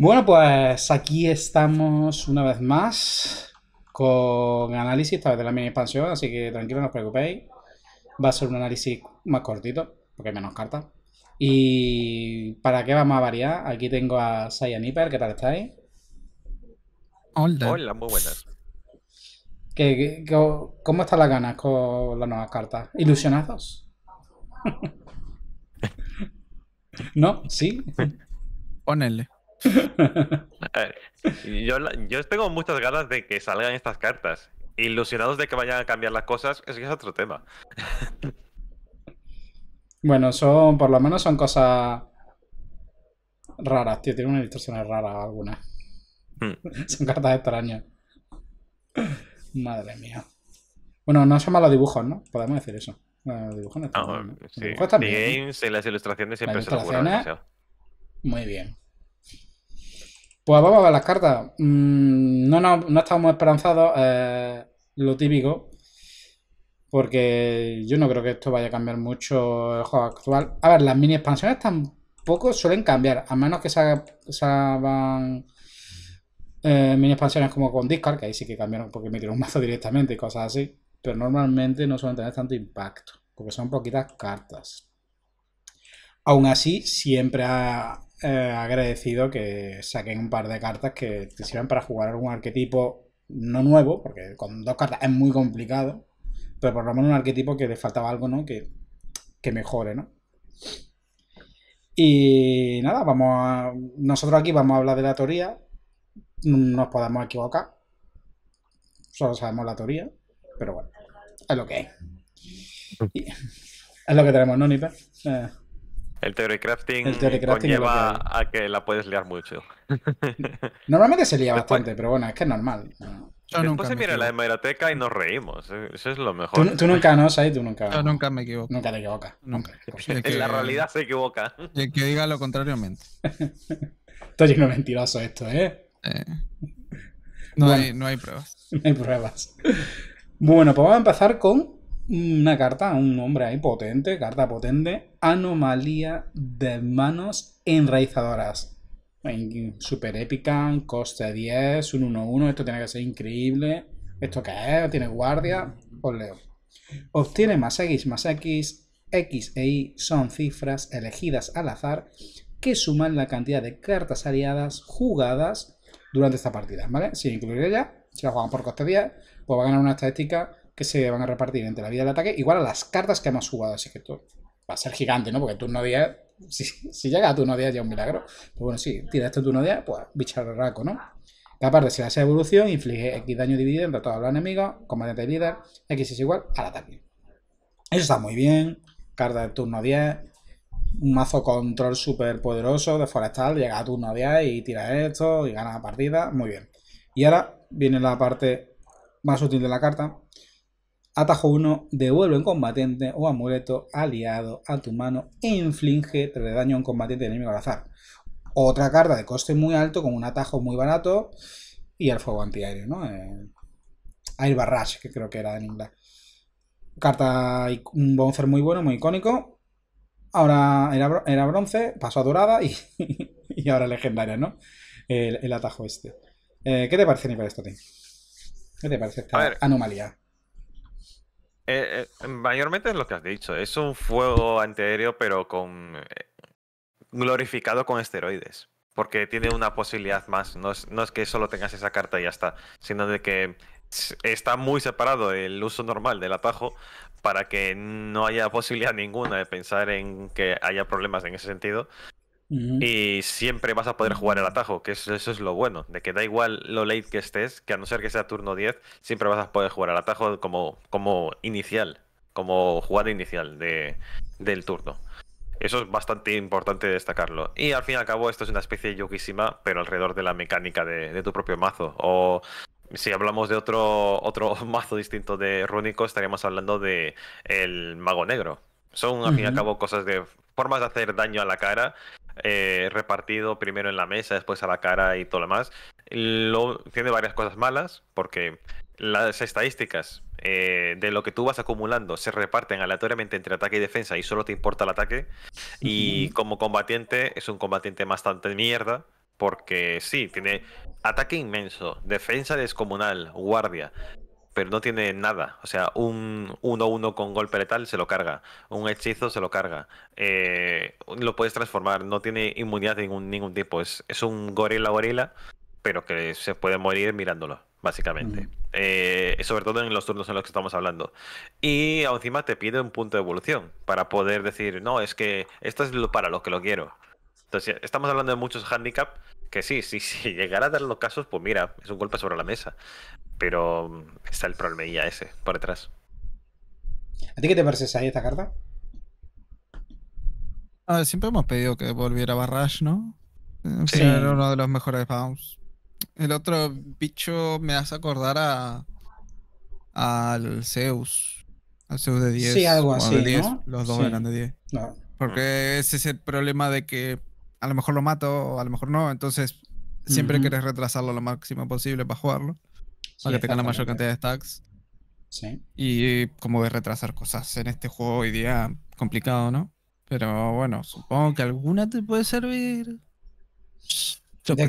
Bueno, pues aquí estamos una vez más con análisis, esta vez de la mini expansión, así que tranquilos, no os preocupéis. Va a ser un análisis más cortito, porque hay menos cartas. ¿Y para qué vamos a variar? Aquí tengo a Saiyan Hyper, ¿qué tal estáis? Hola. Hola, muy buenas. cómo están las ganas con las nuevas cartas? ¿Ilusionados? ¿No? ¿Sí? Ponele. yo, tengo muchas ganas de que salgan estas cartas. Ilusionados de que vayan a cambiar las cosas, es que es otro tema. bueno, son, por lo menos son cosas raras, tío. tienen unas ilustraciones raras algunas. Hmm. son cartas extrañas. Madre mía. Bueno, no son malos dibujos, ¿no? Podemos decir eso. Los dibujos no games, las ilustraciones siempre son Muy bien. Pues vamos a ver las cartas. Mm, no, no, estamos esperanzados, eh, lo típico, porque yo no creo que esto vaya a cambiar mucho el juego actual. A ver, las mini expansiones tampoco suelen cambiar, a menos que salgan eh, mini expansiones como con Discard, que ahí sí que cambiaron porque metieron un mazo directamente y cosas así, pero normalmente no suelen tener tanto impacto, porque son poquitas cartas. Aún así, siempre ha, eh, agradecido que saquen un par de cartas que te sirvan para jugar algún arquetipo no nuevo, porque con dos cartas es muy complicado, pero por lo menos un arquetipo que le faltaba algo, ¿no? Que, mejore, ¿no? Y nada, vamos a, nosotros aquí vamos a hablar de la teoría, nos podemos equivocar, solo sabemos la teoría, pero bueno, es lo que es. Mm. es lo que tenemos, ¿no, ni el theory crafting, conlleva a que la puedes liar mucho. Normalmente se lía bastante, pero bueno, es que es normal. Yo Después se mira la hemeroteca y nos reímos. ¿eh? Eso es lo mejor. Tú, nunca, ¿no, ¿Sabes? Tú nunca. Yo nunca me equivoco. Nunca te equivocas. Nunca. En la realidad se equivoca. el que diga lo contrario mente. Estoy lleno mentiroso esto, ¿eh? eh. No, hay, no hay pruebas. No hay pruebas. Bueno, pues vamos a empezar con una carta, un nombre ahí potente, carta potente, anomalía de manos enraizadoras. Super épica, coste 10, un 1-1, esto tiene que ser increíble. ¿Esto qué es? ¿Tiene guardia? Os leo. Obtiene más X más X, X e Y son cifras elegidas al azar que suman la cantidad de cartas aliadas jugadas durante esta partida, ¿vale? Sin incluir ella, si la juegan por coste 10, pues va a ganar una estadística que se van a repartir entre la vida del ataque igual a las cartas que hemos jugado. Así que esto va a ser gigante, ¿no? Porque turno 10, si, llega a turno 10 ya es un milagro. Pero pues bueno, si tira esto turno 10, pues bicharraco, ¿no? Que aparte, si la hace evolución, inflige X daño dividido entre todos los enemigos, combate de líder, X es igual al ataque. Eso está muy bien. Carta de turno 10. Un mazo control súper poderoso de forestal. Llega a turno 10 y tira esto y gana la partida. Muy bien. Y ahora viene la parte más útil de la carta, Atajo 1. Devuelve un combatiente o amuleto aliado a tu mano e inflige 3 de daño a un combatiente enemigo al azar. Otra carta de coste muy alto con un atajo muy barato y el fuego antiaéreo, ¿no? Air Barrage, que creo que era en inglés. Carta, un bouncer muy bueno, muy icónico. Ahora era, bronce, pasó a dorada y, y ahora legendaria, ¿no? El, atajo este. Eh, ¿Qué te parece, para esto, ¿Qué te parece esta anomalía? Eh, eh, mayormente es lo que has dicho. Es un fuego antiaéreo, pero con eh, glorificado con esteroides. Porque tiene una posibilidad más. No es, no es, que solo tengas esa carta y ya está. Sino de que está muy separado el uso normal del atajo para que no haya posibilidad ninguna de pensar en que haya problemas en ese sentido. Y siempre vas a poder jugar el atajo, que eso, es lo bueno, de que da igual lo late que estés, que a no ser que sea turno 10, siempre vas a poder jugar el atajo como, como inicial, como jugada inicial del turno. Eso es bastante importante destacarlo. Y al fin y al cabo, esto es una especie de pero alrededor de la mecánica de, tu propio mazo. O si hablamos de otro, otro mazo distinto de Rúnico, estaríamos hablando de el Mago Negro. Son, al fin y al cabo, cosas de formas de hacer daño a la cara eh, repartido primero en la mesa, después a la cara y todo lo demás, tiene varias cosas malas, porque las estadísticas eh, de lo que tú vas acumulando se reparten aleatoriamente entre ataque y defensa y solo te importa el ataque. Y como combatiente, es un combatiente bastante mierda. Porque sí, tiene ataque inmenso, defensa descomunal, guardia, pero no tiene nada. O sea, un 1-1 con golpe letal se lo carga, un hechizo se lo carga, eh, lo puedes transformar, no tiene inmunidad de ningún, tipo. Es, un gorila gorila, pero que se puede morir mirándolo, básicamente. Eh, sobre todo en los turnos en los que estamos hablando. Y encima te pide un punto de evolución para poder decir, no, es que esto es para lo que lo quiero. Entonces, estamos hablando de muchos handicaps que sí, sí, sí, llegara a dar los casos, pues mira, es un golpe sobre la mesa. Pero mm, está el problema ya ese, por detrás. ¿A ti qué te parece ahí esta carta? siempre hemos pedido que volviera Barrage, ¿no? Eh, sí. Era uno de los mejores bounds. El otro bicho me hace acordar a. al Zeus. Al Zeus de 10. Sí, algo así. Los dos eran de 10. Porque ese es el problema de que a lo mejor lo mato, a lo mejor no. Entonces, siempre quieres retrasarlo lo máximo posible para jugarlo. para que tenga la mayor cantidad de stacks. Sí. Y como de retrasar cosas en este juego hoy día, complicado, ¿no? Pero bueno, supongo que alguna te puede servir. Yo qué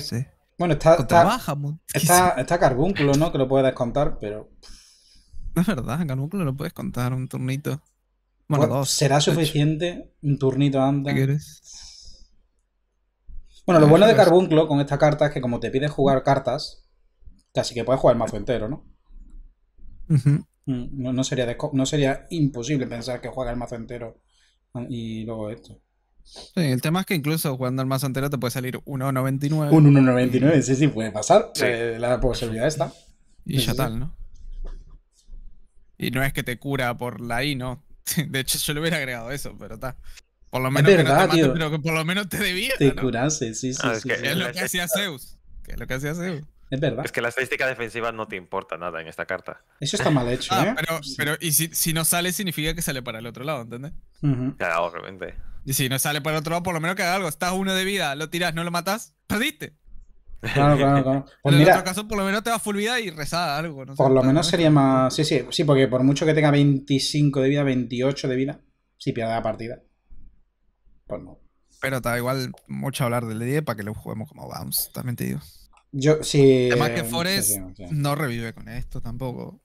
Bueno, está. Está, baja, está, Carbúnculo, ¿no? Que lo puedes contar, pero. No es verdad, Carbúnculo lo puedes contar, un turnito. Bueno, ¿Será suficiente un turnito antes? ¿Qué quieres? Bueno, lo bueno de Carbunclo con esta carta es que como te pide jugar cartas, casi que puedes jugar el mazo entero, ¿no? Mm, no, sería imposible pensar que juega el mazo entero ah, y luego esto. Sí, el tema es que incluso jugando el mazo entero te puede salir 1.99. Un 1.99, sí, sí, puede pasar. Eh, la posibilidad está. Y ya tal, ¿no? Y no es que te cura por la I, ¿no? De hecho, yo le hubiera agregado eso, pero está. Por lo menos te pero que por lo menos te debía. Te sí, sí. Ah, es, que lo que hacía Zeus. es que verdad. Es que la estadística defensiva no te importa nada en esta carta. Eso está mal hecho, ah, ¿eh? Pero, y si, no sale, significa que sale para el otro lado, ¿entendés? Y si no sale para el otro lado, por lo menos que algo. Estás uno de vida, lo tiras, no lo matas, perdiste. Claro, claro, claro. Pues en otro caso, por lo menos te vas full vida y rezada algo. por lo menos sería más. Sí, sí, sí, porque por mucho que tenga 25 de vida, 28 de vida, sí pierde la partida. Pues no. Pero está igual mucho hablar del D10 para que lo juguemos como Bounce, también te digo. Yo, sí. Además que Forest no revive con esto tampoco.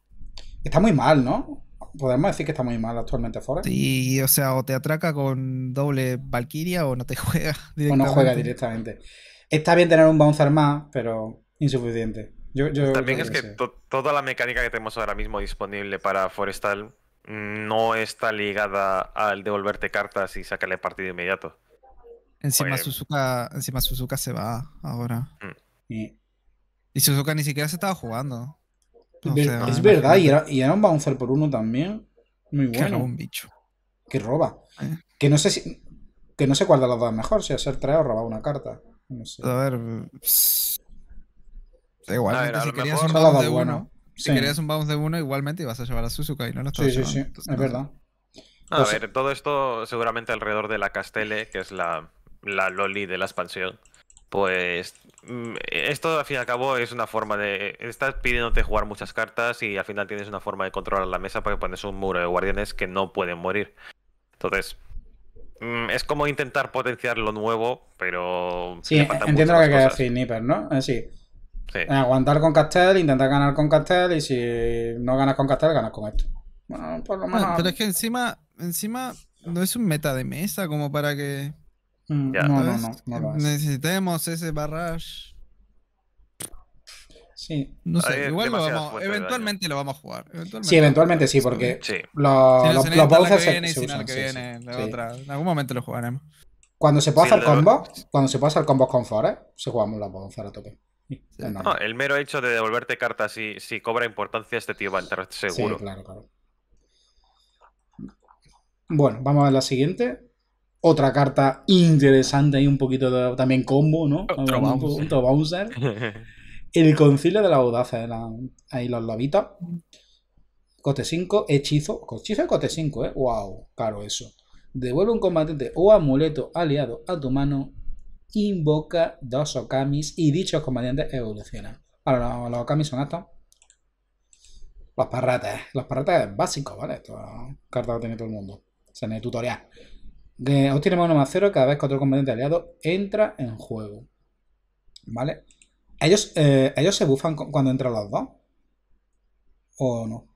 Está muy mal, ¿no? Podemos decir que está muy mal actualmente Forest. Sí, o sea, o te atraca con doble Valkyria o no te juega directamente. O no juega directamente. Está bien tener un bouncer más, pero insuficiente. Yo, También es que toda la mecánica que tenemos ahora mismo disponible para Forestal no está ligada al devolverte cartas y sacarle partido inmediato. Encima, pues, Suzuka, encima Suzuka se va ahora. Mm. Y, Suzuka ni siquiera se estaba jugando. es verdad, y era, un bouncer por uno también. Muy bueno. Que roba. Eh. Que no sé Que no sé cuál de las dos mejor, si hacer tres o robar una carta. No sé. A ver. Igual, si querías mejor, un de Bueno. Si querías un bounce de uno, igualmente vas a llevar a Suzuka y no lo estás Sí, sí, sí, es verdad. A pues ver, todo esto seguramente alrededor de la Castele, que es la, Loli de la expansión. Pues mm, esto al fin y al cabo es una forma de... Estás pidiéndote jugar muchas cartas y al final tienes una forma de controlar la mesa que pones un muro de guardianes que no pueden morir. Entonces, mm, es como intentar potenciar lo nuevo, pero... Sí, entiendo lo que decir Nipper, ¿no? Sí, eh, aguantar con Castel, intentar ganar con Castel y si no ganas con Castel, ganas con esto. Bueno, por lo ah, menos... pero es que encima, encima no es un meta de mesa como para que... Mm, no, no, no, Necesitemos ese barrage. Sí. No sé, igual lo vamos, eventualmente lo vamos a jugar. sí, eventualmente sí, porque los, sí, se, Que viene, En algún momento lo jugaremos. Cuando se pueda hacer combos, cuando se pueda hacer combos con Forest, se jugamos la Bowser a tope. Ah, el mero hecho de devolverte cartas si, si cobra importancia, este tío va a entrar seguro. claro, Bueno, vamos a la siguiente. Otra carta interesante y un poquito también combo, ¿no? El concilio de la audacia, ¿eh? ahí los lavitas. Cote 5, hechizo. Hechizo cote 5, ¿eh? ¡Wow! Caro eso. Devuelve un combatiente o amuleto aliado a tu mano invoca dos Okamis y dichos combatientes evolucionan. Ahora, los, Okamis son estos. Los parrates. Los parrates básicos, ¿vale? Esto carta que tiene todo el mundo. Se sea, en el tutorial. De, obtiene más más 0 cada vez que otro combatiente aliado entra en juego. ¿Vale? Ellos, eh, ellos se bufan cuando entran los dos. ¿O no?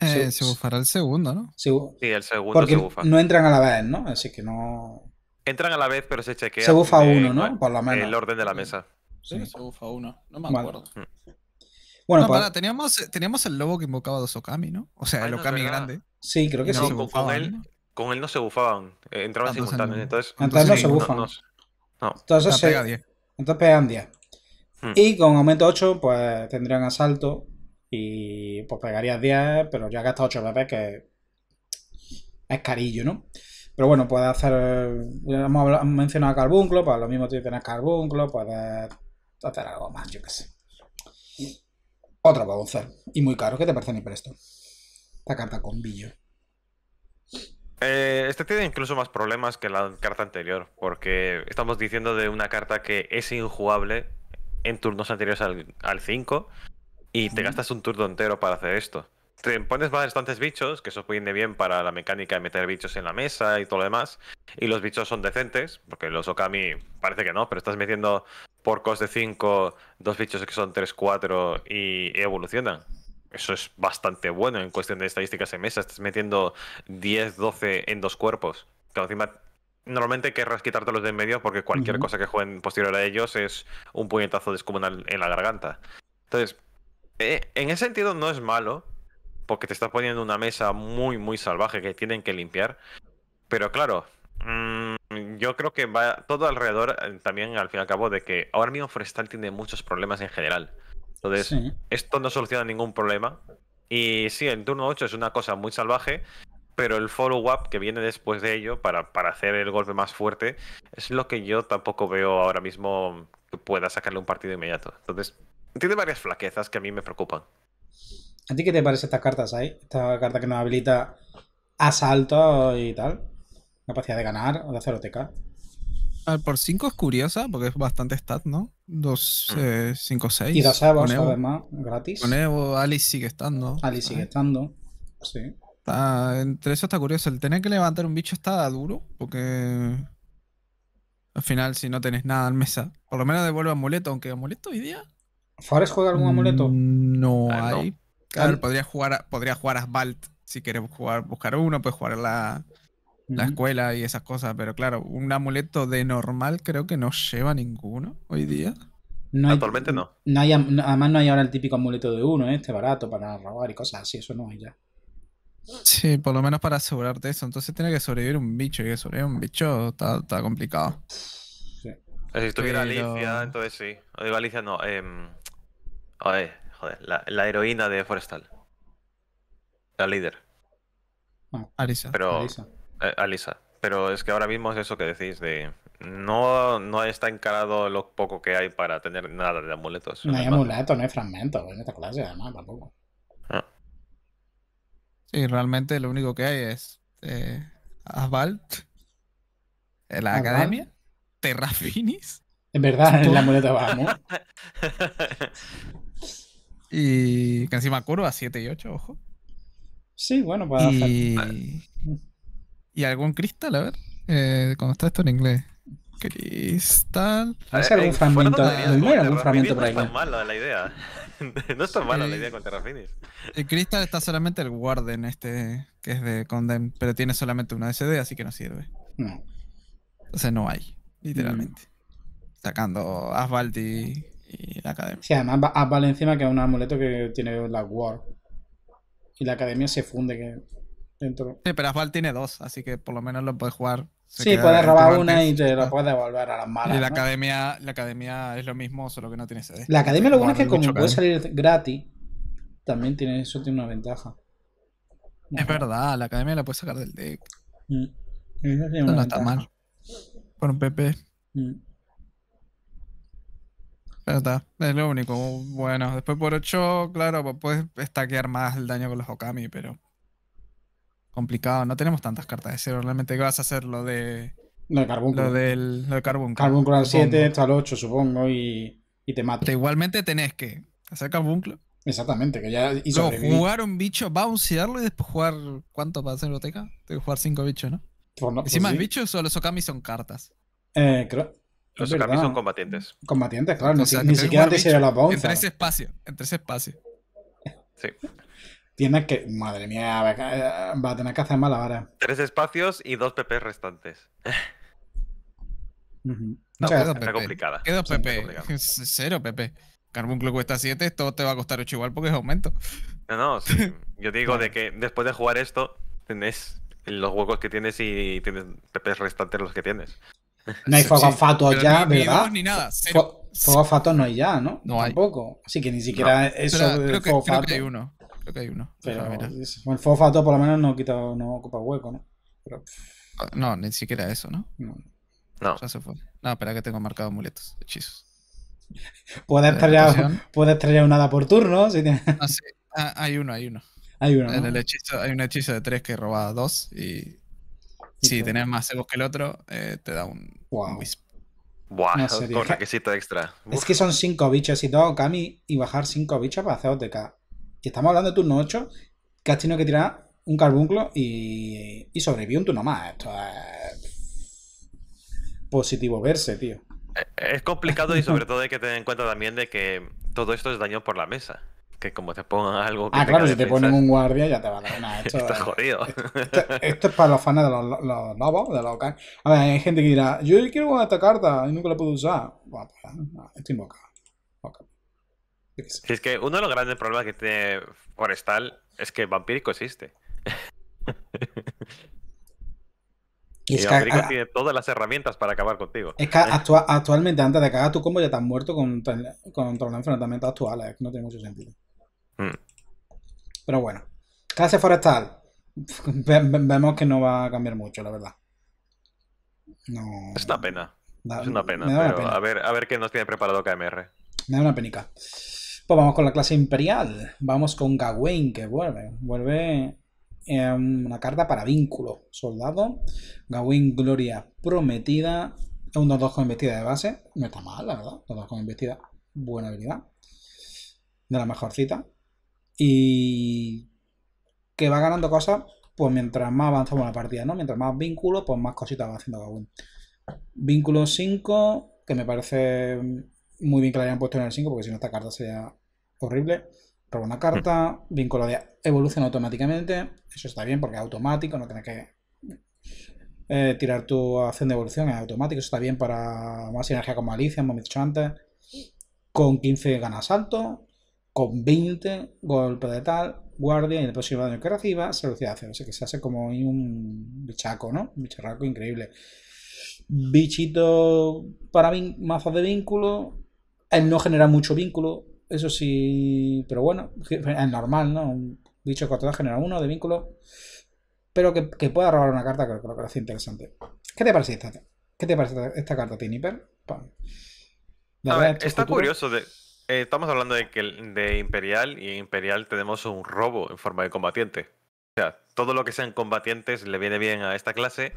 Eh, se, bufará el segundo, ¿no? sí, el segundo Porque se No entran a la vez, ¿no? Así que no. Entran a la vez, pero se chequea. Se bufa uno, ¿no? Por lo menos. El orden de la mesa. Sí, se bufa uno. No me acuerdo. Mm. Bueno, teníamos, eh, teníamos el lobo que invocaba dos Okami, ¿no? O sea, el Okami grande. Sí, creo que sí. Con, bufaban, él, con, él, no se bufaban. Eh, entraban ah, simultáneamente. Entonces, entonces, entonces, no se bufan. No, Entonces, se, pega 10. entonces pegan 10. Mm. Y con aumento 8, pues tendrían asalto. Y pues pegarías 10, pero ya gastas 8 BP, que es carillo, ¿no? Pero bueno, puede hacer. hemos mencionado carbunclo, para pues lo mismo tiene que tener carbunclo, puede hacer algo más, yo qué sé. Otra bagunza. Y muy caro. ¿Qué te parece ni presto? Esta carta con billo. Eh, este tiene incluso más problemas que la carta anterior, porque estamos diciendo de una carta que es injugable en turnos anteriores al, 5 y te gastas un turno entero para hacer esto te pones bastantes bichos que eso viene bien para la mecánica de meter bichos en la mesa y todo lo demás. Y los bichos son decentes, porque los Okami parece que no, pero estás metiendo porcos de 5, dos bichos que son 3, 4 y evolucionan. Eso es bastante bueno en cuestión de estadísticas en mesa. Estás metiendo 10, 12 en dos cuerpos. Que encima normalmente querrás quitártelos de en medio porque cualquier cosa que jueguen posterior a ellos es un puñetazo descomunal en la garganta. Entonces, eh, en ese sentido no es malo, porque te está poniendo una mesa muy, muy salvaje que tienen que limpiar. Pero claro, mm, yo creo que va todo alrededor eh, también al fin y al cabo de que ahora mismo Forestal tiene muchos problemas en general. Entonces, esto no soluciona ningún problema. Y sí, el turno 8 es una cosa muy salvaje, pero el follow-up que viene después de ello para, para hacer el golpe más fuerte es lo que yo tampoco veo ahora mismo que pueda sacarle un partido inmediato. Entonces, tiene varias flaquezas que a mí me preocupan. ¿A ti qué te parece estas cartas ahí? Esta carta que nos habilita asalto y tal. Capacidad de ganar o de hacer OTK. Al por 5 es curiosa porque es bastante stat, ¿no? 2, 5, 6. Y 2 además, gratis. Con Evo, Alice sigue estando. Alice sigue eh. estando, sí. entre eso está curioso. El tener que levantar un bicho está duro porque al final, si no tenés nada en mesa, por lo menos devuelve amuleto, aunque amuleto hoy día. ¿Fares juega algún amuleto? Mm, ah, no hay, Claro, podría jugar, podría jugar si quieres jugar, buscar uno, puedes jugar la, la escuela y esas cosas, pero claro, un amuleto de normal creo que no lleva ninguno hoy día. Actualmente no. además no hay ahora el típico amuleto de uno, ¿eh? este barato para robar y cosas así, eso no hay ya. Sí, por lo menos para asegurarte eso. Entonces tiene que sobrevivir un bicho y que sobrevivir un bicho está, complicado. Si estuviera Alicia, entonces sí. O digo Alicia, no. Eh... Joder, la, heroína de Forestal. La líder. Ah, Alisa. Pero, eh, Alisa. Pero es que ahora mismo es eso que decís de... No, no está encarado lo poco que hay para tener nada de amuletos. No hay amuletos, no hay fragmentos en esta clase, además, tampoco. Ah. Sí, realmente lo único que hay es eh, Aval. la academia, Terrafinis. En verdad, el amuleto vamos. Y que encima curva 7 y 8, ojo. Sí, bueno, para y... y algún cristal, a ver. Eh, cuando está esto en inglés. Cristal. A ver, si algún eh, fragmento No es tan malo la idea. no es tan mala la idea con Terrafinis. El cristal está solamente el Warden, este, que es de Condem, pero tiene solamente una SD, así que no sirve. No. sea no hay, literalmente. Mm. Sacando Asphalt y y la academia. Sí, además va, encima que es un amuleto que tiene la War. Y la academia se funde que dentro. Sí, pero Asval tiene dos, así que por lo menos lo puedes jugar. Sí, puedes robar una y te la puedes devolver a las malas. Y la, academia, la academia es lo mismo, solo que no tiene CD. La academia lo bueno es que como puede salir gratis, también tiene eso tiene una ventaja. es verdad, la academia la puedes sacar del deck. Mm. no está mal. Por un PP. Pero está, es lo único. Bueno, después por 8, claro, pues, puedes stackear más el daño con los Okami, pero. Complicado, no tenemos tantas cartas de cero. Realmente, ¿qué vas a hacer? Lo de. Lo de Carbuncle. Lo del de al 7, hasta al 8, supongo, y, y te mata. Igualmente tenés que hacer Carbunclo. Exactamente, que ya hizo. jugar un bicho, bouncearlo y después jugar. ¿Cuánto para hacer biblioteca? Tengo que jugar 5 bichos, ¿no? Pues no Encima, bichos o los Okami son cartas. Eh, creo. Los son combatientes. Combatientes, claro. ni, siquiera te la bomba. En tres espacios. tres espacios. Sí. Tienes que. Madre mía, eh, va a tener que hacer mal ahora. Tres espacios y dos PP restantes. No, es PP. complicada. dos PP. Cero PP. Carbunclo cuesta 7, esto te va a costar 8 igual porque es aumento. No, no, yo digo de que después de jugar esto, tenés los huecos que tienes y tienes PP restantes los que tienes. No hay fuego sí, allá ya, ¿verdad? Ni, ni nada. no hay ya, ¿no? Tampoco. Así que ni siquiera eso Pero, creo, que, hay uno. Creo que hay uno. Pero el fuego fatuo por lo menos no, quita, no ocupa hueco, ¿no? Ah, no, ni siquiera eso, ¿no? No. no. Ya se espera que tengo marcado amuletos, hechizos. Puedes estrellar, puede estrellar una por turno. Si ah, sí. Ah, hay uno, hay uno. Hay uno. En el hechizo, hay un hechizo de tres que robaba dos y si tienes más cebos que el otro eh, te da un, wow. un requisito extra. Es que son 5 bichos y todo, Kami, y bajar 5 bichos para hacer OTK. Y estamos hablando de turno 8, que has que tirar un carbunclo y, y sobrevivió un turno más. Esto es positivo verse, tío. Eh, es complicado y sobre todo hay que tener en cuenta también de que todo esto es daño por la mesa que como te pongan algo. Que ah, claro, si te ponen un guardia ya te va a dar una. Esto, Esto, es para los fans de los, lobos, de los locales. A ver, hay gente que dirá, yo quiero esta carta y nunca la puedo usar. Bueno, pues, ah, estoy invocado. Okay. es que uno de los grandes problemas que tiene Forestal es que Vampírico existe. Y, es tiene todas las herramientas para acabar contigo. Es que actualmente, antes de que hagas tu combo, ya te has muerto con contra los enfrentamientos actuales. ¿eh? No tiene mucho sentido. Mm. Pero bueno, clase forestal. vemos que no va a cambiar mucho, la verdad. No. Es una pena. es una pena, pero A, ver, a ver qué nos tiene preparado KMR. Me da una penica. Pues vamos con la clase imperial. Vamos con Gawain, que vuelve. Vuelve em, una carta para vínculo. Soldado. Gawain, gloria prometida. Un 2-2 con investida de base. No está mal, la verdad. 2-2 con investida. Buena habilidad. De la mejor cita y que va ganando cosas, pues mientras más avanzamos la partida, ¿no? Mientras más vínculos, pues más cositas va haciendo cada Vínculo 5, que me parece muy bien que la hayan puesto en el 5, porque si no esta carta sería horrible. Roba una carta, hmm. vínculo de evolución automáticamente, eso está bien porque es automático, no tienes que eh, tirar tu acción de evolución, es automático, eso está bien para más sinergia con malicia, hemos dicho antes. Con 15 gana alto con 20 golpe de tal guardia y el próximo daño que reciba se lo hace. O sea que se hace como un bichaco, ¿no? Un bicharraco increíble. Bichito para mazos de vínculo. Él no genera mucho vínculo, eso sí, pero bueno, es normal, ¿no? Un bicho que genera uno de vínculo, pero que, pueda robar una carta, creo que lo hace interesante. ¿Qué te parece esta, qué te parece esta, carta, Tiniper? Está curioso de eh, estamos hablando de que de Imperial y en Imperial tenemos un robo en forma de combatiente. O sea, todo lo que sean combatientes le viene bien a esta clase.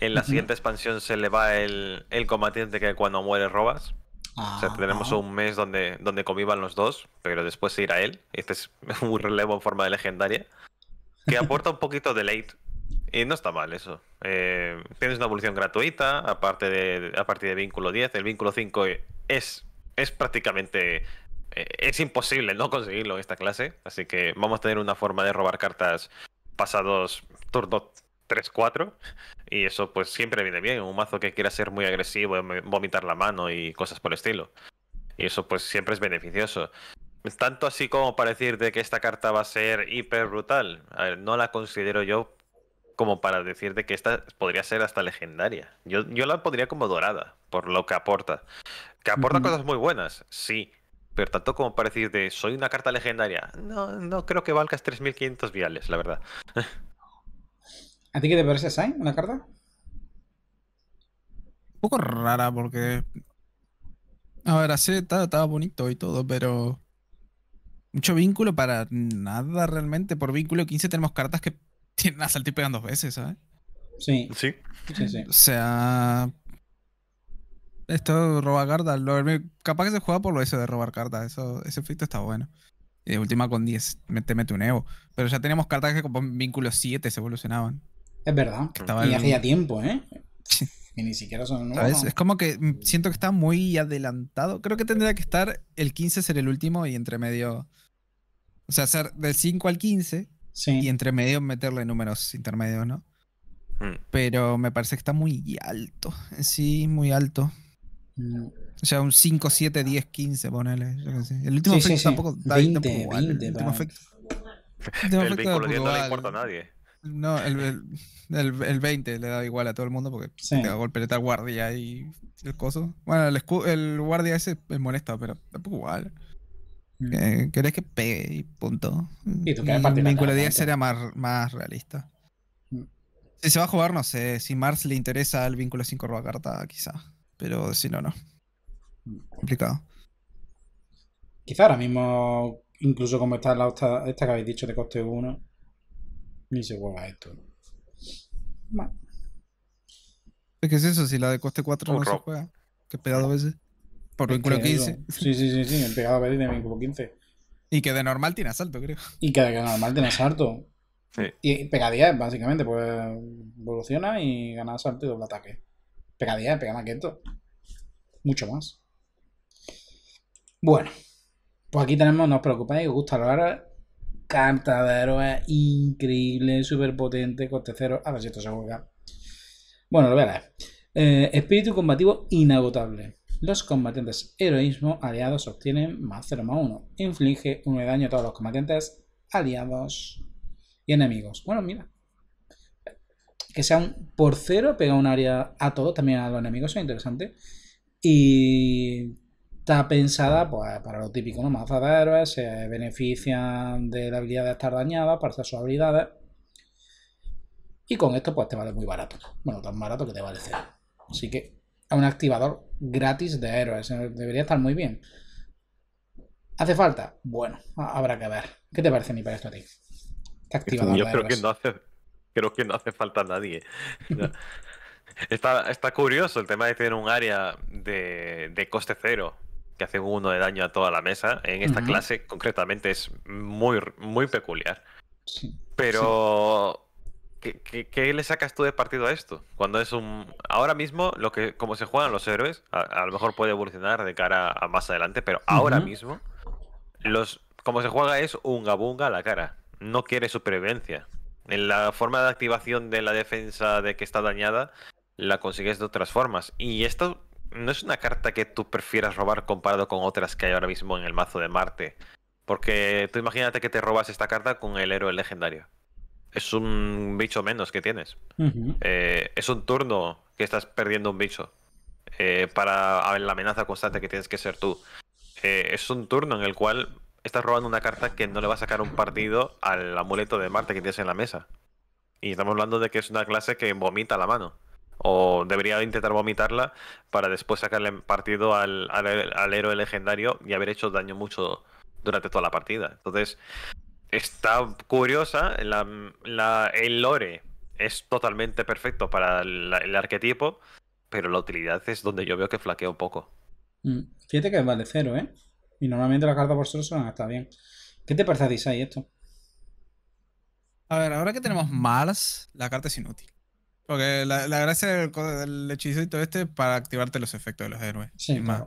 En la siguiente expansión se le va el, el combatiente que cuando muere robas. o sea, ah, tenemos ah. un mes donde, donde convivan los dos, pero después se irá él. Este es un relevo en forma de legendaria. Que aporta un poquito de late. Y no está mal eso. Eh, tienes una evolución gratuita, aparte de, a partir de vínculo 10. El vínculo 5 es es prácticamente eh, es imposible no conseguirlo en esta clase, así que vamos a tener una forma de robar cartas pasados turno 3-4 y eso pues siempre viene bien, un mazo que quiera ser muy agresivo, em, vomitar la mano y cosas por el estilo. Y eso pues siempre es beneficioso. Tanto así como parecer de que esta carta va a ser hiper brutal, no la considero yo como para decirte que esta podría ser hasta legendaria. Yo, la pondría como dorada, por lo que aporta. Que aporta cosas muy buenas, sí. Pero tanto como para decirte, soy una carta legendaria, no, no creo que valgas 3.500 viales, la verdad. ¿A ti qué te parece, Sain, una carta? Un poco rara porque... A ver, así estaba bonito y todo, pero mucho vínculo para nada realmente. Por vínculo 15 tenemos cartas que tienen a el pegan dos veces, ¿sabes? Sí. Sí. sí, sí. O sea. Esto roba cartas. capaz que se juega por lo eso de robar cartas. Eso, ese efecto está bueno. Y de última con 10 te mete un Evo. Pero ya teníamos cartas que con vínculos 7 se evolucionaban. Es verdad. y hacía tiempo, ¿eh? Y ni siquiera son nuevos. Es como que siento que está muy adelantado. Creo que tendría que estar el 15 ser el último y entre medio. O sea, ser del 5 al 15 Sí. Y entre medio meterle números intermedios, ¿no? Mm. Pero me parece que está muy alto. Sí, muy alto. Mm. O sea, un 5, 7, 10, 15, ponele. Yo qué sé. El último sí, efecto tampoco da 20, tampoco 20, 20, el último efecto. El, no le importa a nadie. No, el, el, el, 20 le da igual a todo el mundo porque sí. te va a golpear al guardia y el coso. Bueno, el, el guardia ese es molesto, pero tampoco igual. ¿Crees mm. eh, que pegue y punto? El vínculo 10 sería más, realista. Mm. Si se va a jugar, no sé. Si Mars le interesa el vínculo 5 roba carta, quizá. Pero si no, no. Mm. Complicado. Quizá ahora mismo, incluso como está la esta, esta que habéis dicho de coste 1, ni se juega esto. ¿Qué es eso? Si la de coste 4 no se juega, que pegado a veces. Por vínculo 15. Sí, sí, sí, sí, el pegado a tiene vínculo 15. Y que de normal tiene asalto, creo. Y que de normal tiene asalto. Sí. Y pegadía básicamente, pues evoluciona y gana asalto y doble ataque. pegadía pega más que Mucho más. Bueno, pues aquí tenemos, no os preocupéis, gusta ahora. Carta de increíble, súper potente, coste cero. A ver si esto se juega. Bueno, lo voy a leer. Eh, espíritu combativo inagotable. Los combatientes heroísmo aliados obtienen más 0 más 1. Inflige 1 de daño a todos los combatientes aliados y enemigos. Bueno, mira. Que sea un por cero pega un área a todos, también a los enemigos, es interesante. Y está pensada pues, para lo típico, ¿no? Mazas de héroes se benefician de la habilidad de estar dañada para hacer sus habilidades. Y con esto, pues te vale muy barato. Bueno, tan barato que te vale cero. Así que a un activador gratis de héroes. Eh, debería estar muy bien. ¿Hace falta? Bueno, habrá que ver. ¿Qué te parece, mi esto a ti? Este activador Yo creo que no hace. Creo que no hace falta a nadie. ¿eh? está, curioso el tema de tener un área de, coste cero que hace un uno de daño a toda la mesa. En esta clase, concretamente, es muy, muy peculiar. Pero ¿qué, le sacas tú de partido a esto? Cuando es un. Ahora mismo, lo que, como se juegan los héroes, a, lo mejor puede evolucionar de cara a más adelante, pero ahora mismo, los como se juega es un gabunga a la cara. No quiere supervivencia. En la forma de activación de la defensa de que está dañada, la consigues de otras formas. Y esto no es una carta que tú prefieras robar comparado con otras que hay ahora mismo en el mazo de Marte. Porque tú imagínate que te robas esta carta con el héroe legendario es un bicho menos que tienes. Eh, es un turno que estás perdiendo un bicho eh, para la amenaza constante que tienes que ser tú. Eh, es un turno en el cual estás robando una carta que no le va a sacar un partido al amuleto de Marte que tienes en la mesa. Y estamos hablando de que es una clase que vomita la mano. O debería intentar vomitarla para después sacarle partido al héroe legendario y haber hecho daño mucho durante toda la partida. Entonces, está curiosa. el lore es totalmente perfecto para el, arquetipo, pero la utilidad es donde yo veo que flaqueo poco. Mm, fíjate que vale cero, ¿eh? Y normalmente la carta por solo son hasta bien. ¿Qué te parece a esto? A ver, ahora que tenemos Mars, la carta es inútil. Porque la, la gracia del, del hechizo este es para activarte los efectos de los héroes. Sí, Más.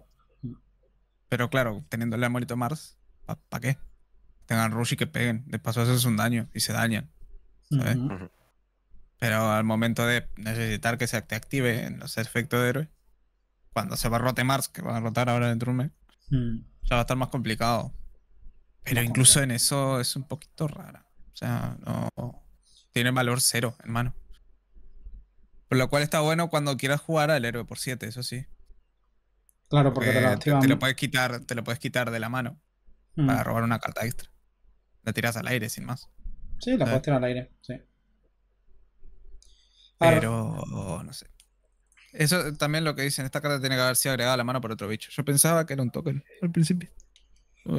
Pero claro, teniendo el amorito Mars, ¿para qué? tengan rush y que peguen. De paso, eso es un daño y se dañan. ¿sabes? Pero al momento de necesitar que se active en los efectos de héroe, cuando se va a rote Mars, que va a rotar ahora dentro de un mes, mm. ya va a estar más complicado. Pero incluso en eso es un poquito rara. O sea, no. Tiene valor cero, en mano. Por lo cual está bueno cuando quieras jugar al héroe por siete eso sí. Claro, porque, te, eh, lo puedes quitar, te lo puedes quitar de la mano mm. para robar una carta extra la tirás al aire sin más. Sí, la puedes tirar al aire, sí. Pero, no sé. Eso también lo que dicen, esta carta tiene que haber sido agregada a la mano por otro bicho. Yo pensaba que era un token al principio.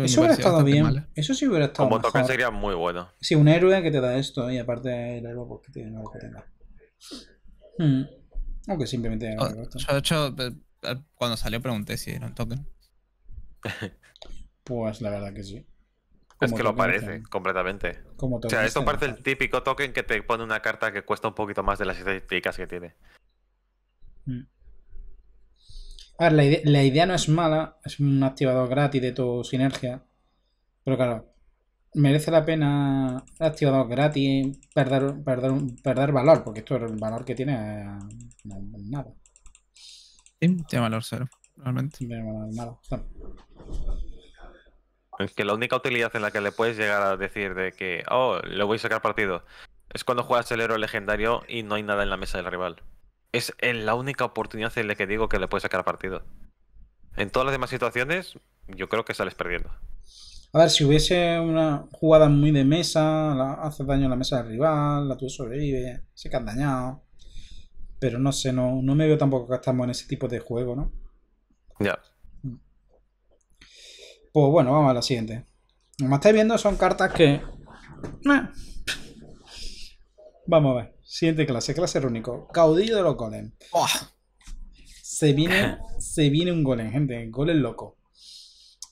eso hubiera estado bien. Eso sí hubiera estado Como token sería muy bueno. Sí, un héroe que te da esto y aparte el héroe porque tiene algo que tenga. Hmm. Aunque simplemente... Ah, yo, yo, eh, eh, cuando salió pregunté si era un token. pues la verdad que sí es que lo parece, completamente. o sea, esto parece el típico token que te pone una carta que cuesta un poquito más de las estadísticas que tiene. Hmm. A ver, la idea, no es mala, es un activador gratis de tu sinergia. Pero claro, merece la pena activador gratis perder, perder, perder valor, porque esto es el valor que tiene nada. tiene valor cero, realmente. Es que la única utilidad en la que le puedes llegar a decir de que, oh, le voy a sacar partido, es cuando juegas el héroe legendario y no hay nada en la mesa del rival. Es en la única oportunidad en la que digo que le puedes sacar partido. En todas las demás situaciones, yo creo que sales perdiendo. A ver, si hubiese una jugada muy de mesa, la, haces daño en la mesa del rival, la tuya sobrevive, se quedan dañado. Pero no sé, no, no me veo tampoco que estamos en ese tipo de juego, ¿no? Ya. Pues bueno, vamos a la siguiente. Como estáis viendo, son cartas que... Eh, vamos a ver. Siguiente clase, clase rúnico. Caudillo de los golems. Se, viene, se viene un golem, gente. Gol golem loco.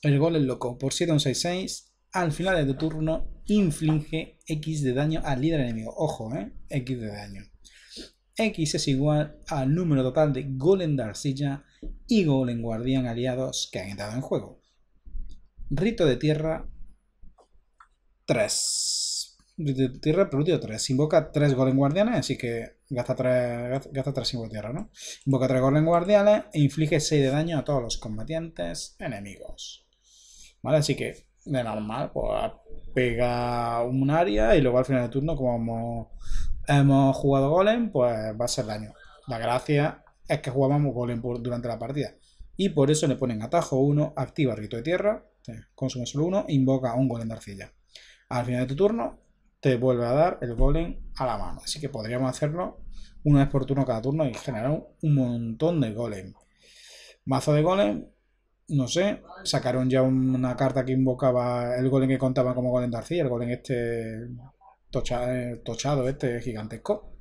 El golem loco. Por 7 un 6 Al final de tu turno, inflige X de daño al líder enemigo. Ojo, ¿eh? X de daño. X es igual al número total de golem de arcilla y golem guardián aliados que han entrado en juego. Rito de tierra 3. Rito de tierra, preludio 3. Invoca 3 golem guardianes, así que gasta 3, gasta de tierra, ¿no? Invoca 3 golem guardianes e inflige 6 de daño a todos los combatientes enemigos. ¿Vale? Así que de normal, pues pega un área y luego al final de turno, como hemos, jugado golem, pues va a ser daño. La gracia es que jugábamos golem durante la partida y por eso le ponen atajo 1, activa rito de tierra, consume solo 1, invoca un golem de arcilla. Al final de tu turno te vuelve a dar el golem a la mano, así que podríamos hacerlo una vez por turno cada turno y generar un montón de golem. Mazo de golem, no sé, sacaron ya una carta que invocaba el golem que contaba como golem de arcilla, el golem este tochado, este gigantesco.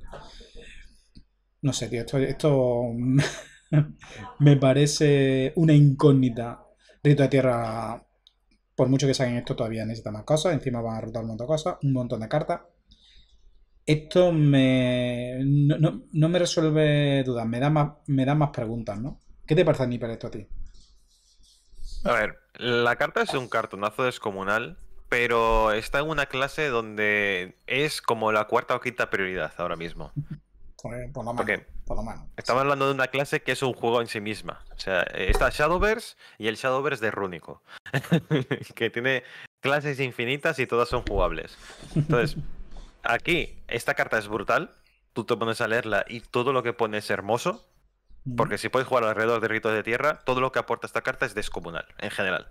No sé, tío, esto, esto me parece una incógnita. Rito de Tierra, por mucho que saquen esto, todavía necesita más cosas. Encima van a rotar un montón de cosas, un montón de cartas. Esto me, no, me resuelve dudas, me da, más, me da más preguntas, ¿no? ¿Qué te parece, para esto a ti? A ver, la carta es un cartonazo descomunal, pero está en una clase donde es como la cuarta o quinta prioridad ahora mismo. Por Estamos hablando de una clase que es un juego en sí misma. O sea, está Shadowverse y el Shadowverse de Rúnico. que tiene clases infinitas y todas son jugables. Entonces, aquí, esta carta es brutal. Tú te pones a leerla y todo lo que pone es hermoso. Porque si puedes jugar alrededor de ritos de tierra, todo lo que aporta esta carta es descomunal, en general.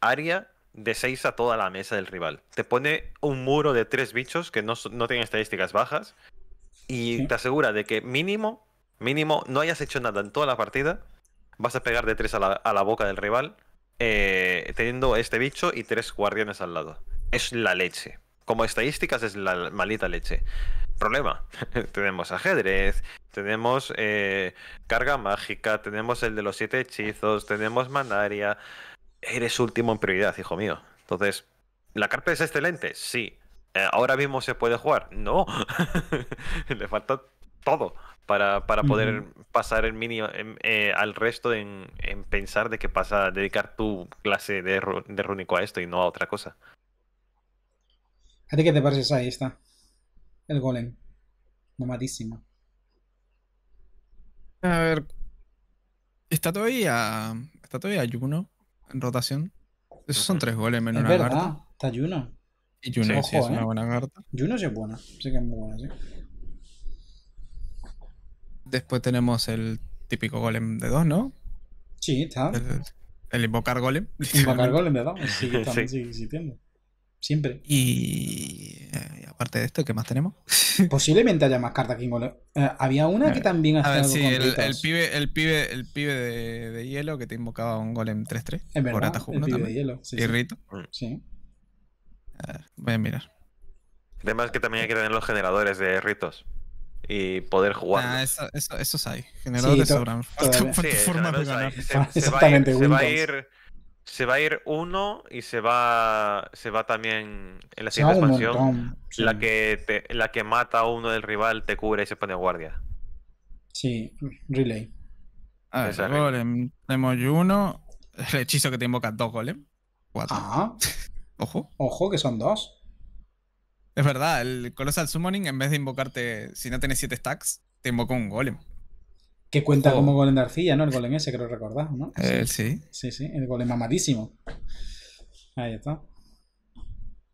Área de 6 a toda la mesa del rival. Te pone un muro de tres bichos que no, no tienen estadísticas bajas y te asegura de que mínimo, mínimo, no hayas hecho nada en toda la partida, vas a pegar de tres a la, boca del rival eh, teniendo este bicho y tres guardianes al lado. Es la leche. Como estadísticas es la malita leche. Problema. tenemos ajedrez, tenemos eh, carga mágica, tenemos el de los siete hechizos, tenemos mandaria Eres último en prioridad, hijo mío. Entonces, ¿la carta es excelente? Sí. Eh, ahora mismo se puede jugar. No, le falta todo para, poder pasar el mini em, eh, al resto en, pensar de que pasa dedicar tu clase de, de rúnico a esto y no a otra cosa. ¿A ti qué te parece ahí está? El golem. nomadísimo A ver. Está todavía. Está todavía ayuno en rotación. Esos son tres golems en es verdad, Está ayuno. Y es ¿eh? una buena carta. Juno sí es buena, sí que es muy buena, sí. Después tenemos el típico golem de 2, ¿no? Sí, está. El, invocar golem. Invocar golem de 2, sí, también sigue existiendo. Siempre. Eh, y, aparte de esto, ¿qué más tenemos? Posiblemente haya más cartas que Golem. Eh, había una que también hacía algo sí, el, el, pibe, el pibe, el pibe de, hielo que te invocaba un golem 3-3. Es verdad, el pibe de hielo. Sí, y Rito. Sí. Eh, voy a mirar. El tema es que también hay que tener los generadores de ritos y poder jugar. Ah, eso, eso, esos hay. Generadores de sobran. Exactamente, se, va a ir. Se va a ir uno y se va se va también en la siguiente expansión. La que la que mata a uno del rival te cubre y se pone guardia. Sí, relay. A ver, golem. Tenemos uno. El hechizo que te invoca dos golem. Cuatro. Ajá. Ah. Ojo. Ojo, que son dos. Es verdad, el Colossal Summoning, en vez de invocarte, si no tenés siete stacks, te invoca un golem. Que cuenta como golem de arcilla, ¿no? El golem ese, creo recordar, ¿no? Eh, sí. sí. Sí, el golem amadísimo Ahí está.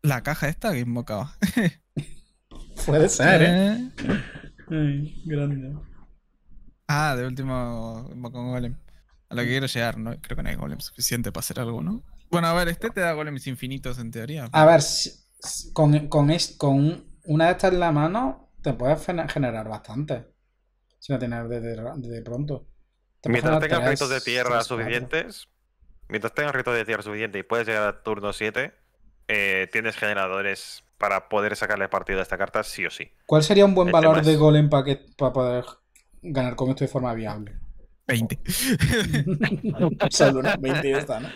La caja esta que invocaba. Puede ser, ¿eh? Ay, grande. Ah, de último invocó un golem. A lo que quiero llegar, ¿no? Creo que no hay golem suficiente para hacer algo, ¿no? Bueno, a ver, este te da golems infinitos en teoría. A ver, con, con, con una de estas en la mano te puedes generar bastante. Si no tienes desde, pronto. mientras tengas ritos de tierra suficientes, mientras tengas ritos de tierra suficiente y puedes llegar a turno 7, eh, tienes generadores para poder sacarle partido a esta carta sí o sí. ¿Cuál sería un buen valor de golem para poder ganar con esto de forma viable? 20. Solo 20 ya está, ¿no?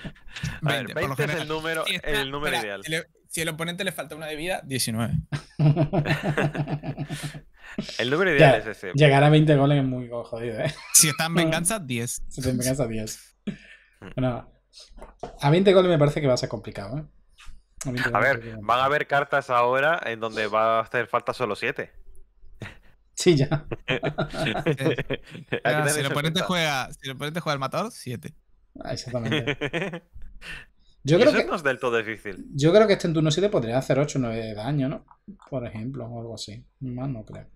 20, ver, 20 es el número, el número ideal. si el oponente le falta una de vida, 19. el número ideal es ese. Llegar a 20 goles es muy jodido, ¿eh? Si está en venganza, 10. Si está en venganza, 10. Mm. a 20 goles me parece que va a ser complicado, ¿eh? A, a ver, van a haber cartas ahora en donde va a hacer falta solo 7. Sí, ya. Ah, si, el oponente juega, si el oponente juega el matador, 7. Ah, exactamente. Yo creo que, es del todo difícil. Yo creo que este en turno 7 podría hacer 8 o 9 de daño, ¿no? Por ejemplo, o algo así. Más no creo.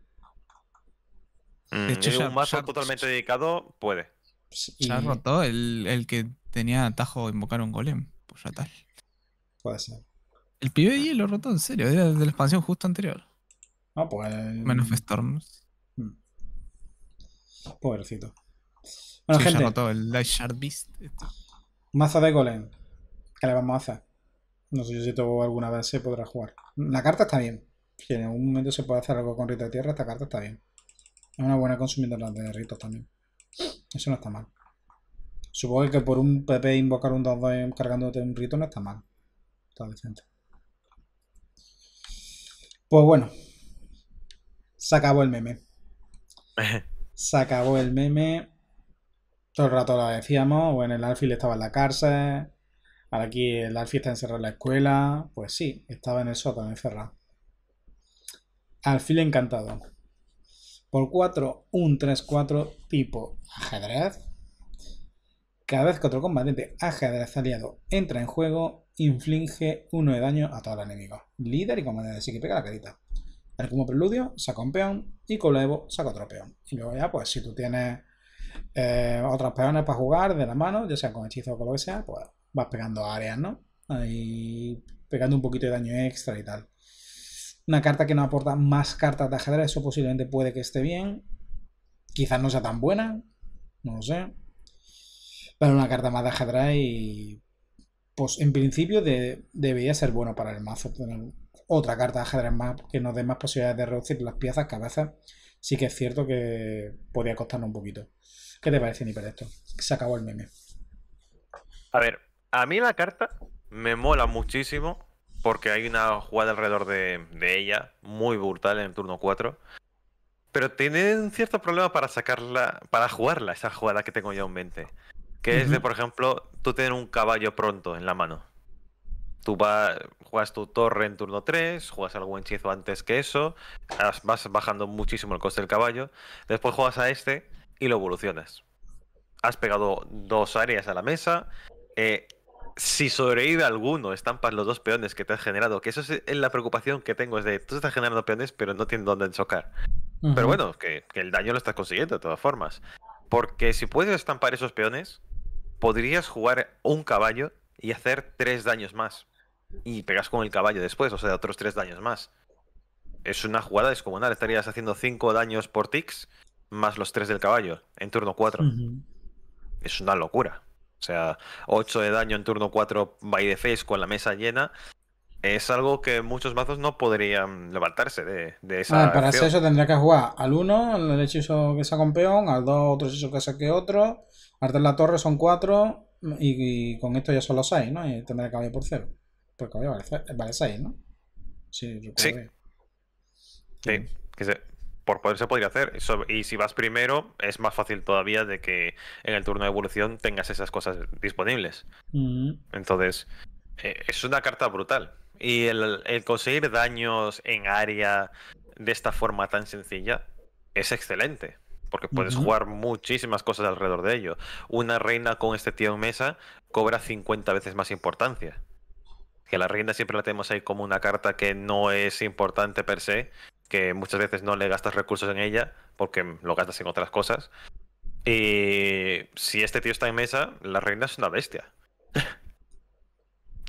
Mm, de hecho, un mazo totalmente dedicado puede. Se ha roto el, el, que tenía atajo invocar un golem. Pues ya tal. Puede ser. El pibe de ah. lo roto en serio, desde de la expansión justo anterior. No, pues. Menos Storms. Mm. Pobrecito. Bueno, Se ha roto el Light Shard Beast. Maza de Golem. ¿Qué le vamos a hacer? No sé si todo alguna vez se podrá jugar. La carta está bien. Si en algún momento se puede hacer algo con Rita de Tierra, esta carta está bien. Es una buena consumidora de ritos también. Eso no está mal. Supongo que por un PP invocar un 2-2 cargándote un rito no está mal. Está decente. Pues bueno, se acabó el meme. Se acabó el meme. Todo el rato lo decíamos. Bueno, el alfil estaba en la cárcel. Ahora aquí el alfil está encerrado en la escuela. Pues sí, estaba en el sótano encerrado. Alfil encantado. Por 4, un 3-4 tipo ajedrez. Cada vez que otro combatiente ajedrez aliado entra en juego, inflige uno de daño a todo el enemigo. Líder y comandante, así que pega la carita el como preludio saca un peón y con Evo saca otro peón. Y luego ya, pues si tú tienes eh, otros peones para jugar de la mano, ya sea con hechizo o con lo que sea, pues vas pegando áreas, ¿no? Ahí pegando un poquito de daño extra y tal. Una carta que no aporta más cartas de ajedrez, eso posiblemente puede que esté bien. Quizás no sea tan buena, no lo sé. Pero una carta más de ajedrez y... Pues en principio debería ser bueno para el mazo otra carta de ajedrez más que nos dé más posibilidades de reducir las piezas cabeza sí que es cierto que podría costarnos un poquito. ¿Qué te parece, Niper, esto? Se acabó el meme. A ver, a mí la carta me mola muchísimo porque hay una jugada alrededor de, ella muy brutal en el turno 4. Pero tiene un cierto problema para sacarla, para jugarla, esa jugada que tengo ya en mente. Que es de, por ejemplo, tú tener un caballo pronto en la mano. Tú juegas tu torre en turno 3, juegas algún hechizo antes que eso, vas bajando muchísimo el coste del caballo, después juegas a este y lo evolucionas. Has pegado dos áreas a la mesa. Eh, si sobrevive alguno, estampas los dos peones que te has generado, que eso es eh, la preocupación que tengo, es de tú estás generando peones pero no tienes dónde ensocar. Pero bueno, que el daño lo estás consiguiendo de todas formas. Porque si puedes estampar esos peones, podrías jugar un caballo y hacer tres daños más y pegas con el caballo después, o sea, otros tres daños más. Es una jugada descomunal. Estarías haciendo cinco daños por ticks más los tres del caballo en turno 4. Es una locura. O sea, 8 de daño en turno 4 by the face con la mesa llena. Es algo que muchos mazos no podrían levantarse de, esa. para hacer eso tendría que jugar al 1, el hechizo que saca con peón, al 2, otro hechizo que saque otro, al la torre son 4, y, con esto ya son los 6, ¿no? Y tendría que haber por 0. Porque parece ahí, ¿no? Sí, sí. sí. que por poder se podría hacer. y si vas primero, es más fácil todavía de que en el turno de evolución tengas esas cosas disponibles. Mm. Entonces, eh, es una carta brutal. Y el, conseguir daños en área de esta forma tan sencilla es excelente. Porque puedes jugar muchísimas cosas alrededor de ello. Una reina con este tío en mesa cobra 50 veces más importancia la reina siempre la tenemos ahí como una carta que no es importante per se, que muchas veces no le gastas recursos en ella porque lo gastas en otras cosas. Y si este tío está en mesa, la reina es una bestia.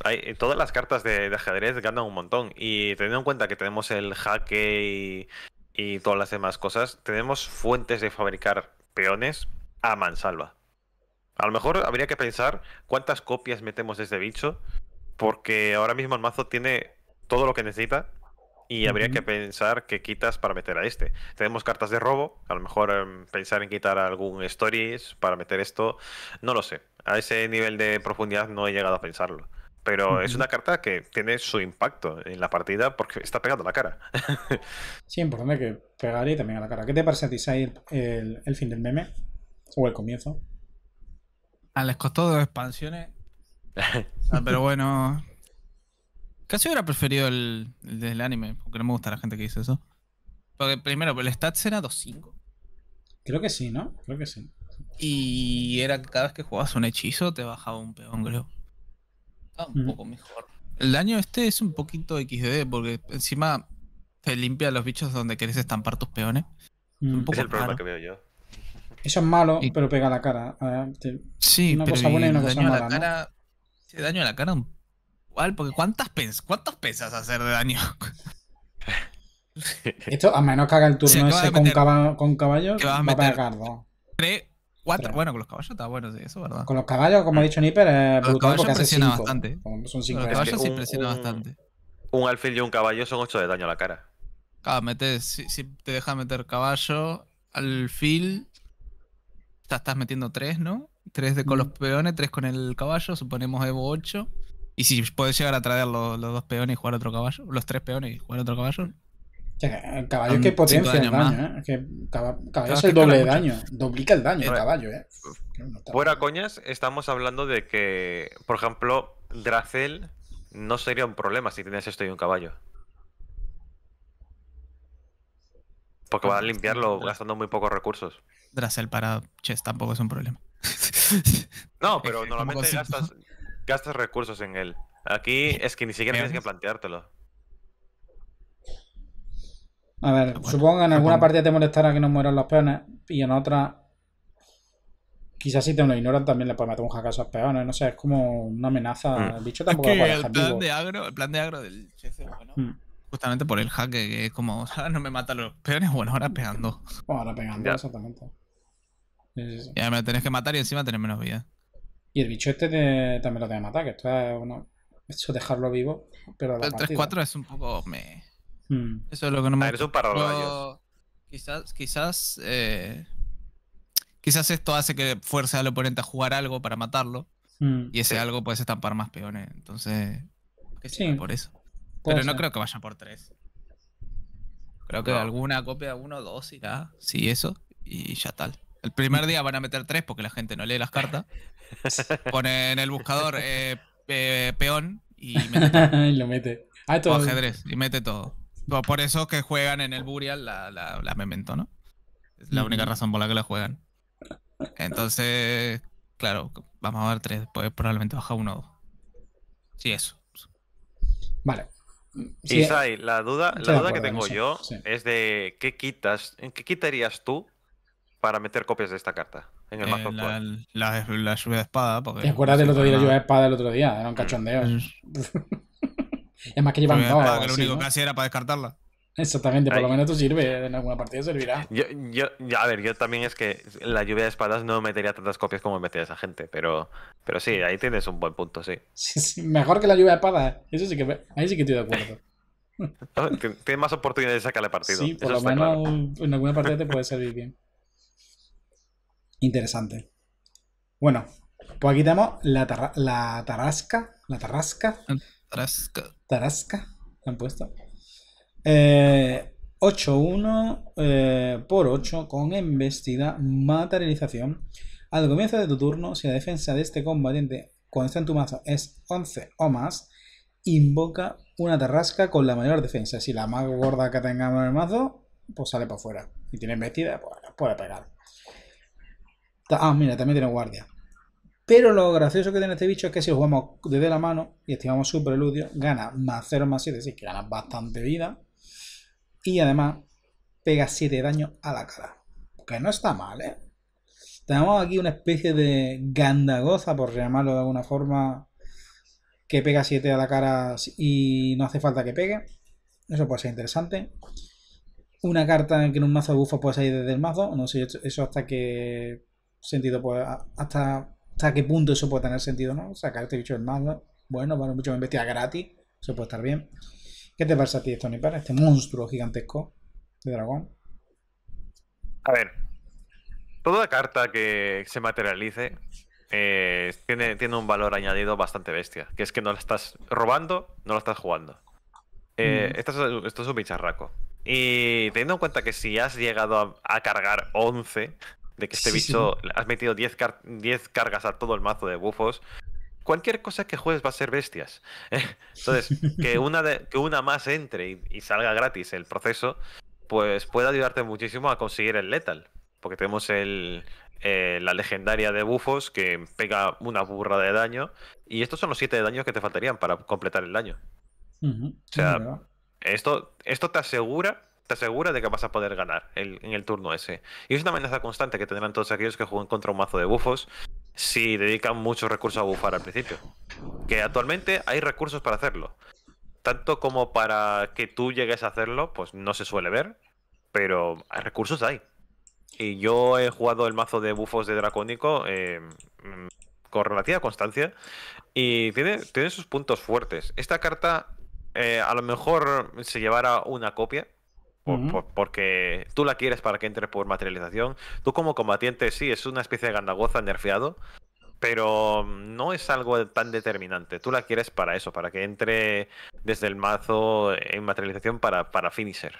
Hay, todas las cartas de, ajedrez ganan un montón. Y teniendo en cuenta que tenemos el jaque y, y, todas las demás cosas, tenemos fuentes de fabricar peones a mansalva. A lo mejor habría que pensar cuántas copias metemos de este bicho porque ahora mismo el mazo tiene todo lo que necesita y habría que pensar qué quitas para meter a este. Tenemos cartas de robo, a lo mejor em, pensar en quitar algún stories para meter esto, no lo sé. A ese nivel de profundidad no he llegado a pensarlo. Pero es una carta que tiene su impacto en la partida porque está pegando la cara. sí, importante que y también a la cara. ¿Qué te parece a ti, el, fin del meme? ¿O el comienzo? Al ah, les costó dos expansiones Ah, pero bueno. Casi hubiera preferido el, del anime, porque no me gusta la gente que dice eso. Porque primero, el stats era 2.5. Creo que sí, ¿no? Creo que sí. Y era cada vez que jugabas un hechizo te bajaba un peón, creo. un poco mejor. El daño este es un poquito XD, porque encima te limpia los bichos donde querés estampar tus peones. Mm. es el problema que veo yo. Eso es malo, pero pega la cara. Sí, pero buena y La cara, Sí, daño a la cara, igual, porque ¿cuántas, pens pensas hacer de daño? Esto, a menos que haga el turno ese con, con, caballos, va a pegar dos. Tres, cuatro. Bueno, con los caballos está bueno, sí, eso es verdad. Con los caballos, como ha dicho Nipper, es brutal caballos porque presiona bastante. ¿eh? Con los caballos sí presiona bastante. Un alfil y un caballo son ocho de daño a la cara. Claro, metes, si, si, te deja meter caballo, alfil, te estás metiendo tres, ¿no? Tres con los mm. peones, tres con el caballo, suponemos Evo 8. Y si puedes llegar a traer los, dos peones y jugar otro caballo, los tres peones y jugar otro caballo. el eh, caballo que potencia el daño, ¿eh? caballo es el doble de daño. Duplica el daño el caballo, ¿eh? Fuera coñas, estamos hablando de que, por ejemplo, Dracel no sería un problema si tienes esto y un caballo. Porque va a ah, limpiarlo gastando muy pocos recursos. Dracel para Chess tampoco es un problema. No, pero normalmente gastas, recursos en él. Aquí es que ni siquiera tienes que planteártelo. A ver, ah, supongo que en ah, alguna partida te molestará que no mueran los peones y en otra quizás si te lo ignoran también le puede meter un hack a esos peones, no sé, es como una amenaza. Hmm. El tampoco el plan de agro, el plan de del bueno. Hmm. Justamente por el hack que es como, ahora no me matan los peones, bueno, ahora pegando. ahora pegando, exactamente. Ya me tenés que matar y encima tenés menos vida. Y el bicho este también lo tenés que matar, que esto es uno. dejarlo vivo, pero. el 3-4 es un poco. Hmm. Eso es lo que no me. A Quizás. Quizás. Eh, quizás esto hace que fuerce al oponente a jugar algo para matarlo. Hmm. Y ese algo puedes estampar más peones. Eh, entonces. sí. por eso? pero no creo que vayan por 3. Creo que alguna copia, uno 2 y ya, Sí, eso. Y ya tal. El primer día van a meter tres porque la gente no lee las cartas. Pone en el buscador eh, eh, peón y mete lo mete. Ah, todo. ajedrez y mete todo. Por eso que juegan en el Burial la, memento, ¿no? Es la única razón por la que la juegan. Entonces, claro, vamos a ver tres, después pues probablemente baja uno o dos. Sí, eso. Vale. Sí, Isai, la duda, que tengo yo es de qué quitas, qué quitarías tú para meter copias de esta carta en el eh, la, lluvia de espada. Porque, ¿Te acuerdas del otro día? La lluvia de espada el otro día, era un cachondeo. Mm. es más que llevan dos. lo único que hacía era para descartarla. Exactamente, por lo menos tú sirve, en alguna partida servirá. Yo, a ver, yo también es que la lluvia de espadas no metería tantas copias como metía esa gente, pero, pero sí, ahí tienes un buen punto, sí. mejor que la lluvia de espadas, ¿eh? eso sí que ahí sí que estoy de acuerdo. Tienes más oportunidades de sacarle partido. Sí, por lo menos en alguna partida te puede servir bien. Interesante. Bueno, pues aquí tenemos la, la tarasca. La tarasca. Tarasca. Tarasca. ¿La han puesto. 8-1 eh, eh, por 8 con embestida materialización. Al comienzo de tu turno, si la defensa de este combatiente cuando está en tu mazo es 11 o más, invoca una tarrasca con la mayor defensa. Si la más gorda que tengamos en el mazo, pues sale para fuera Si tiene embestida, pues, puede pegar. Ah, mira, también tiene guardia. Pero lo gracioso que tiene este bicho es que si lo jugamos desde la mano y activamos su preludio, gana más 0 más 7, es decir, que gana bastante vida. Y además pega 7 daño a la cara. Que no está mal, ¿eh? Tenemos aquí una especie de gandagoza, por llamarlo de alguna forma, que pega 7 a la cara y no hace falta que pegue. Eso puede ser interesante. Una carta que en un mazo de bufos puede salir desde el mazo. No sé eso hasta que sentido, pues, hasta, hasta qué punto eso puede tener sentido, ¿no? Sacar este bicho del manga, bueno, vale mucho bestia gratis, eso puede estar bien. ¿Qué te pasa a ti, Tony, para este monstruo gigantesco de dragón? A ver, toda carta que se materialice eh, tiene, un valor añadido bastante bestia, que es que no la estás robando, no la estás jugando. Eh, mm. esto, es, un bicharraco. Y teniendo en cuenta que si has llegado a, a cargar 11, de que este bicho has metido 10 cargas a todo el mazo de bufos. Cualquier cosa que juegues va a ser bestias. Entonces, que una, que una más entre y, salga gratis el proceso, pues puede ayudarte muchísimo a conseguir el letal. Porque tenemos el, eh, la legendaria de bufos que pega una burra de daño. Y estos son los 7 de daño que te faltarían para completar el daño. O sea, esto, esto te asegura te asegura de que vas a poder ganar en el turno ese. Y es una amenaza constante que tendrán todos aquellos que jueguen contra un mazo de bufos si dedican muchos recursos a bufar al principio. Que actualmente hay recursos para hacerlo. Tanto como para que tú llegues a hacerlo, pues no se suele ver, pero hay recursos hay. Y yo he jugado el mazo de bufos de Dracónico eh, mm, con relativa constancia y tiene, tiene sus puntos fuertes. Esta carta eh, a lo mejor se llevará una copia, porque tú la quieres para que entre por materialización. Tú como combatiente sí, es una especie de gandagoza nerfeado, pero no es algo tan determinante. Tú la quieres para eso, para que entre desde el mazo en materialización para, para finisher.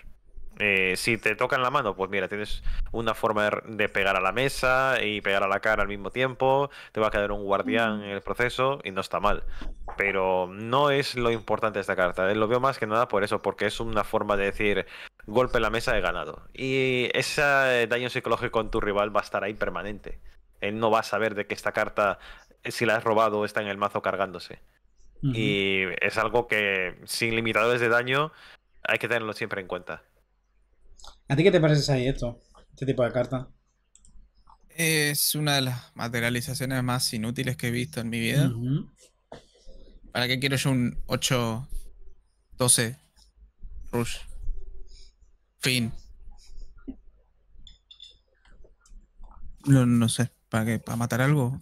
Eh, si te tocan la mano, pues mira, tienes una forma de, pegar a la mesa y pegar a la cara al mismo tiempo, te va a quedar un guardián mm. en el proceso y no está mal. Pero no es lo importante esta carta, eh, lo veo más que nada por eso, porque es una forma de decir golpe la mesa he ganado. Y ese daño psicológico en tu rival va a estar ahí permanente. Él no va a saber de que esta carta, si la has robado, está en el mazo cargándose. Y es algo que sin limitadores de daño hay que tenerlo siempre en cuenta. ¿A ti qué te parece ahí esto? Este tipo de carta. Es una de las materializaciones más inútiles que he visto en mi vida. ¿Para qué quiero yo un 8-12 Rush? Fin. No, no sé, ¿para qué? ¿Para matar algo?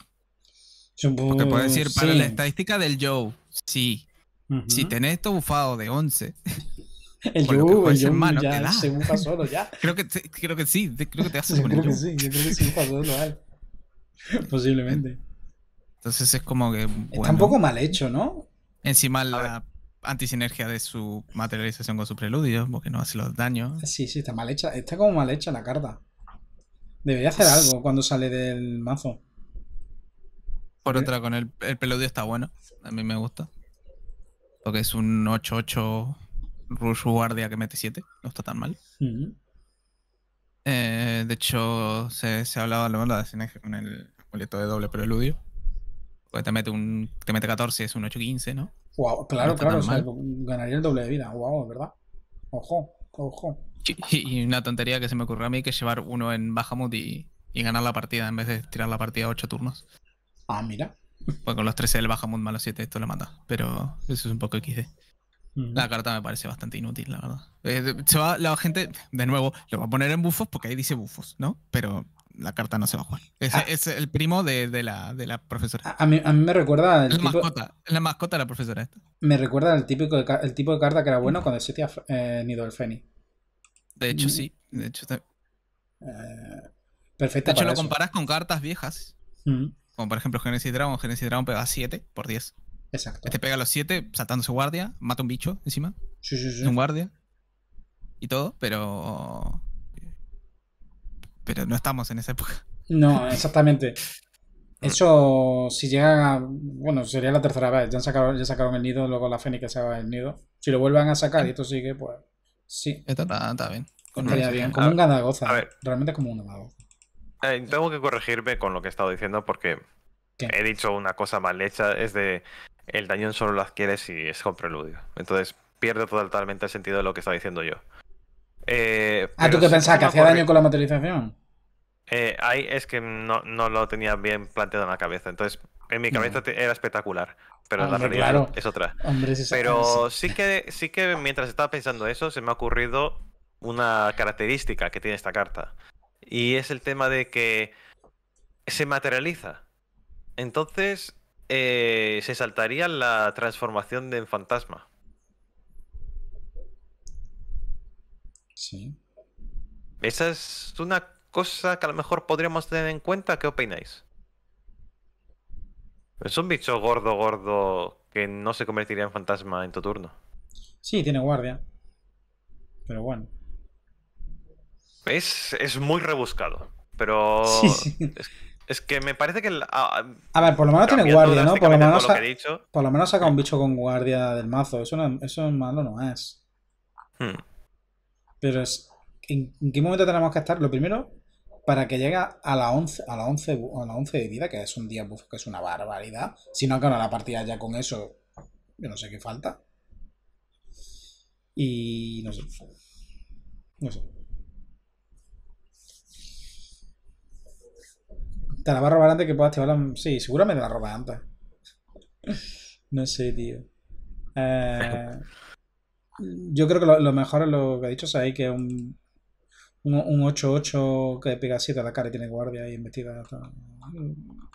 Porque puedo decir, para la estadística del Joe, sí. Si tenés esto bufado de 11, el el ya ya. creo, que, sí, creo que te hace yo creo que sí, Yo creo que se bufa solo, Posiblemente. Entonces es como que. Está un poco mal hecho, ¿no? Encima la antisinergia de su materialización con su preludio, porque no hace los daños. Ah, sí, sí, está mal hecha. Está como mal hecha la carta. Debería hacer algo cuando sale del mazo. Por ¿Eh? otra, con el, el preludio está bueno. A mí me gusta. Porque es un 8-8 Rush Guardia que mete 7, no está tan mal. Eh, de hecho, se, ha hablado lo de la con el boleto de doble preludio. Porque te mete, un, te mete 14, es un 8-15, ¿no? claro, claro, ganaría el doble de vida, wow, ¿verdad? Ojo, ojo. Y, una tontería que se me ocurrió a mí que llevar uno en Bahamut y, y ganar la partida en vez de tirar la partida 8 turnos. Ah, mira. Pues con los 13 del Bahamut más los 7 esto lo mata, pero eso es un poco XD. La carta me parece bastante inútil, la verdad. Eh, la gente, de nuevo, lo va a poner en bufos porque ahí dice bufos, ¿no? Pero la carta no se va a jugar. Ah. Es, el primo de, la, profesora. A mí, me recuerda. la, mascota, la de la profesora. Esta. Me recuerda el, típico el tipo de carta que era bueno cuando existía eh, Nido mm. De hecho, sí. De eh, hecho, perfecto. De hecho, lo comparas con cartas viejas. Mm. Como por ejemplo Genesis Dragon. Genesis Dragon pega 7 por 10. Exacto. Este pega a los saltando su guardia, mata un bicho encima. Sí, sí, sí. Un guardia. Y todo, pero. Pero no estamos en esa época. No, exactamente. Eso, si llega. A, bueno, sería la tercera vez. Ya sacaron, ya sacaron el nido, luego la Fénix saca el nido. Si lo vuelvan a sacar y esto sigue, pues. Sí. Esto está, bien. Estaría bien, como un ganagoza. Realmente como un ganado eh, tengo que corregirme con lo que he estado diciendo porque He dicho una cosa mal hecha, es de el daño solo lo adquieres si es con preludio. Entonces pierde totalmente el sentido de lo que estaba diciendo yo. Eh, ah, ¿tú qué pensabas? ¿Que hacía daño con la materialización? Eh, es que no, lo tenía bien planteado en la cabeza. Entonces, en mi cabeza era espectacular, pero en la realidad es otra. pero sí que, sí que mientras estaba pensando eso, se me ha ocurrido una característica que tiene esta carta. Y es el tema de que se materializa. Entonces, eh, se saltaría la transformación de en fantasma. Sí. Esa es una cosa que a lo mejor podríamos tener en cuenta. ¿Qué opináis? Es un bicho gordo, gordo, que no se convertiría en fantasma en tu turno. Sí, tiene guardia. Pero bueno. Es, muy rebuscado. Pero Es que me parece que. el a, ver, por lo menos tiene guardia, ¿no? Por lo menos, dicho, por lo menos saca un bicho con guardia del mazo. Eso, no, eso malo no es. Hmm. Pero es. ¿en, qué momento tenemos que estar? Lo primero, para que llegue a la 11, a la 11, a la 11 de vida, que es un día buff, que es una barbaridad. Si no, acaba la partida ya con eso. Yo no sé qué falta. Y. No sé. No sé. Te la va a robar antes que pueda la...? Sí, seguramente la roba antes. No sé, tío. Eh, yo creo que lo, mejor es lo que ha dicho es que un, un, 8-8 que pega 7 a la cara y tiene guardia y investiga.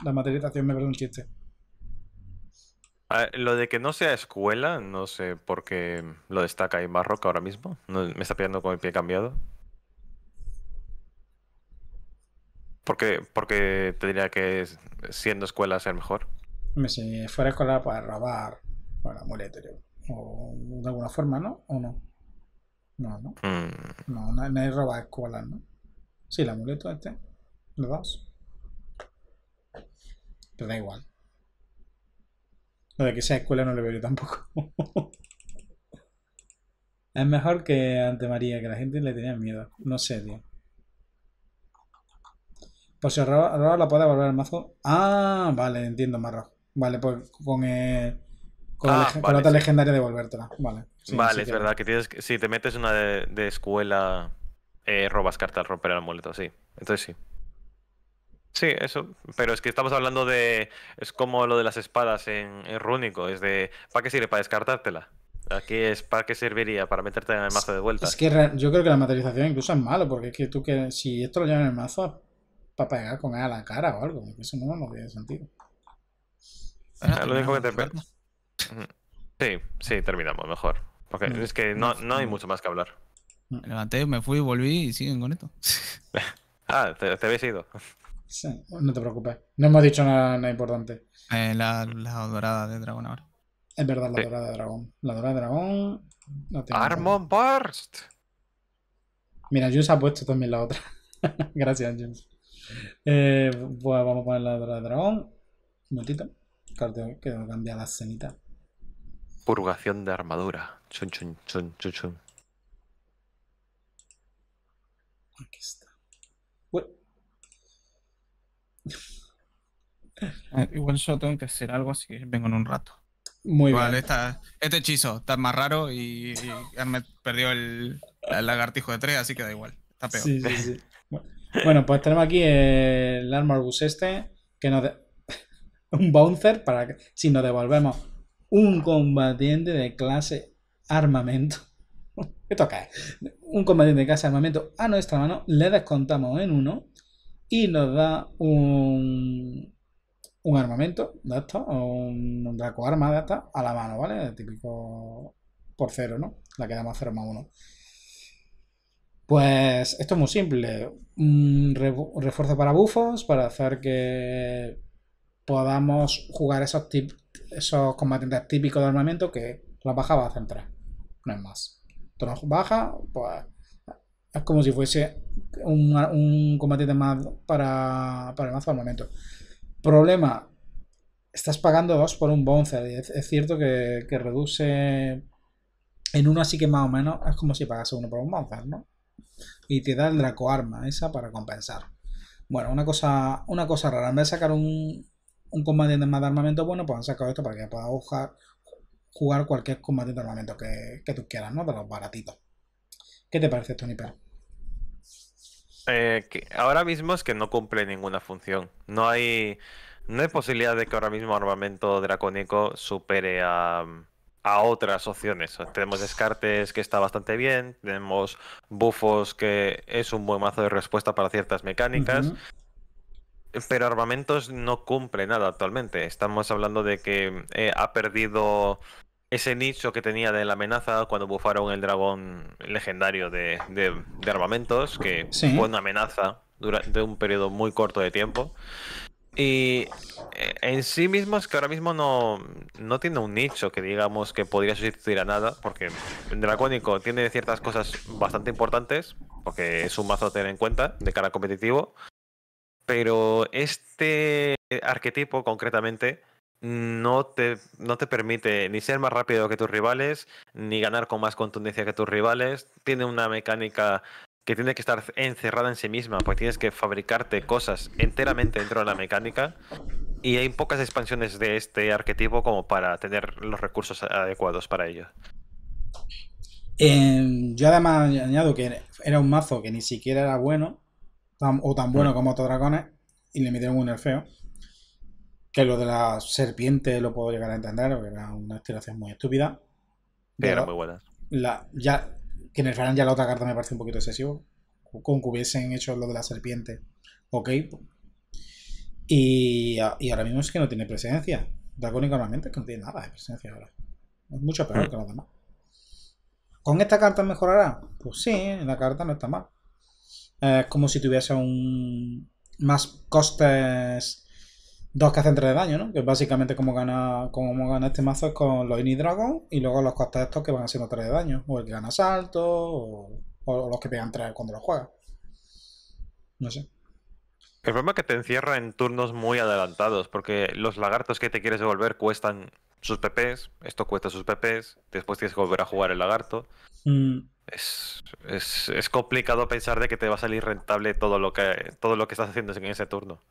La materialización me parece un chiste. lo de que no sea escuela, no sé por qué lo destaca ahí Barroca ahora mismo. me está pidiendo con el pie cambiado. ¿Por qué, porque te diría que siendo escuela sea mejor? Si fuera escuela para robar, bueno, muletero, o de alguna forma, ¿no? ¿O no? No, ¿no? Mm. No, nadie roba escuela, ¿no? Sí, la amuleto este, los dos. Pero da igual. Lo de que sea escuela no le veo yo tampoco. es mejor que ante María, que la gente le tenía miedo. No sé, tío. Pues si ahora la puede volver al mazo. Ah, vale, entiendo, Marro. Vale, pues con el. Con, ah, la nota legendaria devolvértela. Vale. vale, es verdad que tienes si te metes una de, escuela, eh, robas carta al romper el amuleto, sí. Entonces sí. Sí, eso. Pero es que estamos hablando de. Es como lo de las espadas en, Runico. Es de. ¿Para qué sirve? Para descartártela. Aquí es para qué serviría, para meterte en el mazo de vuelta. Es que yo creo que la materialización incluso es malo, porque es que tú que. Si esto lo llevas en el mazo, para pegar con él a la cara o algo, eso no, no tiene sentido. Ah, lo único que te pierdo Sí, sí, terminamos mejor. Porque mm. es que no, no, hay mucho más que hablar. Mm. levanté, me fui, volví y siguen con esto. ah, te, habéis ido. no te preocupes. No hemos dicho nada, importante. Eh, la, dorada de dragón ahora. Es verdad, la dorada de dragón. La dorada de dragón. No Armon Burst. Mira, Jules ha puesto también la otra. Gracias, Jules. Eh, vamos a poner la dragón. Un momentito. Que tengo a cambiar la escenita. Purgación de armadura. Chun, chun, chun, chun, chun. Aquí está. Eh, igual yo tengo que hacer algo, así que vengo en un rato. Muy vale, bien. este hechizo está más raro y, me perdió el, lagartijo de tres, así que da igual. Está peor. Sí, sí, sí. Bueno, pues tenemos aquí el Armor este, que nos... da un bouncer para que, si nos devolvemos un combatiente de clase armamento. Esto acá Un combatiente de clase armamento a nuestra mano, le descontamos en uno y nos da un, un armamento de esto, un draco arma de esta a la mano, ¿vale? típico por cero, ¿no? La que a 0 más 1. Pues esto es muy simple. Un refuerzo para bufos, para hacer que podamos jugar esos, combatientes típicos de armamento que la baja va a centrar. No es más. Tron baja, pues es como si fuese un, combatiente más para, el mazo de armamento. Problema, estás pagando dos por un bouncer. es, cierto que, reduce... En uno así que más o menos es como si pagase uno por un bouncer, ¿no? y te da el Draco Arma, esa para compensar. Bueno, una cosa, una cosa rara. En vez de sacar un, un combatiente más de armamento bueno, pues han sacado esto para que puedas jugar, jugar cualquier combatiente de armamento que, tú quieras, ¿no? De los baratitos. ¿Qué te parece, Tony Per? Eh, ahora mismo es que no cumple ninguna función. No hay, no hay posibilidad de que ahora mismo armamento dracónico supere a, a otras opciones. Tenemos Descartes que está bastante bien, tenemos Bufos que es un buen mazo de respuesta para ciertas mecánicas. Pero armamentos no cumple nada actualmente. Estamos hablando de que eh, ha perdido ese nicho que tenía de la amenaza cuando bufaron el dragón legendario de, armamentos, que fue una amenaza durante un periodo muy corto de tiempo. Y eh, en sí mismo es que ahora mismo no, tiene un nicho que digamos que podría sustituir a nada, porque el Dracónico tiene ciertas cosas bastante importantes, porque es un mazo a tener en cuenta de cara competitivo, pero este arquetipo concretamente no no te permite ni ser más rápido que tus rivales, ni ganar con más contundencia que tus rivales, tiene una mecánica que tiene que estar encerrada en sí misma, porque tienes que fabricarte cosas enteramente dentro de la mecánica. Y hay pocas expansiones de este arquetipo como para tener los recursos adecuados para ello. Em, yo además añado que era un mazo que ni siquiera era bueno, o tan bueno mm. como otros dragones, y le metieron un nerfeo. Que lo de la serpiente lo puedo llegar a entender, era una estiración muy estúpida. Pero muy buena. ya, que nerfearan ya la otra carta me parece un poquito excesivo. Con que hubiesen hecho lo de la serpiente, ok. Y, y ahora mismo es que no tiene presencia. dragónica normalmente es que no tiene nada de presencia ahora. Es mucho peor que lo demás. ¿Con esta carta mejorará? Pues sí, la carta no está mal. Es como si tuviese un más costes dos que hacen tres de daño, ¿no? Que básicamente como gana, gana este mazo es con los Ini Dragon y luego los costes estos que van haciendo tres de daño. O el que gana salto, o, los que pegan tres cuando lo juega No sé. El problema es que te encierra en turnos muy adelantados, porque los lagartos que te quieres devolver cuestan sus PPs, esto cuesta sus PPs, después tienes que volver a jugar el lagarto. Mm. Es, es, complicado pensar de que te va a salir rentable todo lo que, todo lo que estás haciendo en ese turno.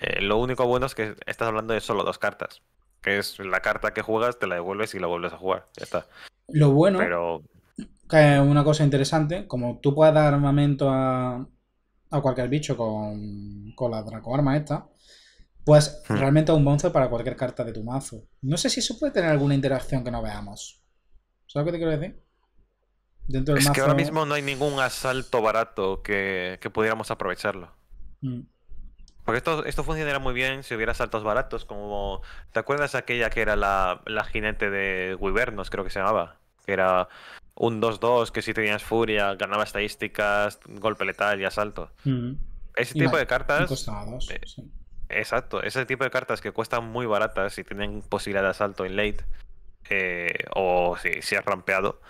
Eh, lo único bueno es que estás hablando de solo dos cartas. Que es la carta que juegas, te la devuelves y la vuelves a jugar. Ya está. Lo bueno. Pero... una cosa interesante, como tú puedes dar armamento a, cualquier bicho con, la Arma esta, pues hmm. realmente un bonzo para cualquier carta de tu mazo. No sé si eso puede tener alguna interacción que no veamos. ¿Sabes qué te quiero decir? Dentro del es que ahora mismo no hay ningún asalto barato que, pudiéramos aprovecharlo. Hmm. Porque esto, esto funcionaría muy bien si hubiera saltos baratos, como... ¿Te acuerdas aquella que era la, jinete de Wyvernos, creo que se llamaba? Que era un 2-2, que si tenías furia, ganaba estadísticas, golpe letal y asalto. Ese tipo de cartas... Eh, exacto, ese tipo de cartas que cuestan muy baratas y tienen posibilidad de asalto en late, eh, o si, si has rampeado,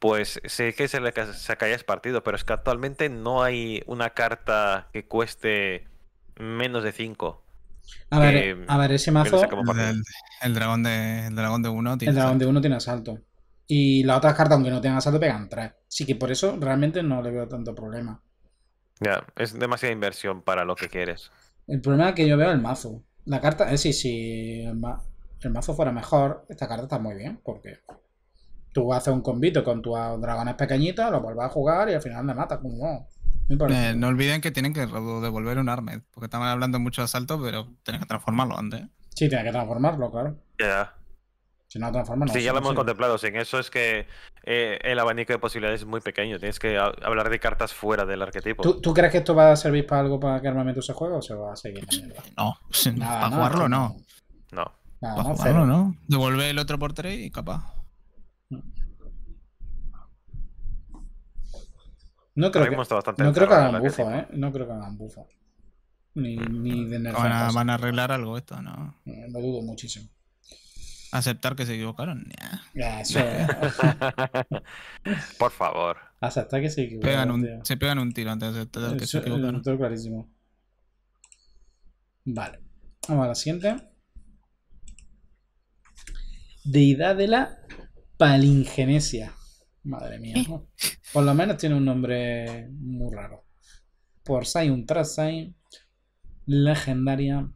pues sé que se le sacarías partido, pero es que actualmente no hay una carta que cueste menos de 5. A ver, ese mazo. El, dragón de, el dragón de 1 tiene. El dragón asalto. de tiene asalto. Y las otras cartas, aunque no tengan asalto, pegan 3. Así que por eso realmente no le veo tanto problema. Ya, es demasiada inversión para lo que quieres. El problema es que yo veo el mazo. La carta, es eh, si el, mazo fuera mejor, esta carta está muy bien, porque tú haces un convito con tus dragones pequeñitos, lo vuelves a jugar y al final me mata como eh, no olviden que tienen que devolver un armed, porque estaban hablando mucho de asalto, pero tienen que transformarlo antes. ¿eh? Sí, tiene que transformarlo, claro. Ya. Si no Sí, ya lo hemos contemplado. Sin eso es que eh, el abanico de posibilidades es muy pequeño. Tienes que hablar de cartas fuera del arquetipo. ¿Tú, crees que esto va a servir para algo para que armamento se juegue o se va a seguir? Pues, no, para jugarlo no. No. para jugarlo no. Devuelve el otro por tres y capaz. No creo, que, no creo que hagan bufo, ¿eh? No creo que hagan bufo. Ni, ni de energía. Van a, van a arreglar algo esto, ¿no? Eh, lo dudo muchísimo. ¿Aceptar que se equivocaron? Eso, ah, Por favor. Aceptar que se equivocaron. Pegan un, se pegan un tiro antes de aceptar eh, que se eh, equivocaron. Todo clarísimo. Vale. Vamos a la siguiente. Deidad de la palingenesia. Madre mía. Eh. Por lo menos tiene un nombre muy raro. Por un tras Sai. legendaria.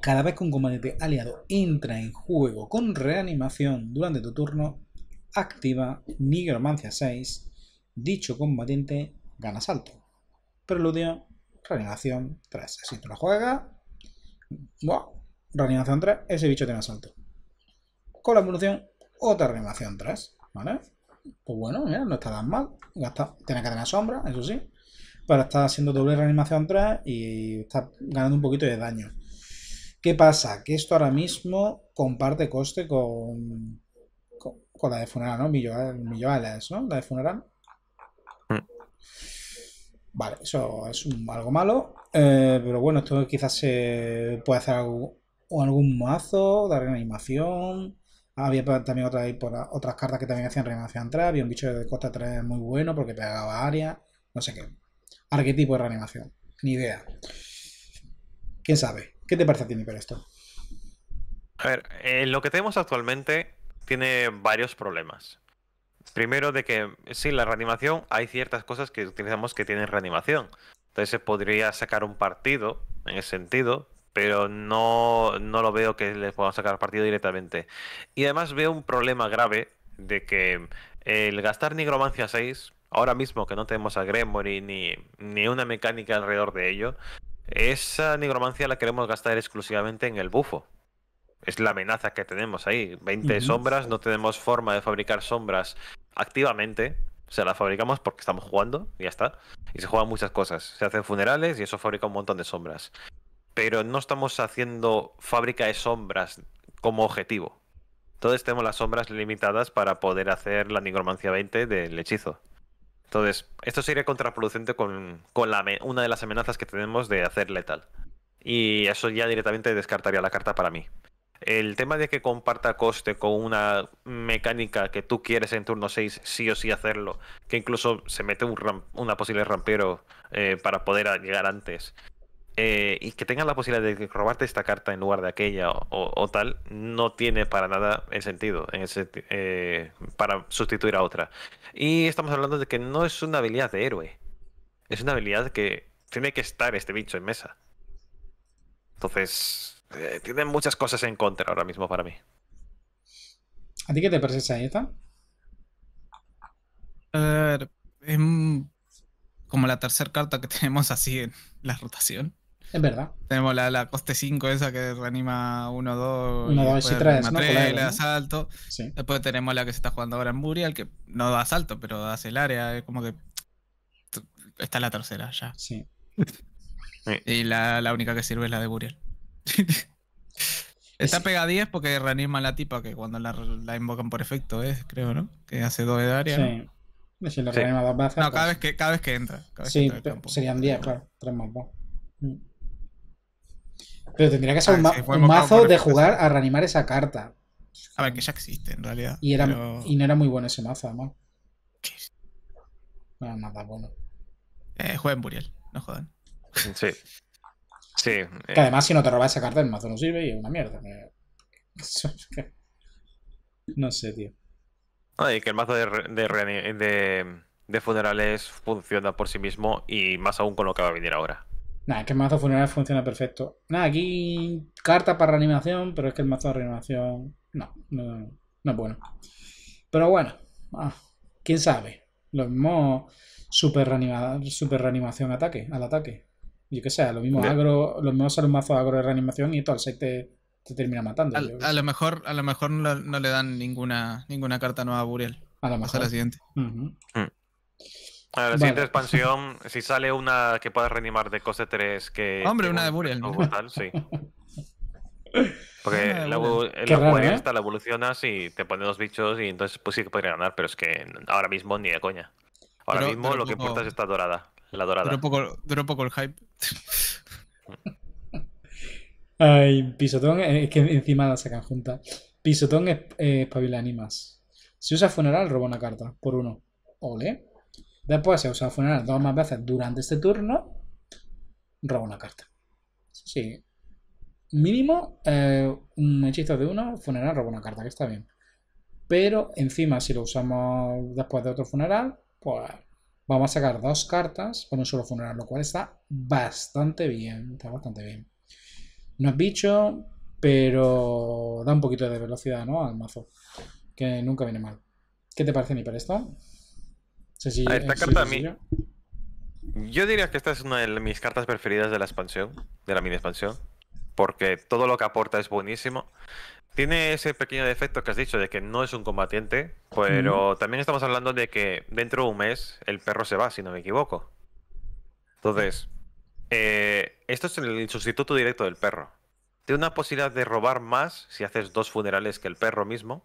Cada vez que un combatiente aliado entra en juego con reanimación durante tu turno, activa Nigromancia 6. Dicho combatiente gana salto. Preludio, reanimación 3. Así tú lo juegas, Buah. reanimación 3, ese bicho tiene salto. Con la evolución, otra reanimación 3. ¿Vale? Pues bueno, mira, no está tan mal. tiene que tener sombra, eso sí. Pero está haciendo doble reanimación atrás y está ganando un poquito de daño. ¿Qué pasa? Que esto ahora mismo comparte coste con, con, la de funeral, ¿no? Eh, Milloales, ¿no? La de funeral. Mm. Vale, eso es algo malo. Eh, pero bueno, esto quizás se puede hacer algún mazo de reanimación. Había también otras cartas que también hacían reanimación atrás, Había un bicho de costa 3 muy bueno porque pegaba área. No sé qué. Arquetipo de reanimación. Ni idea. ¿Quién sabe? ¿Qué te parece a ti, esto? A ver, eh, lo que tenemos actualmente tiene varios problemas. Primero de que, sí, la reanimación, hay ciertas cosas que utilizamos que tienen reanimación. Entonces se podría sacar un partido en ese sentido, pero no, lo veo que les podamos sacar partido directamente. Y además veo un problema grave de que el gastar Nigromancia 6, ahora mismo que no tenemos a Gremory ni, ni una mecánica alrededor de ello, esa Nigromancia la queremos gastar exclusivamente en el bufo. Es la amenaza que tenemos ahí. 20 sombras, no tenemos forma de fabricar sombras activamente. O sea, las fabricamos porque estamos jugando, y ya está. Y se juegan muchas cosas. Se hacen funerales y eso fabrica un montón de sombras pero no estamos haciendo fábrica de sombras como objetivo. Entonces tenemos las sombras limitadas para poder hacer la nigromancia 20 del hechizo. Entonces, esto sería contraproducente con, una de las amenazas que tenemos de hacer letal. Y eso ya directamente descartaría la carta para mí. El tema de que comparta coste con una mecánica que tú quieres en turno 6, sí o sí hacerlo, que incluso se mete una posible rampero eh, para poder llegar antes, eh, y que tengan la posibilidad de robarte esta carta en lugar de aquella o, tal, no tiene para nada el sentido eh, para sustituir a otra. Y estamos hablando de que no es una habilidad de héroe, es una habilidad que tiene que estar este bicho en mesa. Entonces, eh, tiene tienen muchas cosas en contra ahora mismo para mí. ¿A ti qué te parece esa A ver, es como la tercera carta que tenemos así en la rotación. Es verdad. Tenemos la, coste 5 esa que reanima 1, 2, 1, 2 y 3, ¿no? le Después tenemos la que se está jugando ahora en Burial, que no da asalto pero hace el área. Es como que. Está la tercera ya. Sí. y la, única que sirve es la de Burial. está pega 10 porque reanima a la tipa que cuando la, invocan por efecto es, creo, ¿no? Que hace 2 de área. Sí. ¿no? reanima dos veces. No, cada, pues. vez que, entra. sí, serían 10, claro. 3 más 2. Pero tendría que ser ah, un, mazo de jugar a reanimar esa carta. A ver, que ya existe en realidad. Y, era, y no era muy bueno ese mazo, además. No era nada bueno. Eh, jueguen Buriel, no jodan. Sí. Sí. Que eh. además, si no te roba esa carta, el mazo no sirve y es una mierda. no sé, tío. Ah, y que el mazo de, de funerales funciona por sí mismo y más aún con lo que va a venir ahora. Nada, es que el mazo funeral funciona perfecto. Nada, aquí carta para reanimación, pero es que el mazo de reanimación. No, no, es bueno. Pero bueno, ah, quién sabe. Lo mismo super, reanimación ataque, al ataque. Yo que sé, lo mismo agro, lo mismo sale un mazo agro de reanimación y todo al set te, termina matando. a, lo mejor, a lo mejor no, le dan ninguna, ninguna carta nueva a Buriel. A lo mejor. la siguiente. A la siguiente expansión, si sale una que puedas reanimar de coste 3, que. Hombre, una de Burial. ¿no? sí. Porque la, la ¿eh? la evolucionas y te pone dos bichos y entonces pues sí que podría ganar, pero es que ahora mismo ni de coña. Ahora mismo lo que importa es esta dorada. La dorada. Duró poco, poco el hype. Ay, Pisotón, eh, es que encima la sacan junta. Pisotón es eh, animas. Si usa funeral, roba una carta, por uno. Ole. Después se usado funeral dos más veces durante este turno. Roba una carta. Sí. Mínimo, eh, un hechizo de uno, funeral, roba una carta, que está bien. Pero encima, si lo usamos después de otro funeral, pues vamos a sacar dos cartas con un solo funeral, lo cual está bastante bien. Está bastante bien. No es bicho, pero da un poquito de velocidad, ¿no? Al mazo. Que nunca viene mal. ¿Qué te parece mi esto? esta carta a mí. Yo diría que esta es una de mis cartas preferidas de la expansión, de la mini expansión, porque todo lo que aporta es buenísimo. Tiene ese pequeño defecto que has dicho de que no es un combatiente, pero también estamos hablando de que dentro de un mes el perro se va, si no me equivoco. Entonces, eh, esto es el sustituto directo del perro. Tiene una posibilidad de robar más si haces dos funerales que el perro mismo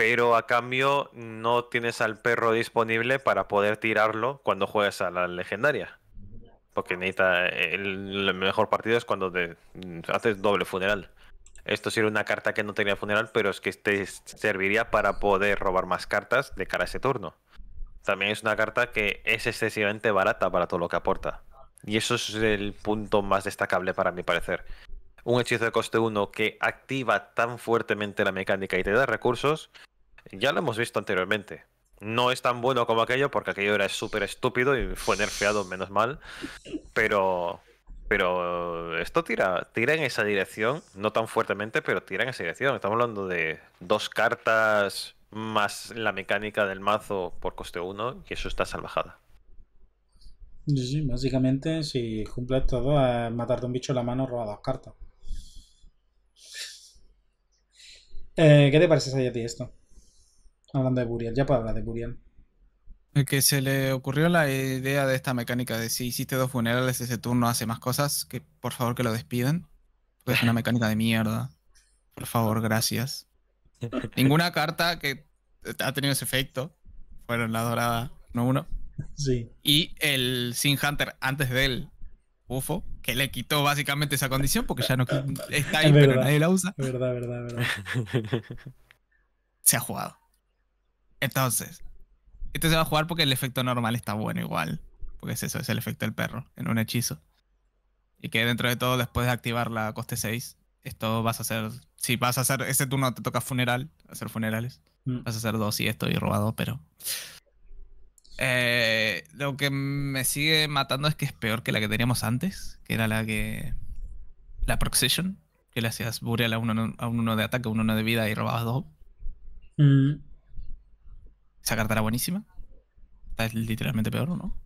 pero a cambio no tienes al perro disponible para poder tirarlo cuando juegas a la legendaria. Porque necesita el, mejor partido es cuando mm, haces doble funeral. Esto sería una carta que no tenía funeral, pero es que te serviría para poder robar más cartas de cara a ese turno. También es una carta que es excesivamente barata para todo lo que aporta. Y eso es el punto más destacable para mi parecer. Un hechizo de coste 1 que activa tan fuertemente la mecánica y te da recursos ya lo hemos visto anteriormente. No es tan bueno como aquello, porque aquello era súper estúpido y fue nerfeado, menos mal. Pero. Pero esto tira, tira en esa dirección, no tan fuertemente, pero tira en esa dirección. Estamos hablando de dos cartas más la mecánica del mazo por coste uno y eso está salvajada. Sí, sí, básicamente si cumples todo es matarte un bicho en la mano roba dos cartas. Eh, ¿Qué te parece a ti esto? Hablando de Burial, ya puedo hablar de Burial. El que se le ocurrió la idea de esta mecánica de si hiciste dos funerales ese turno hace más cosas, que por favor que lo despiden. Pues es una mecánica de mierda. Por favor, gracias. Ninguna carta que ha tenido ese efecto. Fueron la dorada no uno. Sí. Y el Sin Hunter antes del UFO, que le quitó básicamente esa condición porque ya no está ahí, pero nadie la usa. Verdad, verdad, verdad. Se ha jugado. Entonces, este se va a jugar porque el efecto normal está bueno igual. Porque es eso, es el efecto del perro en un hechizo. Y que dentro de todo, después de activar la coste 6, esto vas a hacer. Si vas a hacer. Ese turno te toca funeral, hacer funerales. Mm. Vas a hacer dos y esto y robado, pero. Eh, lo que me sigue matando es que es peor que la que teníamos antes, que era la que. La Proxession, que le hacías Burial a uno, a un uno de ataque, a un uno de vida y robabas dos. Mm. Esta carta era buenísima. Esta es literalmente peor, ¿no?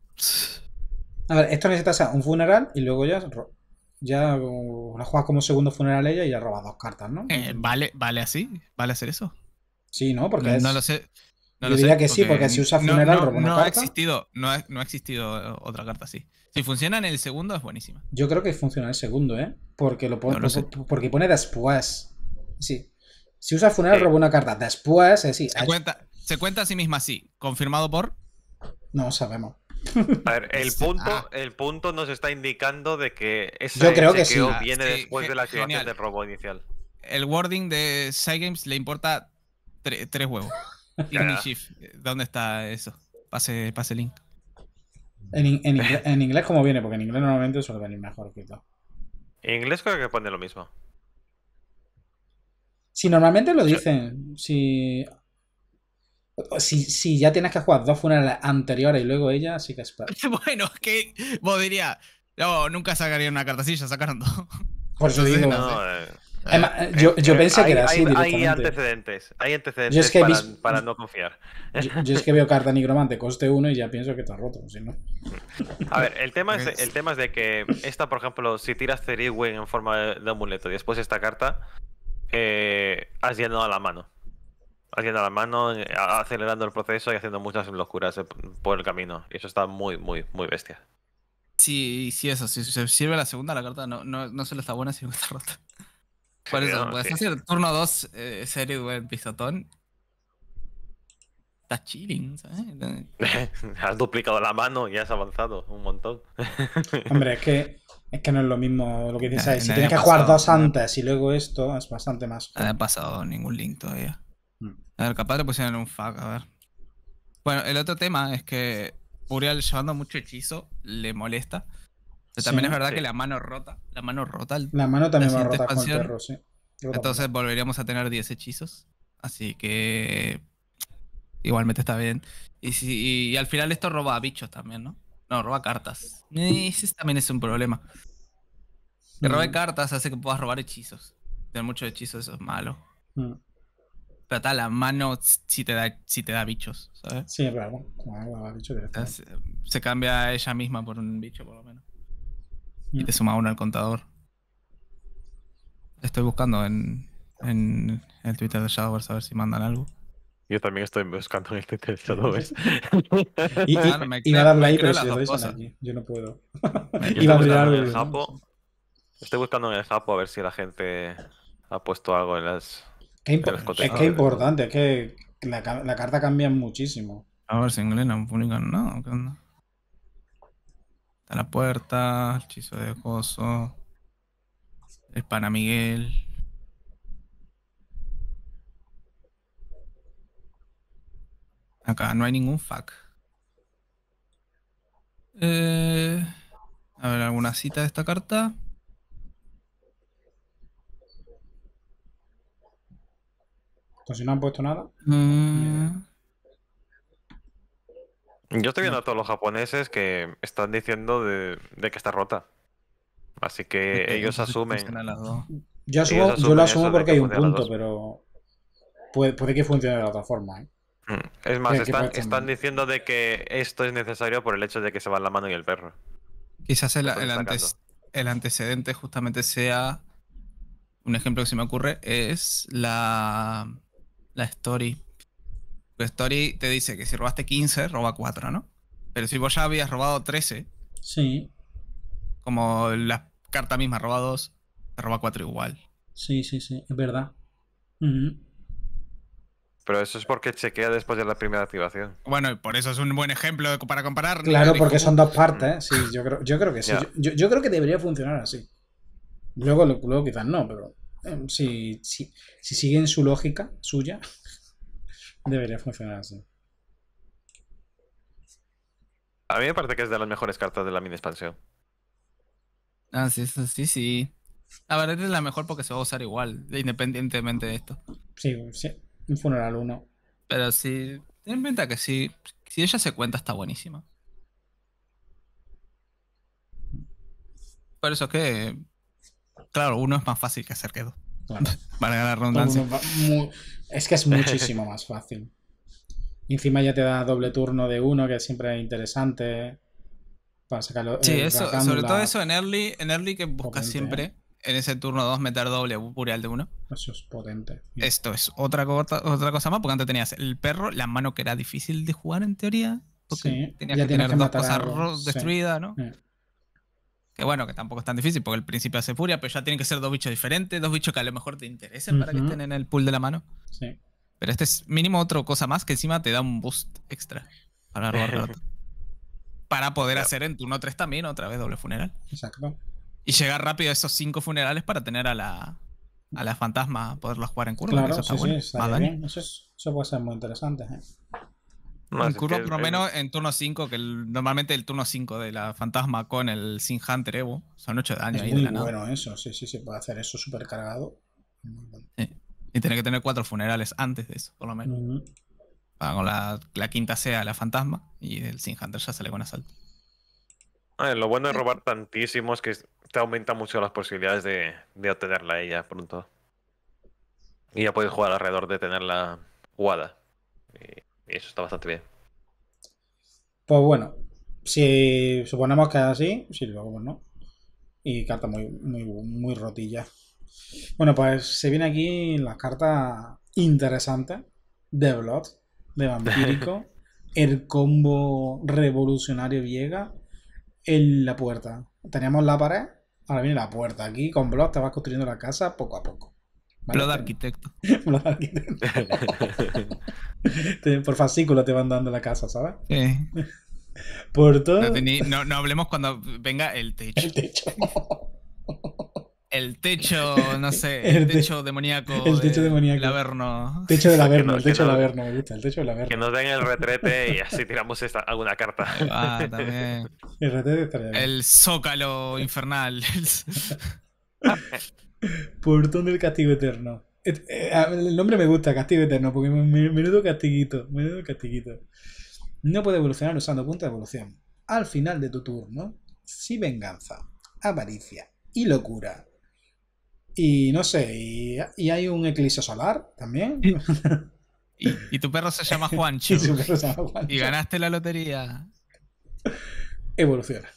A ver, esto necesita un funeral y luego ya. Ya la juegas como segundo funeral ella y ya robas dos cartas, ¿no? Eh, vale, vale así, vale hacer eso. Sí, ¿no? Porque es... lo sé. No yo diría que sí, porque si usa funeral, no, roba una Ha existido, no, ha, no ha existido eh, otra carta así. Si funciona en el segundo, es buenísima. Yo creo que funciona en el segundo, ¿eh? Porque lo, porque pone después. Sí. Si usa funeral, roba una carta. Después, es eh, cuenta, se cuenta a sí misma sí. confirmado por... No sabemos. A ver, el este, punto, ah. el punto nos está indicando de que ese Yo creo que sí. viene ah, después de la activación de del robo inicial. El wording de Cygames le importa tres huevos. Shift. ¿Dónde está eso? Pase, pase link. En, inglés, ¿cómo viene? Porque en inglés normalmente suele venir mejor todo. En inglés creo que pone lo mismo. Si normalmente lo dicen. Si si, si, ya tienes que jugar dos funerales anteriores y luego ella, sí que es para. bueno, es que vos dirías, no, nunca sacaría una carta así, ya sacaron dos. Por su digo. Eh. Eh, yo, yo eh, pensé que era así. Hay, directamente. hay antecedentes, hay antecedentes para, no confiar. Yo, es que veo carta nigromante, coste uno y ya pienso que está roto. Si no. A ver, el tema, es, el de que esta, por ejemplo, si tiras Ceriwin en forma de, de amuleto y después esta carta, has llenado la mano haciendo la mano, eh, acelerando el proceso y haciendo muchas locuras eh, por el camino. Y eso está muy, muy, muy bestia. Sí, sí, eso. Si se sirve la segunda, la carta no, no, no solo está buena, sino que pues, eh, está rota. puedes hacer turno 2, eh, serie web pisotón. Estás chilling, ¿sabes? has duplicado la mano y has avanzado un montón. Hombre, es que, es que no es lo mismo lo que dices Si tienes que jugar dos antes y luego esto, es bastante más. No ha pasado ningún link todavía. A ver, capaz le pusieron un fuck, a ver. Bueno, el otro tema es que Uriel llevando mucho hechizo le molesta. también es verdad que la mano rota, la mano rota. La mano también va con el sí. Entonces volveríamos a tener 10 hechizos. Así que igualmente está bien. Y, si, al final esto roba bichos también, ¿no? No, roba cartas. Eh, ese también es un problema. Que robe mm. cartas hace que puedas robar hechizos. Tener muchos hechizos, eso es malo. Mm. Trata la mano si te da, si te da bichos, ¿sabes? Sí, claro, raro. se, cambia ella misma por un bicho, por lo menos. Y mm. te suma uno al contador. Estoy buscando en, en el Twitter de Shadowverse a ver si mandan algo. Yo también estoy buscando en el Twitter de Shadowverse. y, y, no, me y creo, me ahí, Yo no puedo. y va a buscando el Japo, estoy buscando en el Japo a ver si la gente ha puesto algo en las es que importante, es que la, carta cambia muchísimo. A ver si en no Está la puerta, hechizo de coso, Es para Miguel. Acá no hay ningún fuck. Eh, a ver, alguna cita de esta carta. Entonces no han puesto nada. Mm. Yo estoy viendo a todos los japoneses que están diciendo de, que está rota. Así que ellos asumen. Yo, lo asumo porque hay un punto, pero puede, puede, que funcione de otra forma. ¿eh? Mm. Es más, están, diciendo de que esto es necesario por el hecho de que se van la mano y el perro. Quizás el antecedente justamente sea, un ejemplo que se me ocurre, es la la story. La story te dice que si robaste 15, roba 4, ¿no? Pero si vos ya habías robado 13. Sí. Como la carta misma, robados 2, te roba 4 igual. Sí, sí, sí, es verdad. Pero eso es porque chequea después de la primera activación. Bueno, y por eso es un buen ejemplo para comparar. Claro, porque son uh". dos partes. ¿eh? Sí, yo creo, yo creo que sí. Yo, creo que debería funcionar así. Luego, luego quizás no, pero. Em, si, si, si siguen su lógica suya, debería funcionar así. A mí me parece que es de las mejores cartas de la mini expansión. Ah, sí, sí, sí. La verdad es la mejor porque se va a usar igual, independientemente de esto. Sí, sí. un funeral uno. Pero sí, ten en cuenta que sí, si ella se cuenta está buenísima. Por eso es que claro, uno es más fácil que hacer que dos. Claro. Vale, ganar redundancia. es que es muchísimo más fácil. Encima ya te da doble turno de uno, que siempre es interesante. Para sacarlo. Sí, eh, eso, sobre todo eso en early, en early que buscas siempre. En ese turno dos meter doble burial de uno. Eso es potente. Esto es otra, cosa, otra cosa más, porque antes tenías el perro, la mano que era difícil de jugar en teoría. Porque tenías que tener dos cosas destruidas, ¿no? Eh. Que bueno, que tampoco es tan difícil porque el principio hace furia, pero ya tienen que ser dos bichos diferentes, dos bichos que a lo mejor te interesen para que estén en el pool de la mano. Sí. Pero este es mínimo otra cosa más que encima te da un boost extra para robar Para poder hacer en turno 3 también otra vez doble funeral. Exacto. Y llegar rápido a esos cinco funerales para tener a la, a la fantasma, poderla jugar en curva. Claro, eso, sí, sí, eso, puede ser muy interesante. ¿eh? por lo menos en turno 5, que normalmente el turno 5 de la Fantasma con el Sin Hunter Evo son 8 daños. de bueno eso, sí, sí, se puede hacer eso súper cargado. Y tener que tener 4 funerales antes de eso, por lo menos. Ah, con la, quinta sea la Fantasma y el Sin Hunter ya sale con asalto. Ah, lo bueno es robar tantísimos es que te aumenta mucho las posibilidades de, de obtenerla ella pronto. Y ya puedes jugar alrededor de tenerla jugada. Y eh, y eso está bastante bien. Pues bueno, si suponemos que es así, si luego no. Y carta muy, muy, rotilla. Bueno, pues se viene aquí la carta interesante de Blood, de Vampírico, el combo revolucionario Viega, en la puerta. Teníamos la pared, ahora viene la puerta. Aquí con Blood te vas construyendo la casa poco a poco. Blood Arquitecto. Blood Arquitecto. Por fascículo te van dando la casa, ¿sabes? Sí. Por todo. No, no, hablemos cuando venga el techo. El techo. El techo, no sé, el, techo demoníaco. El techo demoníaco. El Techo del averno, el techo del averno, me el techo del Que nos den el retrete y así tiramos esta, alguna carta. Ah, también. El retrete El zócalo infernal. ¿Por Portón del castigo eterno. Eh, ah, el nombre me gusta, castigo eterno, porque menudo castiguito, menudo castiguito. No puede evolucionar usando punta de evolución. Al final de tu turno, si venganza, avaricia y locura. Y no sé, y, hay un eclipse solar también. Y, tu perro se llama Juancho. y, y ganaste la lotería. Evoluciona.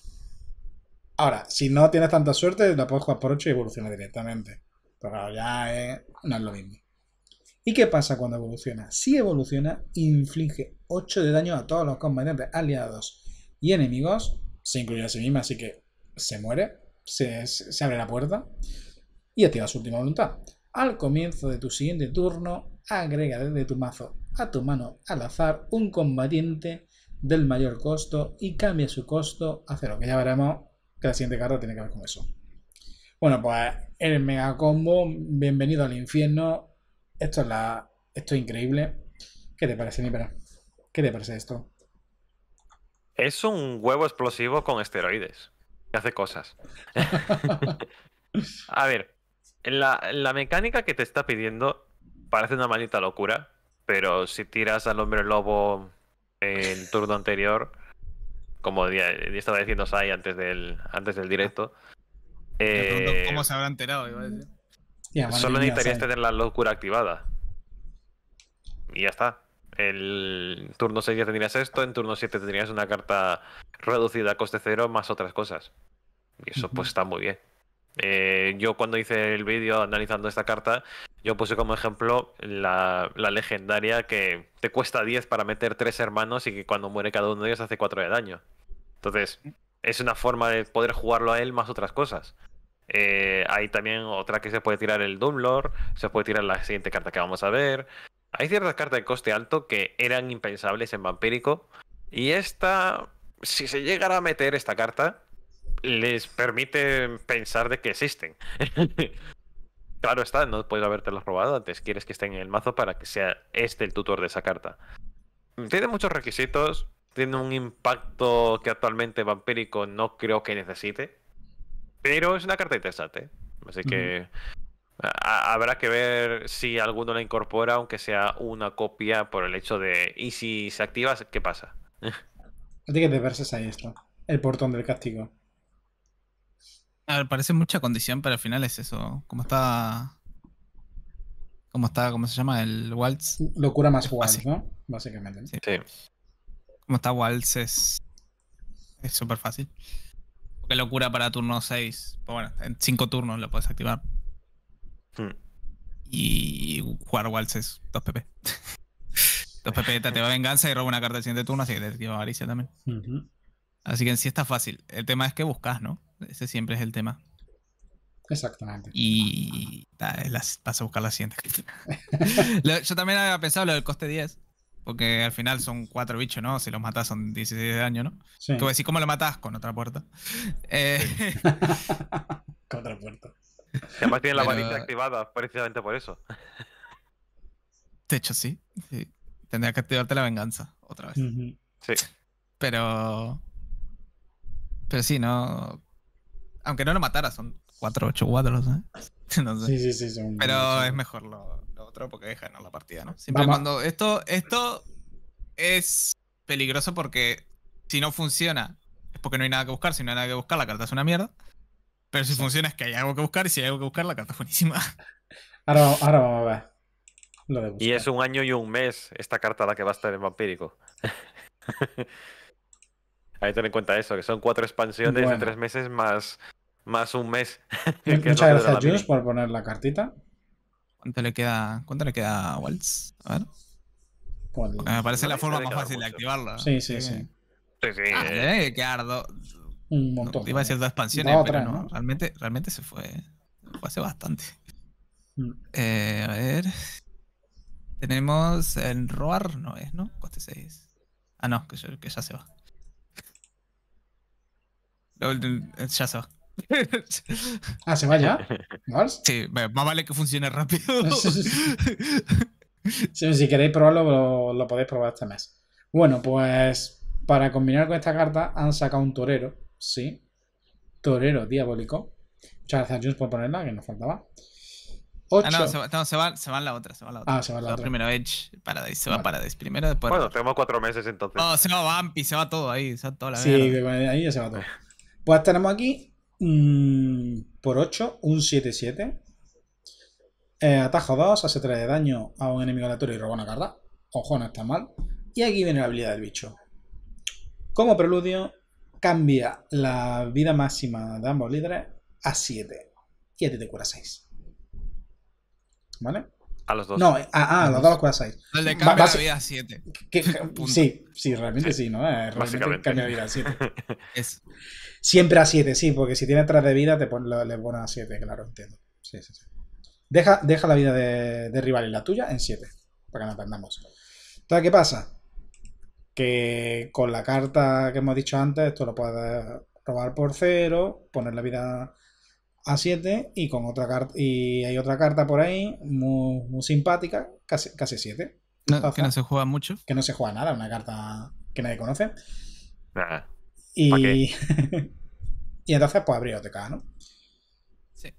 Ahora, si no tienes tanta suerte, la puedes jugar por 8 y evoluciona directamente. Pero ya no es lo mismo. ¿Y qué pasa cuando evoluciona? Si evoluciona, inflige 8 de daño a todos los combatientes aliados y enemigos, se incluye a sí misma, así que se muere, se, abre la puerta y activa su última voluntad. Al comienzo de tu siguiente turno, agrega desde tu mazo a tu mano al azar un combatiente del mayor costo y cambia su costo a cero, que ya veremos que la siguiente carta tiene que ver con eso. Bueno, pues el mega combo, bienvenido al infierno. Esto es la. Esto es increíble. ¿Qué te parece, Nipera? ¿Qué te parece esto? Es un huevo explosivo con esteroides. Que hace cosas. A ver, la, mecánica que te está pidiendo parece una maldita locura, pero si tiras al hombre lobo el turno anterior, como estaba diciendo Sai antes del, antes del directo. Eh, ¿Cómo se habrá enterado? solo necesitarías tener la locura activada. Y ya está. En turno 6 ya tendrías esto, en turno 7 tendrías una carta reducida a coste cero más otras cosas. Y eso pues está muy bien. Eh, yo cuando hice el vídeo analizando esta carta, yo puse como ejemplo la, legendaria que te cuesta 10 para meter tres hermanos y que cuando muere cada uno de ellos hace 4 de daño. Entonces, es una forma de poder jugarlo a él más otras cosas. Eh, hay también otra que se puede tirar el Doomlord, se puede tirar la siguiente carta que vamos a ver. Hay ciertas cartas de coste alto que eran impensables en Vampírico. Y esta, si se llegara a meter esta carta, les permite pensar de que existen. claro está, no puedes habértelas robado antes, quieres que estén en el mazo para que sea este el tutor de esa carta. Tiene muchos requisitos, tiene un impacto que actualmente vampírico no creo que necesite. Pero es una carta interesante. Así que habrá que ver si alguno la incorpora, aunque sea una copia por el hecho de. Y si se activa, ¿qué pasa? Tiene que deberse ahí esto. El portón del castigo. A ver, parece mucha condición, pero al final es eso. Como está. Como está, ¿cómo se llama? El Waltz. Locura más Waltz, ¿no? Básicamente. sí. Como está Waltz es súper fácil. Qué locura para turno 6. bueno, en 5 turnos lo puedes activar. Hmm. Y jugar Waltz es 2 PP. 2 PP te va venganza y roba una carta de siguiente turno, así que te activa avaricia también. Así que en sí está fácil. El tema es que buscas, ¿no? Ese siempre es el tema. Exactamente. Y vas a buscar la siguiente. yo también había pensado lo del coste 10. Porque al final son cuatro bichos, ¿no? Si los matas son 16 de daño, ¿no? Sí. Tú decís, ¿cómo lo matas? Con otra puerta. Eh, Con otra puerta. Y además tiene la varita activada, precisamente por eso. De hecho, sí. Tendría que activarte la venganza otra vez. Sí. Pero. Pero sí, no. Aunque no lo matara, son 4, 8 cuadros, ¿eh? No sé. Sí, sí, sí. Son Pero es mejor lo, porque deja ganar la partida, ¿no? Siempre cuando esto, esto es peligroso porque si no funciona es porque no hay nada que buscar. Si no hay nada que buscar, la carta es una mierda. Pero si funciona es que hay algo que buscar y si hay algo que buscar, la carta es buenísima. Ahora, vamos a ver. y es un año y un mes esta carta la que va a estar en Vampírico. Hay que tener en cuenta eso, que son cuatro expansiones en de tres meses más, más un mes. Muchas gracias, Jules, por poner la cartita. ¿Cuánto le queda, cuánto le queda a Waltz? A ver. me parece la forma más fácil de activarla. Sí, sí, sí. sí. sí, ah, Un montón. No, iba a decir dos expansiones, pero no. Realmente, realmente se fue. Fue hace bastante. Mm. Eh, a ver. Tenemos el Roar, no es, ¿no? Coste 6. Ah, no, que ya se va. ya se va ah, ¿se va ya? Sí, más vale que funcione rápido. si queréis probarlo, lo, podéis probar este mes. Bueno, pues para combinar con esta carta han sacado un torero, sí. Torero diabólico. Muchas gracias, Jones, por ponerla, que nos faltaba. Ah, Ocho. Ah, no, se va, se la otra, se va la otra. Ah, se va la, otra. primero Edge, Paradise, se va Paradise primero, después... Bueno, tenemos cuatro meses entonces. No, se va Vampi, se va todo ahí, se va toda la Sí, ahí ya se va todo. Pues tenemos aquí Mm, por 8, un 7-7. Eh, atajo 2, hace 3 de daño a un enemigo aleatorio y roba una carta. Ojo, no está mal. Y aquí viene la habilidad del bicho. Como preludio, cambia la vida máxima de ambos líderes a 7. Y a ti te cura 6. ¿Vale? A los dos. No, eh, a, los dos los cura 6. El de cambia la vida a 7. Sí, sí, realmente sí, ¿no? cambia la vida a 7. es. Siempre a 7, sí, porque si tienes 3 de vida, te pon, le pones a 7, claro, entiendo. Sí, sí, sí. Deja, deja la vida de, rival y la tuya en 7, para que no perdamos. Entonces, ¿qué pasa? Que con la carta que hemos dicho antes, esto lo puedes robar por 0, poner la vida a 7 y con otra carta y hay otra carta por ahí muy, simpática, casi 7. Casi no, que no se juega mucho. Que no se juega nada, una carta que nadie conoce. Y, y entonces, pues abrió caja, ¿no? Sí.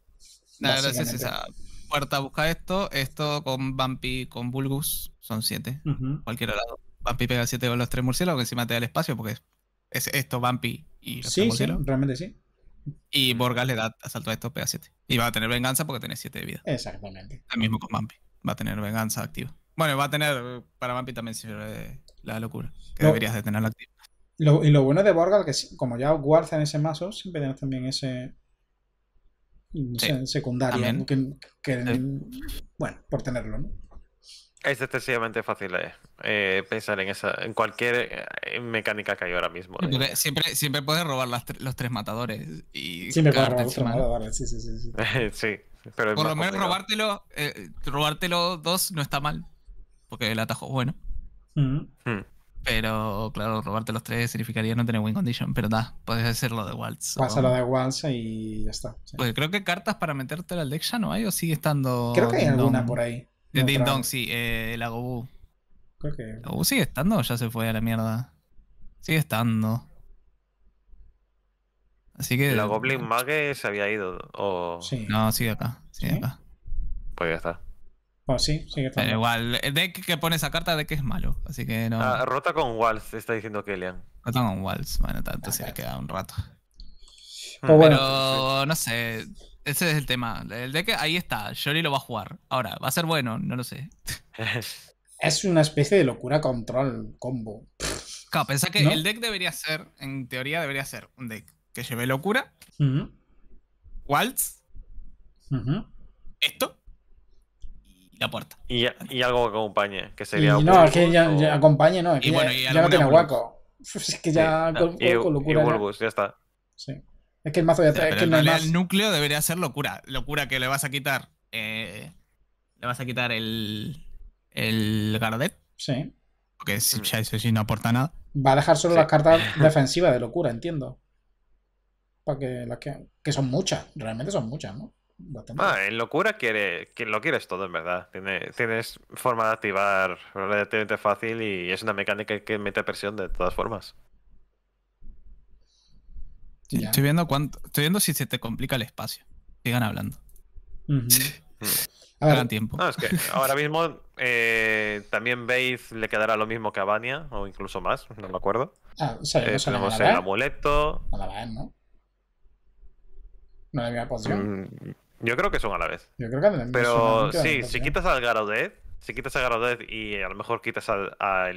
La esa puerta busca esto. Esto con Bumpy, con Bulgus, son siete. Cualquier lado. Bumpy pega siete con los tres murciélagos, que encima te da el espacio, porque es, esto, Bumpy y los sí, realmente sí. Y Borgas le da asalto a esto pega 7. Y va a tener venganza porque tiene 7 de vida. Exactamente. mismo con Bumpy. Va a tener venganza activa. Bueno, va a tener. Para Bumpy también sirve la locura. Que deberías de tenerla activa y lo bueno de Borgal, que como ya guardan ese mazo, siempre tienes también ese, secundario. Bueno, por tenerlo, ¿no? Es excesivamente fácil eh, eh, pensar en esa, en cualquier eh, mecánica que hay ahora mismo. Siempre, siempre puedes robar los tres matadores y siempre puedes robar los tres matadores, sí, sí, sí. sí. Por lo menos robártelo, robártelo dos no está mal, porque el atajo es bueno. Mm. Hmm. Pero claro, robarte los tres significaría no tener win condition, pero da, puedes hacerlo de Waltz. Pásalo de Waltz y ya está. Pues creo que cartas para meterte al deck ya no hay o sigue estando. Creo que hay alguna por ahí. De Ding Dong, sí, eh, la Gobu. Creo que. ¿La Gobu sigue estando o ya se fue a la mierda? Sigue estando. Así que. La Goblin Mage se había ido. O... No, sigue acá. acá. Pues ya está. Oh, sí, Pero igual, el eh, deck que pone esa carta, de que es malo. Así que no. Ah, rota con waltz, está diciendo Kelian. Rota con waltz, bueno, tanto se le queda un rato. Pues bueno, Pero no sé, ese es el tema. El deck ahí está, Shori lo va a jugar. Ahora, ¿va a ser bueno? No lo sé. es una especie de locura control combo. Claro, pensá que el deck debería ser, en teoría debería ser un deck que lleve locura, Waltz, esto, y algo que acompañe, que sería. Y no, es que ya, acompañe, no. Es que y bueno, ya, no tiene hueco. Es que ya con, locura. Sí. Es que el mazo ya está es El núcleo debería ser locura. Locura que le vas a quitar. Eh, le vas a quitar el. El Gardet. Sí. Porque si mm. eso sí no aporta nada. Va a dejar solo las cartas defensivas de locura, entiendo. Para que las que. Que son muchas. Realmente son muchas, ¿no? Ah, en locura quiere, lo quieres todo, en verdad. Tienes, forma de activar relativamente fácil y es una mecánica que mete presión de todas formas. estoy viendo si se te complica el espacio. Sigan hablando. tiempo. ahora mismo eh, también Baith le quedará lo mismo que a Bania o incluso más, no me acuerdo. Ah, o sea, eh, tenemos el amuleto. ¿no? No la había poción. Yo creo que son a la vez. Yo creo que a Pero sí, si quitas al Garodez, si quitas al Garodez y a lo mejor quitas al,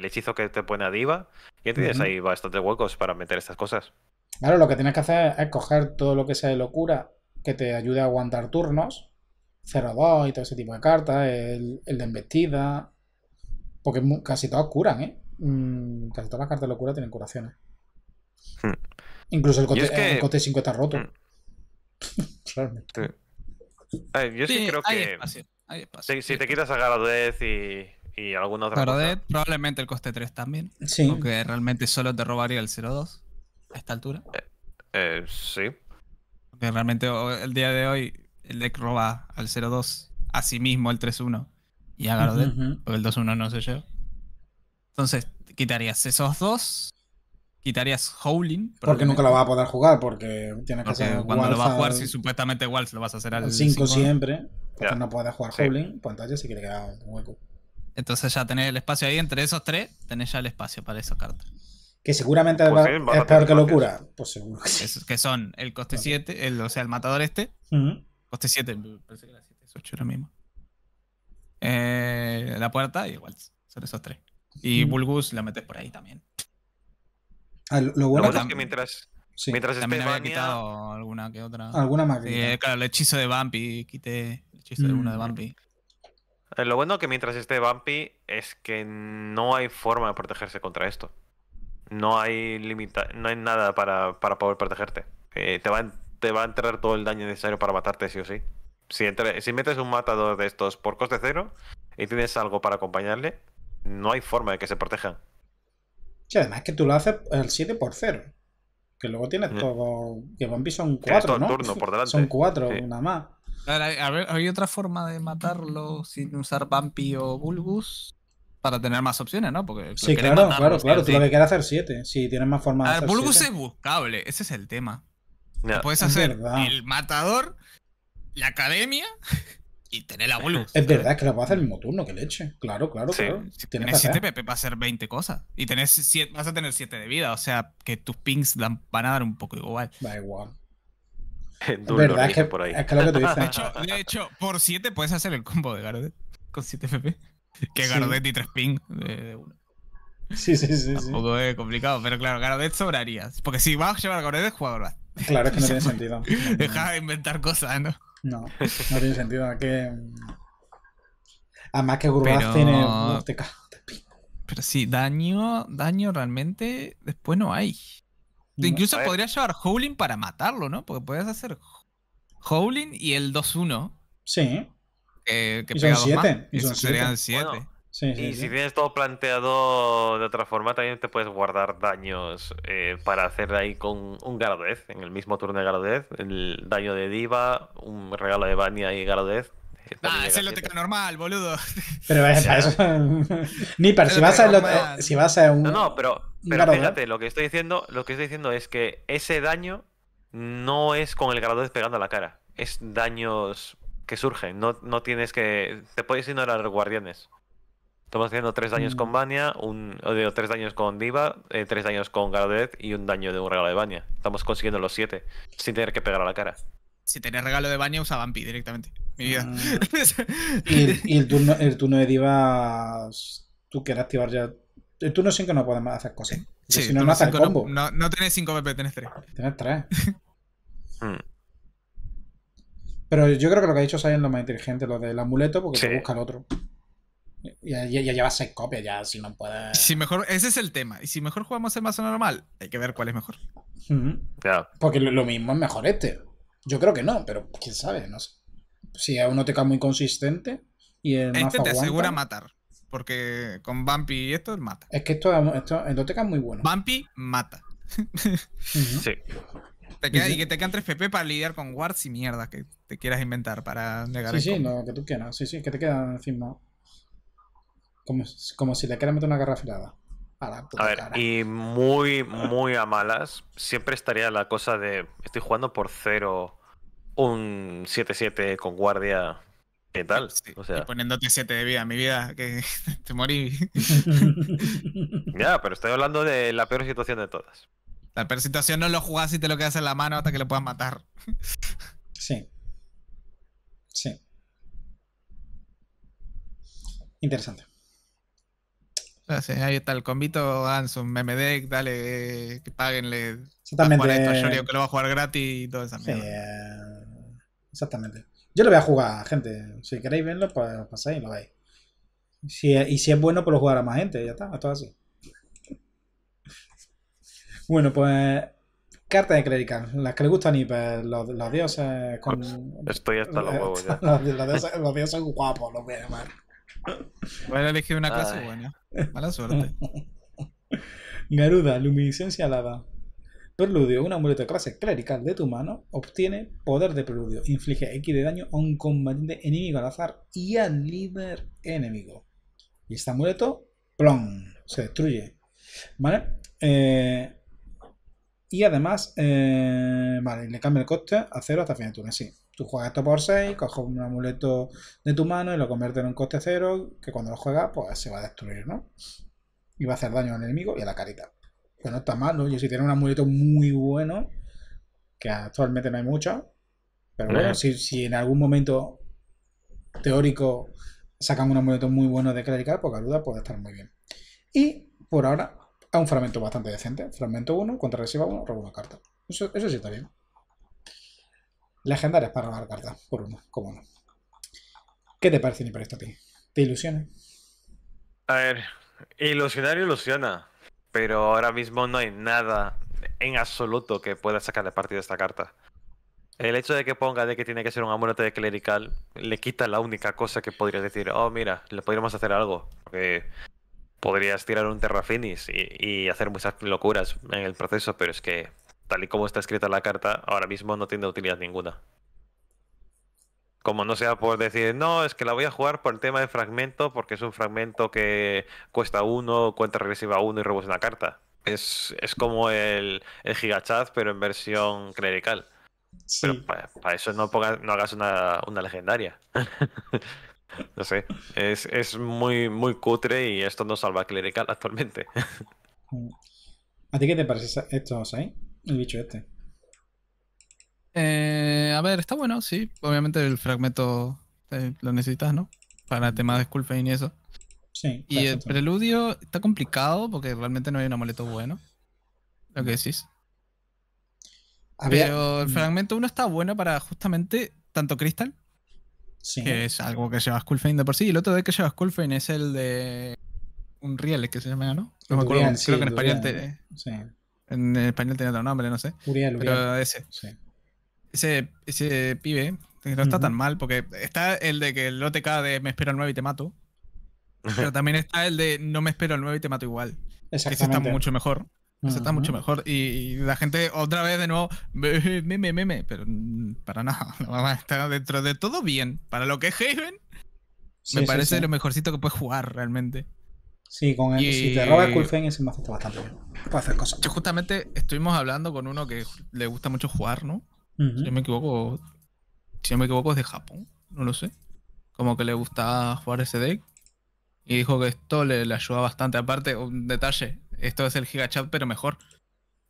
hechizo que te pone a Diva, ya tienes ahí bastantes huecos para meter estas cosas. Claro, lo que tienes que hacer es coger todo lo que sea de locura que te ayude a aguantar turnos, cerrado y todo ese tipo de cartas, el, de embestida, porque casi todas curan, ¿eh? Mm, casi todas las cartas de locura tienen curaciones. Hmm. Incluso el cote, 5 está roto. Hmm. yo sí, creo que. si, te quitas a Garadez y, y alguna otra probablemente el coste 3 también. Sí. Aunque realmente solo te robaría el 0-2 a esta altura. Eh, eh sí. Porque realmente el día de hoy el deck roba al 0-2 a sí mismo el 3-1 y a Garadez, porque el 2-1 no se lleva. Entonces, quitarías esos dos quitarías Howling. Porque nunca lo vas a poder jugar, porque tienes que Cuando lo vas a jugar, si supuestamente Waltz lo vas a hacer al 5 siempre, porque no puedes jugar Howling, Pantalla pues entonces que le un hueco. Entonces ya tenés el espacio ahí, entre esos tres, tenés ya el espacio para esa carta Que seguramente pues es peor que locura. Pues seguro que son el coste 7, o sea, el matador este. Coste 7, parece que era 7, es 8 lo mismo. Eh, la puerta y igual, son esos tres. Y Bulgus la metes por ahí también. Ah, lo, bueno, es que mientras, mientras había quitado alguna que otra. Alguna eh, claro, el hechizo de Vampy, quité el hechizo de mm. una de Vampy. Eh, lo bueno que mientras esté Vampy es que no hay forma de protegerse contra esto. No hay limita no hay nada para, poder protegerte. Eh, te, va a, te va a entrar todo el daño necesario para matarte, sí o sí. Si, si metes un matador de estos por coste cero y tienes algo para acompañarle, no hay forma de que se protejan. Sí, además es que tú lo haces el 7 por 0. Que luego tienes mm. todo. Que Bumpy son 4, ¿no? Turno por delante. Son 4, una nada más. A ver, ¿hay otra forma de matarlo sin usar Bumpy o Bulgus? Para tener más opciones, ¿no? Porque sí, claro, claro, claro. Tú lo que quieres hacer 7. Si tienes más formas de hacer ver, Bulgus es buscable, ese es el tema. Puedes hacer el matador, la academia y tener la bolus. Es verdad, es que la a hacer el mismo turno, que leche. Claro, claro, claro. Si tienes 7 PP para hacer 20 cosas. Y tenés vas a tener 7 de vida, o sea que tus pings van a dar un poco igual. Da igual. Es verdad, que, por ahí. es que lo que te dicen. De hecho, de hecho por 7 puedes hacer el combo de Gardet con 7 PP. Que Gardet y 3 ping de, uno. Sí, sí, sí. sí. sí. complicado, pero claro, Gardet sobraría. Porque si vas a llevar a Gardet, jugador vas. Claro, es que no tiene sentido. Deja de inventar cosas, ¿no? No, no tiene sentido. Que... Mm, Además que Gurbath Pero... tiene Pero sí, daño, daño realmente después no hay. Incluso podrías llevar Howling para matarlo, ¿no? Porque podrías hacer Howling y el 2-1. Sí. Eh, que y son 7. Serían 7 y si tienes todo planteado de otra forma, también te puedes guardar daños eh, para hacer ahí con un Garodez. En el mismo turno de Garodez, el daño de Diva, un regalo de Bania y Garodez. Eh, ah, es el loteca normal, boludo. Pero es Nipper, si vas, a si vas a un. No, pero, pero fíjate, lo que estoy diciendo, lo que estoy diciendo es que ese daño no es con el Garodez pegando a la cara. Es daños que surgen. No, no tienes que. Te puedes ignorar guardianes. Estamos haciendo tres daños con Bania, mm. un, tres daños con Diva, eh, tres daños con Galadeth y un daño de un regalo de Bania. Estamos consiguiendo los siete, sin tener que pegar a la cara. Si tenés regalo de Bania, usa Vampi directamente. Mi vida. Mm. y, el, turno, el turno de Diva, tú quieres activar ya. El turno 5 no podemos hacer cosas. si no, no haces combo. No, no tenés 5 BP, tenés 3. Tienes 3. Pero yo creo que lo que ha dicho Sai es lo más inteligente, lo del amuleto, porque busca el otro. Ya, ya, ya llevas seis copias, ya si no puedes. Si mejor, ese es el tema. Y si mejor jugamos el mazo normal, hay que ver cuál es mejor. Porque lo, mismo es mejor este. Yo creo que no, pero quién sabe, no sé. Si es te cae muy consistente y el Este te asegura matar. Porque con Bumpy y esto mata. Es que esto, esto en es muy bueno. Bumpy mata. Sí. y, que te quedan 3 PP para lidiar con wards y mierda que te quieras inventar para negar Sí, sí, no, que tú quieras. Sí, sí, que te quedan encima. Como, si le quieran meter una garra afilada. A, ver, y muy, muy a malas, siempre estaría la cosa de estoy jugando por cero un 7-7 con guardia. ¿Qué tal? Y poniéndote 7 de vida, mi vida, que te morí. ya, pero estoy hablando de la peor situación de todas. La peor situación no lo juegas y te lo quedas en la mano hasta que lo puedas matar. sí. Sí. Interesante ahí está el convito, Anson, MMD, dale, eh, que páguenle. Exactamente. A esto, que lo va a jugar gratis y todo eso. Sí, eh, exactamente. Yo lo voy a jugar, gente. Si queréis verlo, pues pasáis pues y lo veis. Si, y si es bueno, pues lo jugará más gente. Ya está, a todo así. Bueno, pues. Cartas de clérica, Las que le gustan y pues, los, dioses con. Pues, Estoy hasta los huevos ya. Los, dioses, los dioses guapos, los voy a llamar a elegir una clase buena. Mala suerte. Garuda, luminiscencia alada. Preludio, un amuleto de clase clerical de tu mano, obtiene poder de preludio. Inflige X de daño a un combatiente enemigo al azar y al líder enemigo. Y este amuleto, plom, se destruye. ¿Vale? Eh, y además, eh, vale, le cambia el coste a cero hasta fin de turno, sí. Tú juegas esto por 6, coges un amuleto de tu mano y lo conviertes en un coste cero, que cuando lo juegas, pues se va a destruir, ¿no? Y va a hacer daño al enemigo y a la carita. Que no está mal, ¿no? Yo si tiene un amuleto muy bueno, que actualmente no hay mucho pero bueno, eh. si, en algún momento teórico sacan un amuleto muy bueno de clerical, pues duda puede estar muy bien. Y por ahora, a un fragmento bastante decente. Fragmento 1, contra reciba 1, robo una carta. Eso, eso sí está bien. Legendarias para robar carta, por uno, como no. ¿Qué te parece, para esto a ti? ¿Te ilusiona? A ver, ilusionar ilusiona, pero ahora mismo no hay nada en absoluto que pueda de partido esta carta. El hecho de que ponga de que tiene que ser un amuleto de clerical le quita la única cosa que podrías decir, oh mira, le podríamos hacer algo. Porque podrías tirar un Terrafinis y hacer muchas locuras en el proceso, pero es que tal y como está escrita la carta, ahora mismo no tiene utilidad ninguna. Como no sea por decir, no, es que la voy a jugar por el tema de fragmento, porque es un fragmento que cuesta uno, cuenta regresiva uno y robos una carta. Es, como el, el gigachad pero en versión clerical. Sí. para, eso no, no hagas una, legendaria. no sé. Es, muy, muy cutre y esto no salva clerical actualmente. ¿A ti qué te parece esto, Sai? El bicho este. Eh, a ver, está bueno, sí. Obviamente el fragmento eh, lo necesitas, ¿no? Para temas de Skullfane y eso. Sí. Y el preludio está complicado porque realmente no hay un amuleto bueno. Lo que decís. Pero el mm. fragmento 1 está bueno para justamente tanto Crystal, sí. que es algo que lleva Skullfane de por sí, y el otro de que lleva Skullfane es el de un Riel, que se llama, ¿no? me creo que en español Sí. En español tenía otro nombre, no sé. Pero ese. Ese, pibe no está tan mal, porque está el de que el OTK de me espero el 9 y te mato. pero también está el de no me espero el 9 y te mato igual. Exactamente. Ese está mucho mejor. Ese está mucho mejor. Y, la gente otra vez de nuevo, meme, meme, pero para nada. No, está dentro de todo bien. Para lo que es Haven, me parece lo mejorcito que puedes jugar realmente. Sí, con el, y... si te roba el me hace bastante bien. Puede hacer cosas. justamente estuvimos hablando con uno que le gusta mucho jugar, ¿no? Si no me equivoco, si me equivoco es de Japón, no lo sé. Como que le gusta jugar ese deck. Y dijo que esto le, ayuda bastante. Aparte, un detalle, esto es el Chat, pero mejor.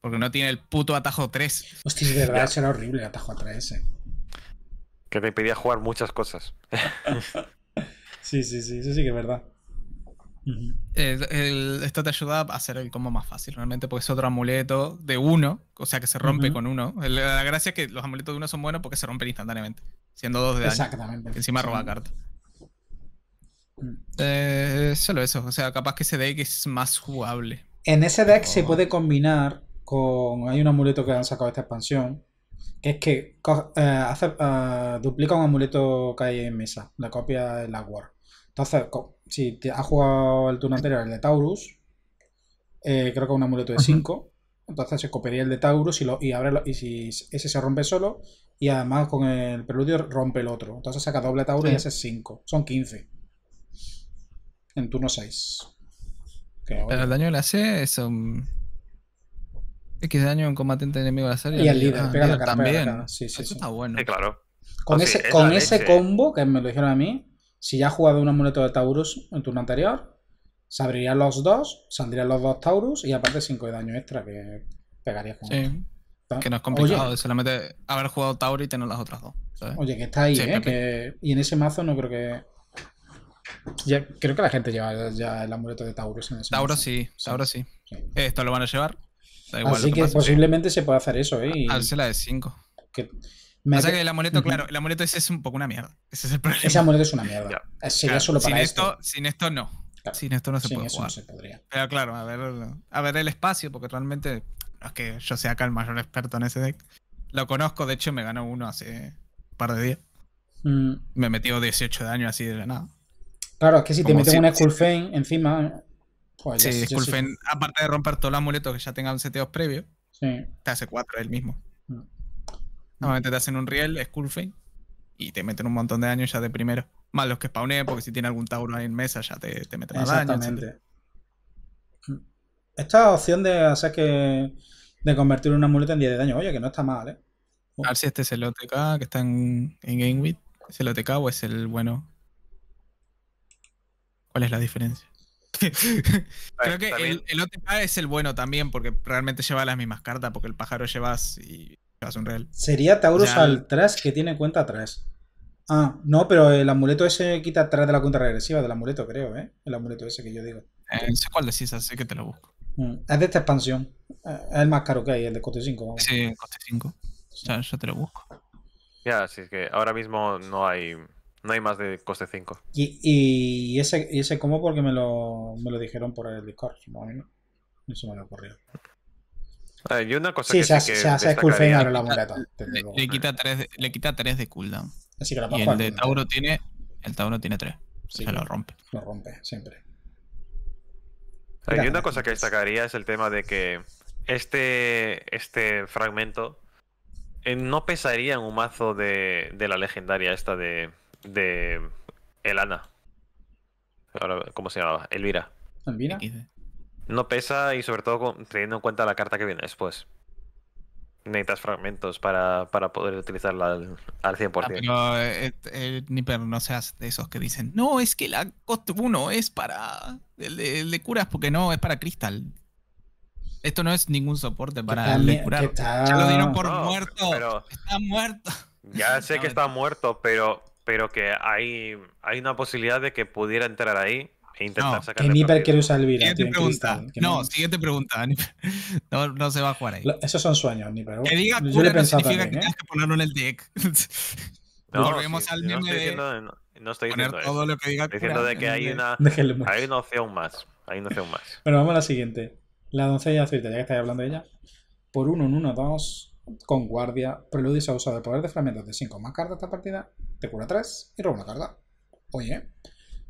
Porque no tiene el puto atajo 3. Hostia, de verdad, eso horrible el atajo 3. Eh. Que te impedía jugar muchas cosas. sí, sí, sí, eso sí que es verdad. Eh, esto te ayuda a hacer el combo más fácil, realmente, porque es otro amuleto de uno, o sea que se rompe con uno. La gracia es que los amuletos de uno son buenos porque se rompen instantáneamente, siendo dos de daño. Exactamente. Encima roba carta. Mm. Eh, solo eso, o sea, capaz que ese deck es más jugable. En ese deck se oh. puede combinar con. Hay un amuleto que han sacado esta expansión, que es que eh, hace, duplica un amuleto que hay en mesa, la copia de la War. Entonces, Sí, ha jugado el turno anterior el de Taurus. Eh, creo que un amuleto de 5. Entonces se copiaría el de Taurus y, lo, y, abre y si ese se rompe solo. Y además con el preludio rompe el otro. Entonces saca doble Taurus y ese es 5. Son 15. En turno 6. Pero el daño de le hace es un. X daño en combatiente enemigo al la Y, y al líder, ah, pega la Eso está bueno. claro. con ah, ese combo que me lo dijeron a mí, si ya has jugado un amuleto de Taurus en turno anterior, se abrirían los dos, saldrían los dos Taurus y aparte 5 de daño extra que pegarías con sí. Que no es complicado, solamente haber jugado Taurus y tener las otras dos. Oye, que está ahí, ¿eh? Y en ese mazo no creo que. Ya, creo que la gente lleva ya el amuleto de Taurus en ese mazo. Sí, sí, Tauro sí. Esto lo van a llevar. Así que, posiblemente se pueda hacer eso, ¿eh? Y... la de 5 o sea que el amuleto, claro, el amuleto ese es un poco una mierda. Ese es el problema. Ese amuleto es una mierda. solo para sin esto, Sin esto no. Sin esto no se puede eso jugar. No se podría. Pero claro, a ver, a ver el espacio, porque realmente no es que yo sea acá el mayor experto en ese deck. Lo conozco, de hecho me ganó uno hace un par de días. Mm. Me metió 18 de daño así de nada. Claro, es que si te meten un una Skullfane encima. sí, Skullfane, aparte de romper todo el amuleto que ya tengan un previo, sí. te hace 4 él mismo. Mm. Normalmente te hacen un riel, Skullface, y te meten un montón de daño ya de primero. Más los que spawné, porque si tiene algún Tauro ahí en mesa ya te, te meten más daño. Exactamente. Esta opción de hacer que. de convertir una amuleto en 10 de daño, oye, que no está mal, ¿eh? A ver si este es el OTK que está en, en ¿Es el OTK o es el bueno? ¿Cuál es la diferencia? Creo que el, el, OTK es el bueno también, porque realmente lleva las mismas cartas, porque el pájaro llevas y Sería Taurus al trash que tiene cuenta atrás. Ah, no, pero el amuleto ese quita atrás de la cuenta regresiva del amuleto, creo, ¿eh? El amuleto ese que yo digo. Eh, no sé cuál decís, así que te lo busco. Mm, es de esta expansión. Eh, es el más caro que hay, el de coste 5. Sí, el coste 5. Ya, ya, te lo busco. Ya, así que ahora mismo no hay no hay más de coste 5. Y, ese, y ese como porque me lo, me lo dijeron por el Discord, ¿no? Eso me lo ocurrió. Ver, ah, y una cosa sí, que se, hace, que se hace la muleta. Le, quita tres le quita 3 de cooldown. Así que la y el de Tauro tiene, el Tauro tiene 3. Sí, se lo rompe. Lo rompe, siempre. Ver, ah, y una cosa que destacaría es el tema de que este, este fragmento eh, no pesaría en un mazo de, de la legendaria esta de, de Elana. Ahora, ¿cómo se llamaba? Elvira. Elvira. No pesa y sobre todo teniendo en cuenta la carta que viene después. Necesitas fragmentos para, para poder utilizarla al, 100%. Ah, eh, eh, pero no seas de esos que dicen, no, es que la Cost 1 es para... El de, curas porque no, es para cristal. Esto no es ningún soporte para el curar. Ya lo dieron por muerto. Está muerto. Ya sé que está muerto, pero, pero que hay, hay una posibilidad de que pudiera entrar ahí e intentar sacar. Que Nipper quiere usar el Vira. Siguiente pregunta. no, siguiente pregunta. No, no, se va a jugar ahí. Esos son sueños, Nipper. Que diga cura no significa que ¿eh? tienes que ponerlo en el deck. No, Volvemos al meme no de. Diciendo, no estoy diciendo todo eso. lo que diga estoy diciendo de que hay una, hay una opción más. Hay una opción más. bueno, vamos a la siguiente. La doncella azulita, ya que estáis hablando de ella. Por 1 en 1, 2, con guardia. Preludio se ha usado el poder de fragmentos de 5 más cartas esta partida. Te cura 3 y roba una carta. Oye,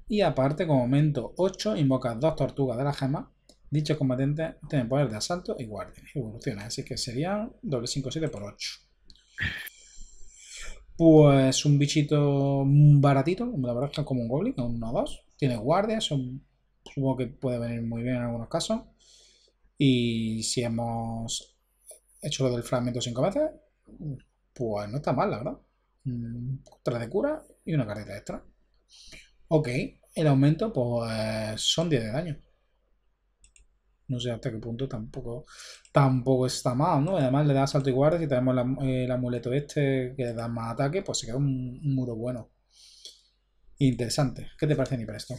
y aparte, como aumento 8, invoca dos tortugas de la gema. dicho combatiente tienen poder de asalto y guardia. Evoluciona, así que serían doble 5, 7 por 8. Pues un bichito baratito, la verdad es que como un goblin, un 1-2. Tiene guardia, son, supongo que puede venir muy bien en algunos casos. Y si hemos hecho lo del fragmento 5 veces, pues no está mal, la verdad. 3 de cura y una carreta extra. Ok, el aumento pues son 10 de daño. No sé hasta qué punto tampoco tampoco está mal, ¿no? Además le da salto y guardia, si tenemos el amuleto este que le da más ataque, pues se queda un, muro bueno. Interesante. ¿Qué te parece, para esto?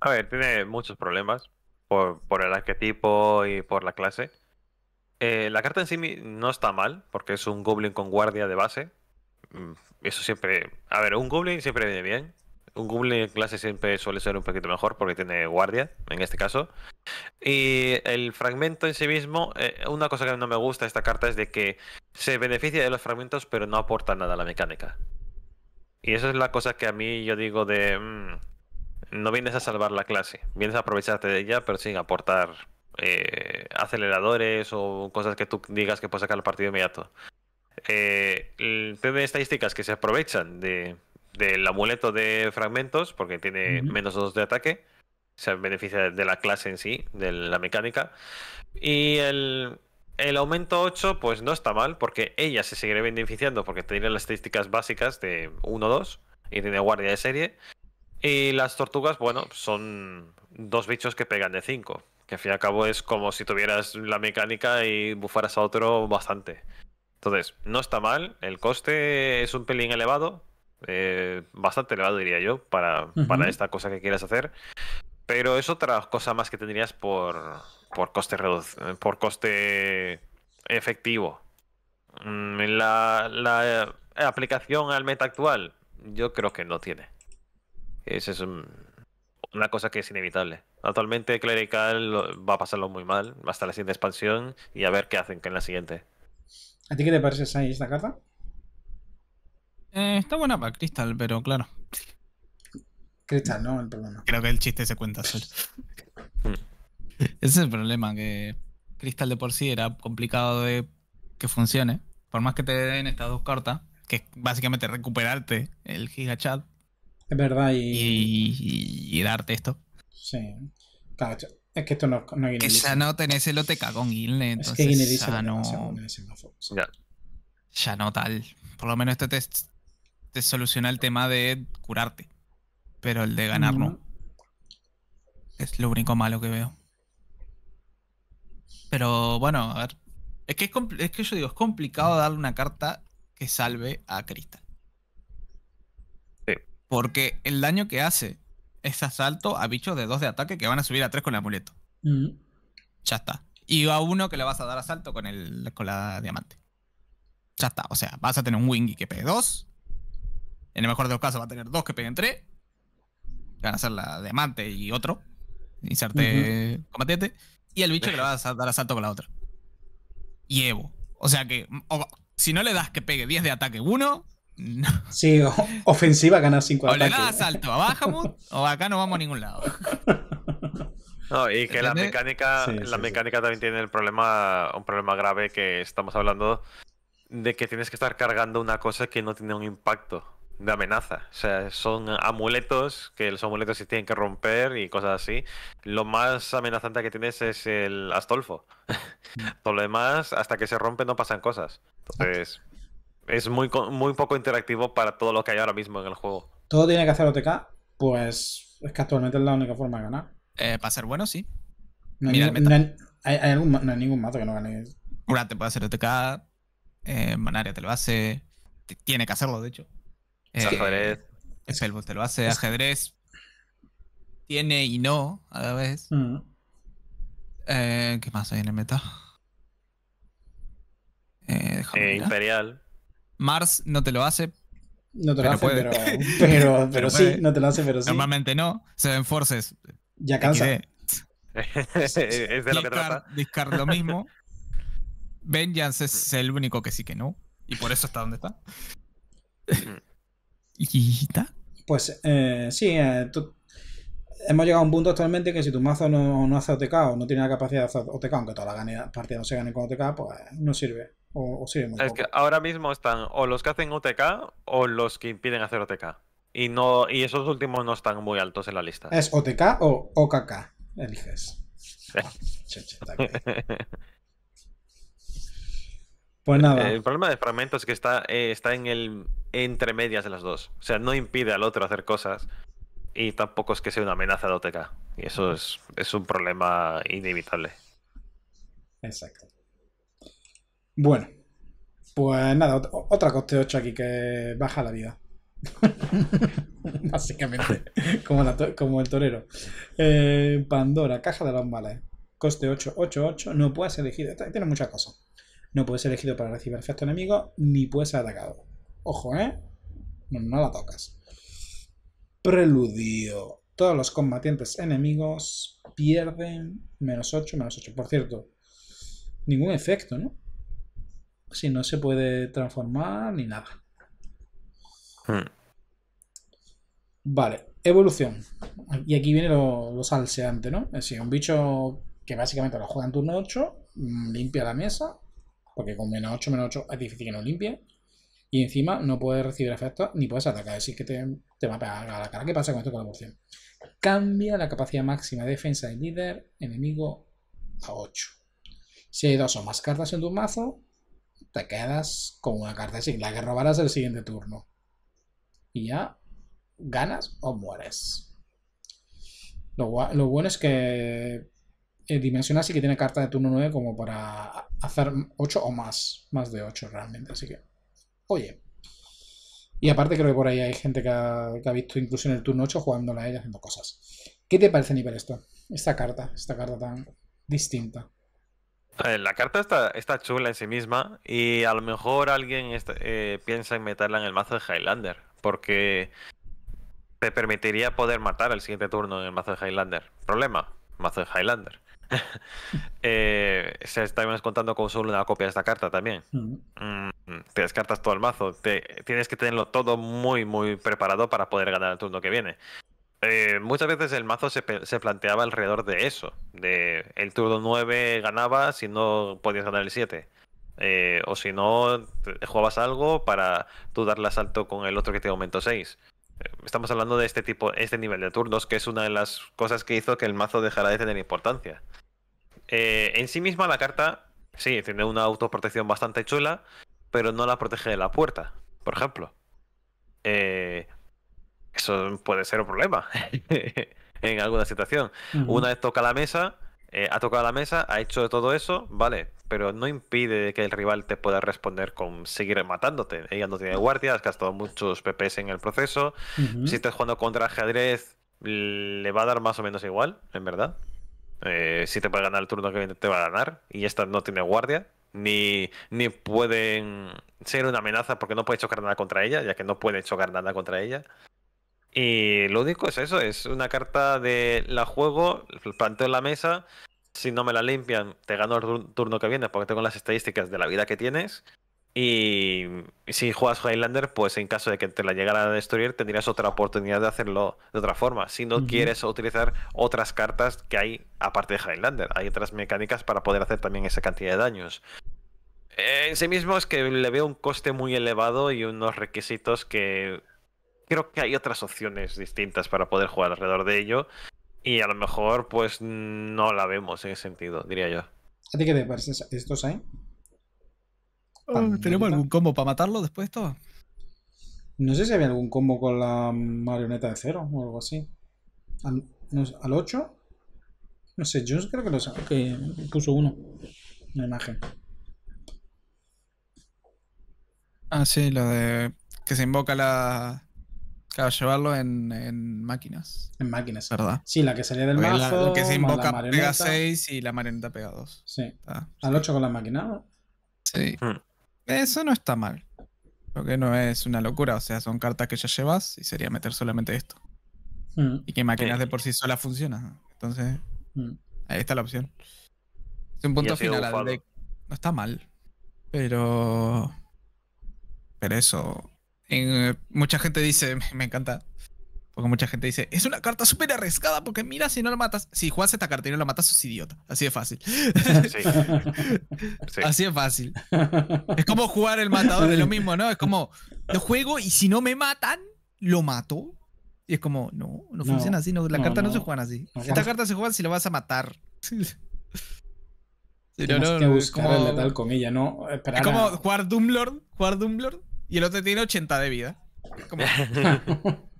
A ver, tiene muchos problemas por, el arquetipo y por la clase. Eh, la carta en sí no está mal, porque es un goblin con guardia de base. Mm, eso siempre... A ver, un goblin siempre viene bien, un Google en clase siempre suele ser un poquito mejor porque tiene guardia, en este caso. Y el fragmento en sí mismo, eh, una cosa que no me gusta de esta carta es de que se beneficia de los fragmentos pero no aporta nada a la mecánica. Y esa es la cosa que a mí yo digo de... Mm, no vienes a salvar la clase, vienes a aprovecharte de ella pero sin aportar eh, aceleradores o cosas que tú digas que puedes sacar al partido inmediato. Eh, de estadísticas que se aprovechan de del amuleto de fragmentos, porque tiene menos 2 de ataque. Se beneficia de la clase en sí, de la mecánica. Y el, el aumento 8, pues no está mal, porque ella se seguirá beneficiando, porque tiene las estadísticas básicas de 1-2 y tiene guardia de serie. Y las tortugas, bueno, son dos bichos que pegan de 5, que al fin y al cabo es como si tuvieras la mecánica y bufaras a otro bastante. Entonces, no está mal, el coste es un pelín elevado, eh, bastante elevado diría yo, para, esta cosa que quieras hacer. Pero es otra cosa más que tendrías por, por coste eh, por coste efectivo. Mm, la, la, eh, aplicación al meta actual, yo creo que no tiene. Esa es una cosa que es inevitable. Actualmente Clerical va a pasarlo muy mal, hasta la siguiente expansión y a ver qué hacen que en la siguiente. ¿A ti qué te parece esta carta? Eh, está buena para Crystal, pero claro. Crystal, ¿no? El problema. Creo que el chiste se cuenta solo. Ese es el problema, que Crystal de por sí era complicado de que funcione. Por más que te den estas dos cartas, que es básicamente recuperarte el gigachat. Es verdad, y... Y, darte esto. Sí. es que esto no, no Que ya no tenés el OTK con Gilne, entonces es que ya no... Ya. ya no tal. Por lo menos este test te soluciona el tema de curarte. Pero el de ganar no. Es lo único malo que veo. Pero bueno, a ver. Es que, es, que yo digo, es complicado darle una carta que salve a Cristal Sí. Porque el daño que hace es asalto a bichos de 2 de ataque que van a subir a 3 con el amuleto. Ya está. Y a uno que le vas a dar asalto con, el, con la diamante. Ya está. O sea, vas a tener un Wingy que pegue 2 en el mejor de los casos va a tener dos que peguen tres. van a ser la diamante y otro. Inserte combatiente. Y el bicho que le va a dar asalto con la otra. Y Evo. O sea que mm, si no le das que pegue 10 de ataque uno. Sí, ofensiva ganas 5 ataques. O le das asalto a Bahamut o acá no vamos a ningún lado. No, y que la mecánica, la mecánica también tiene el problema, un problema grave que estamos hablando de que tienes que estar cargando una cosa que no tiene un impacto de amenaza. O sea, son amuletos que los amuletos se tienen que romper y cosas así. Lo más amenazante que tienes es el Astolfo. Todo lo demás, hasta que se rompe no pasan cosas. Entonces, es muy, muy poco interactivo para todo lo que hay ahora mismo en el juego. Todo tiene que hacer OTK, pues es que actualmente es la única forma de ganar. Eh, para ser bueno, sí. No hay, ningún, no mato que no gane. Una te puede hacer OTK, eh, Manaria te lo hace, tiene que hacerlo, de hecho. Es el ajedrez. te lo hace, ajedrez tiene y no a la vez. Mm. Eh, ¿Qué más hay en el meta? Eh, eh, Imperial. Mars no te lo hace. No te lo hace, pero, pero, sí, no te lo hace, pero sí. Normalmente no. Seven Forces. Ya cansa. es de lo que trata. Discard lo mismo. Vengeance es el único que sí que no. Y por eso está donde está. Mm. Pues eh, sí, eh, hemos llegado a un punto actualmente que si tu mazo no, hace OTK o no tiene la capacidad de hacer OTK, aunque toda la partida partidas no se gane con OTK, pues no sirve. O, sirve es que ahora mismo están o los que hacen OTK o los que impiden hacer OTK. Y, no, y esos últimos no están muy altos en la lista. ¿Es OTK o OKK? Eliges. Pues nada. El problema de fragmentos es que está, eh, está en el entre medias de las dos. O sea, no impide al otro hacer cosas y tampoco es que sea una amenaza de OTK. Y eso es, un problema inevitable. Exacto. Bueno, pues nada, otra coste 8 aquí que baja la vida. Básicamente, como, el torero. Eh, Pandora, caja de los males. Coste 8, 8, 8. No puedes elegir. Tiene muchas cosas. No puedes ser elegido para recibir efecto enemigo ni puedes ser atacado. Ojo, ¿eh? No, la tocas. Preludio. Todos los combatientes enemigos pierden menos 8, menos 8. Por cierto, ningún efecto, ¿no? Si no se puede transformar ni nada. Hmm. Vale, evolución. Y aquí viene lo, lo salseante, ¿no? Es decir, un bicho que básicamente lo juega en turno 8, mm, limpia la mesa porque con menos 8, menos 8 es difícil que no limpie. Y encima no puedes recibir efectos ni puedes atacar. Así que te, va a pegar a la cara. ¿Qué pasa con esto con la porción? Cambia la capacidad máxima de defensa del líder enemigo a 8. Si hay dos o más cartas en tu mazo, te quedas con una carta así, la que robarás el siguiente turno. Y ya ganas o mueres. Lo, lo bueno es que eh, así sí que tiene carta de turno 9 como para hacer 8 o más, más de 8 realmente, así que, oye. Y aparte creo que por ahí hay gente que ha, visto incluso en el turno 8 jugándola a ella haciendo cosas. ¿Qué te parece, nivel esto? Esta carta, esta carta tan distinta. La carta está, está chula en sí misma y a lo mejor alguien eh, piensa en meterla en el mazo de Highlander, porque te permitiría poder matar el siguiente turno en el mazo de Highlander. Problema, mazo de Highlander. Eh, se está contando con solo una copia de esta carta también. Mm. Mm, te descartas todo el mazo. tienes que tenerlo todo muy, muy preparado para poder ganar el turno que viene. Eh, muchas veces el mazo se, planteaba alrededor de eso. De el turno 9 ganaba si no podías ganar el 7. Eh, o si no, jugabas algo para tú darle asalto con el otro que te aumentó 6 estamos hablando de este tipo, este nivel de turnos, que es una de las cosas que hizo que el mazo dejara de tener importancia. Eh, en sí misma la carta, sí, tiene una autoprotección bastante chula, pero no la protege de la puerta, por ejemplo. Eh, eso puede ser un problema en alguna situación. Una vez toca la mesa, eh, ha tocado la mesa, ha hecho todo eso, vale, pero no impide que el rival te pueda responder con seguir matándote. Ella no tiene guardia, has gastado muchos PPs en el proceso. Si estás jugando contra ajedrez, le va a dar más o menos igual, en verdad. Eh, si te puede ganar el turno que viene, te va a ganar. Y esta no tiene guardia. Ni, ni pueden ser una amenaza porque no puede chocar nada contra ella, ya que no puede chocar nada contra ella. Y lo único es eso, es una carta de la juego, planteo en la mesa, si no me la limpian, te gano el turno que viene porque tengo las estadísticas de la vida que tienes. Y si juegas Highlander, pues en caso de que te la llegara a destruir, tendrías otra oportunidad de hacerlo de otra forma. Si no quieres utilizar otras cartas que hay aparte de Highlander, hay otras mecánicas para poder hacer también esa cantidad de daños. En sí mismo es que le veo un coste muy elevado y unos requisitos que creo que hay otras opciones distintas para poder jugar alrededor de ello. Y a lo mejor, pues no la vemos en ese sentido, diría yo. ¿A ti qué te parece esto, eh? Ah, ¿Tenemos algún combo para matarlo después de esto? No sé si había algún combo con la marioneta de cero o algo así. ¿Al, 8? No sé, Yo creo que lo sabe, que puso uno. La imagen. Ah, sí, lo de que se invoca la. Claro, llevarlo en, en máquinas. En máquinas. ¿Verdad? Sí, la que salía del mazo. que se invoca pega 6 y la marioneta pega 2. Sí. Al 8 con la máquina. Sí. Hmm. Eso no está mal. Porque no es una locura, o sea, son cartas que ya llevas y sería meter solamente esto. Hmm. Y que máquinas de por sí sola funciona. Entonces, hmm. ahí está la opción. Es un punto final No está mal. Pero. Pero eso. En, eh, mucha gente dice, me encanta. Porque mucha gente dice, es una carta súper arriesgada porque mira si no la matas. Si juegas esta carta y no la matas, sos idiota. Así de fácil. Así de fácil. Es como jugar el matador, es lo mismo, ¿no? Es como, lo juego y si no me matan, lo mato. Y es como, no, no, funciona así. No, la no, carta no, se juega así. Esta carta se juega si lo vas a matar. Tienes no, que buscar como, comilla, ¿no? es como jugar Doomlord, jugar Doomlord y el otro tiene 80 de vida. Como...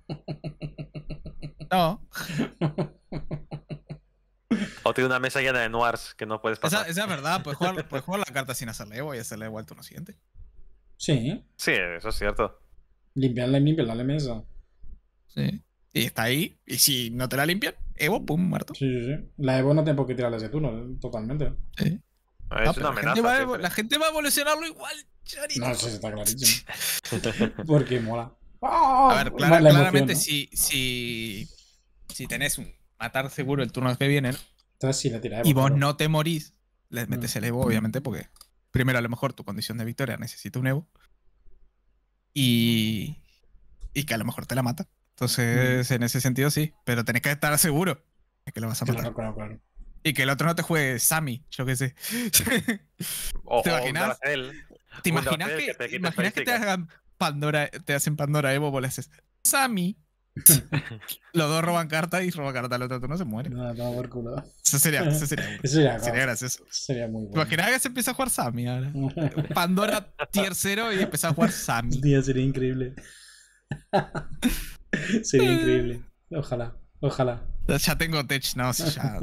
No. O tiene una mesa llena de noirs que no puedes pasar. Esa, es verdad, puedes jugar, la carta sin hacerle Evo y hacerle Evo al turno siguiente. Sí. Sí, eso es cierto. Limpiarla y limpiarla la mesa. Sí. Y está ahí, y si no te la limpian, Evo, pum, muerto. Sí, sí, sí. La Evo no por qué tirarla ese turno, totalmente. Ah, es una amenaza, la, gente va, a evolucionarlo igual, Charito. No, eso está clarísimo. Porque mola. Oh, a ver, oh. claramente si, tenés un matar seguro el turno que viene, Y vos no te morís, le mm. metes el Evo, obviamente, porque primero a lo mejor tu condición de victoria necesita un Evo. Y, que a lo mejor te la mata. Entonces, mm. en ese sentido sí, pero tenés que estar seguro de que lo vas a matar. Y que el otro no te juegue Sammy, yo qué sé. ¿Te imaginas? ¿Te que, te, imaginas que te hagan Pandora, te hacen Pandora Evo, vos le haces Sammy. los dos roban carta y roban carta al otro, no se muere. No, no, por culo. Eso sería, eso sería, eso sería, sería gracioso. Sería muy bueno. Imaginaba que se empieza a jugar Sammy ahora. Pandora tier y empieza a jugar Sammy. sería increíble. sería increíble. Ojalá, ojalá. Ya tengo Tech, no, si ya,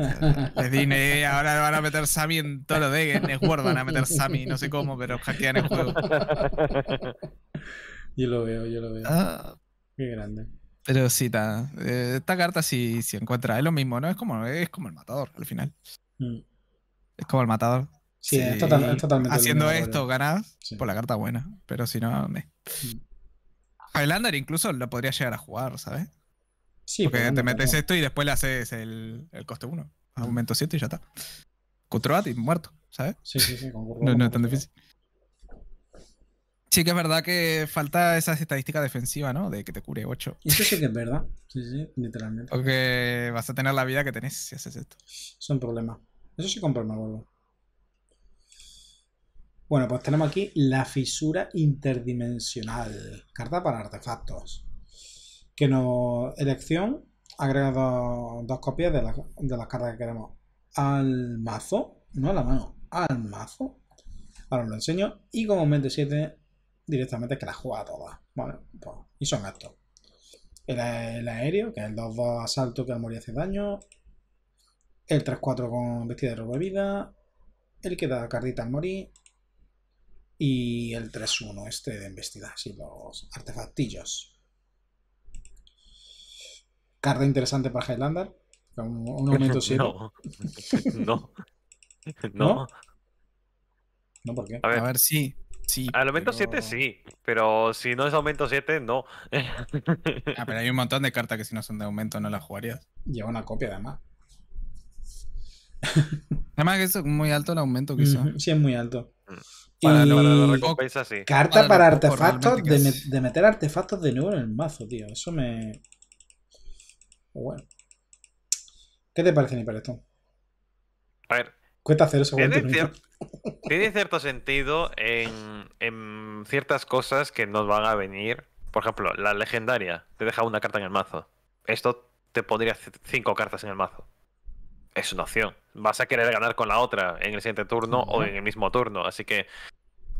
Les ahora van a meter Sammy en todos los de En juego van a meter Sammy, no sé cómo, pero hackean el juego. Yo lo veo, yo lo veo. Ah, Qué grande. Pero sí, eh, esta carta si sí, encuentra. Es lo mismo, ¿no? Es como, es como el matador al final. Mm. Es como el matador. Sí, totalmente. Haciendo esto, ganas por pues la carta buena. pero si no, me. Mm. Highlander incluso lo podría llegar a jugar, ¿sabes? Sí, Porque te metes esto y después le haces el, coste 1, mm. aumento 7 y ya está. Cutroati, y muerto, ¿sabes? Sí, sí, sí, no es tan difícil. Sí que es verdad que falta esa estadística defensiva, ¿no? De que te cure 8. Eso sí que es verdad. Sí, sí, literalmente. Porque vas a tener la vida que tenés si haces esto. Es un problema. Eso sí comprarme algo. Bueno, pues tenemos aquí la fisura interdimensional. Carta para artefactos. Que no Elección. Agrega dos, copias de, las cartas que queremos. Al mazo. No a la mano. Al mazo. Ahora os lo enseño. Y como mente 7 directamente que la juega todas. Bueno, pues, y son actos. El, aéreo, que es el 2-2 asalto que al morir hace daño. El 3-4 con vestida de robo de vida. El que da cardita al morir. Y el 3-1 este de embestida, así los artefactillos. Carta interesante para Highlander. Un, un aumento No. no. no. ¿por qué? a ver si al aumento 7 sí, pero si no es aumento 7, no. ah, pero hay un montón de cartas que si no son de aumento no las jugarías. Lleva una copia además. además que es muy alto el aumento que sí, es muy alto. Mm, para, y... Carta para, artefactos, de, meter artefactos de nuevo en el mazo, tío. Eso me... Bueno. ¿Qué te parece, para esto? A ver, Cuenta cero segundos. Tiene, cierto sentido en, ciertas cosas que nos van a venir. Por ejemplo, la legendaria te deja una carta en el mazo. Esto te pondría cinco cartas en el mazo. Es una opción. Vas a querer ganar con la otra en el siguiente turno o en el mismo turno. Así que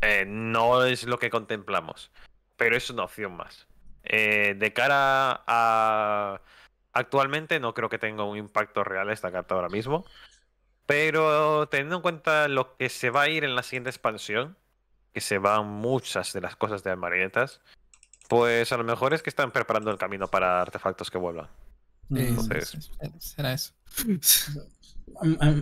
eh, no es lo que contemplamos. Pero es una opción más. Eh, de cara a actualmente no creo que tenga un impacto real esta carta ahora mismo. Pero teniendo en cuenta lo que se va a ir en la siguiente expansión, que se van muchas de las cosas de marionetas, pues a lo mejor es que están preparando el camino para artefactos que vuelvan. Será eso.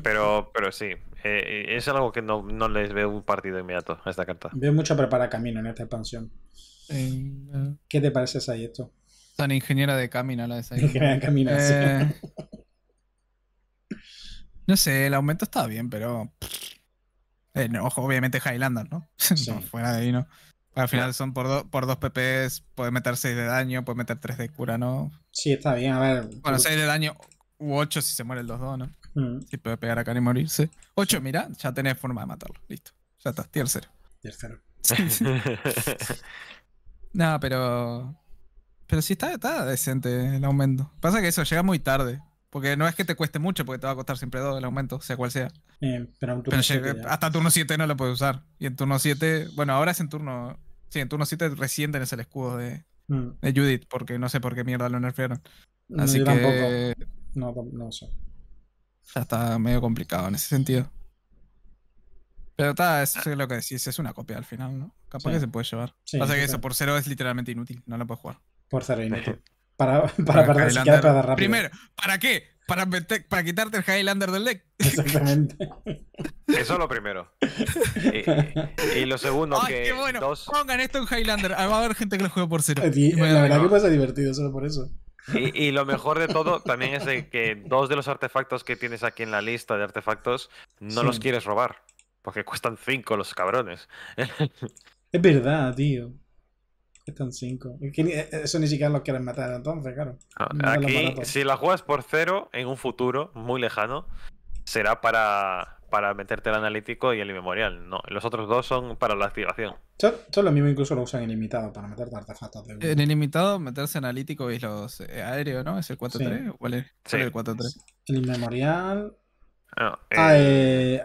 Pero, pero sí, eh, es algo que no, les veo un partido inmediato a esta carta. Veo mucho preparar camino en esta expansión. Eh, ¿Qué te parece, Sayeto? esto? Tan ingeniera de camino la de esa. Ingeniera de camino, sí. Eh, no sé, el aumento está bien, pero. Eh, no, obviamente Highlander, ¿no? ¿no? Fuera de ahí, ¿no? Al final son por, 2 por dos PPs, puedes meter 6 de daño, puedes meter 3 de cura, ¿no? Sí, está bien, a ver. Bueno, 6 de daño u 8 si se muere el 2-2, ¿no? Mm. Si puede pegar acá y morirse. 8, mira, ya tenés forma de matarlo, listo. Ya está, tier 0. Tier no, pero. Pero sí está, está decente el aumento. Pasa que eso llega muy tarde. Porque no es que te cueste mucho, porque te va a costar siempre todo el aumento, sea cual sea. Eh, pero, hasta turno 7 no lo puedes usar. Y en turno 7, bueno, ahora es en turno. Sí, en turno 7 recién tenés el escudo mm. de, Judith, porque no sé por qué mierda lo nerfearon. Así que. Tampoco. No, no sé. Ya está medio complicado en ese sentido. Pero está, eso ah. es lo que decís, es una copia al final, ¿no? Capaz que se puede llevar. Sí, Pasa que eso por cero es literalmente inútil, no lo puedes jugar. Por cero inútil. Para, para, para, para Primero, ¿para qué? Para, quitarte el Highlander del deck. Exactamente. Eso es lo primero. Y, lo segundo, que. Pongan esto en Highlander. Ah, va a haber gente que lo juega por cero. bueno, la verdad que pasa divertido solo por eso. Y, lo mejor de todo también es que dos de los artefactos que tienes aquí en la lista de artefactos no los quieres robar. Porque cuestan cinco los cabrones. Es verdad, tío. Están 5. E, eso ni siquiera los quieren matar entonces, claro. Ah, aquí, si la juegas por cero, en un futuro muy lejano, será para, meterte el analítico y el inmemorial, No, los otros dos son para la activación. Son, es lo mismo, incluso lo usan ilimitado para meterte artefactos. De... En ilimitado, meterse analítico y los eh, aéreos, ¿no? ¿Es el 4-3? ¿Cuál es, el 4-3? El inmemorial... Ah, ah eh... eh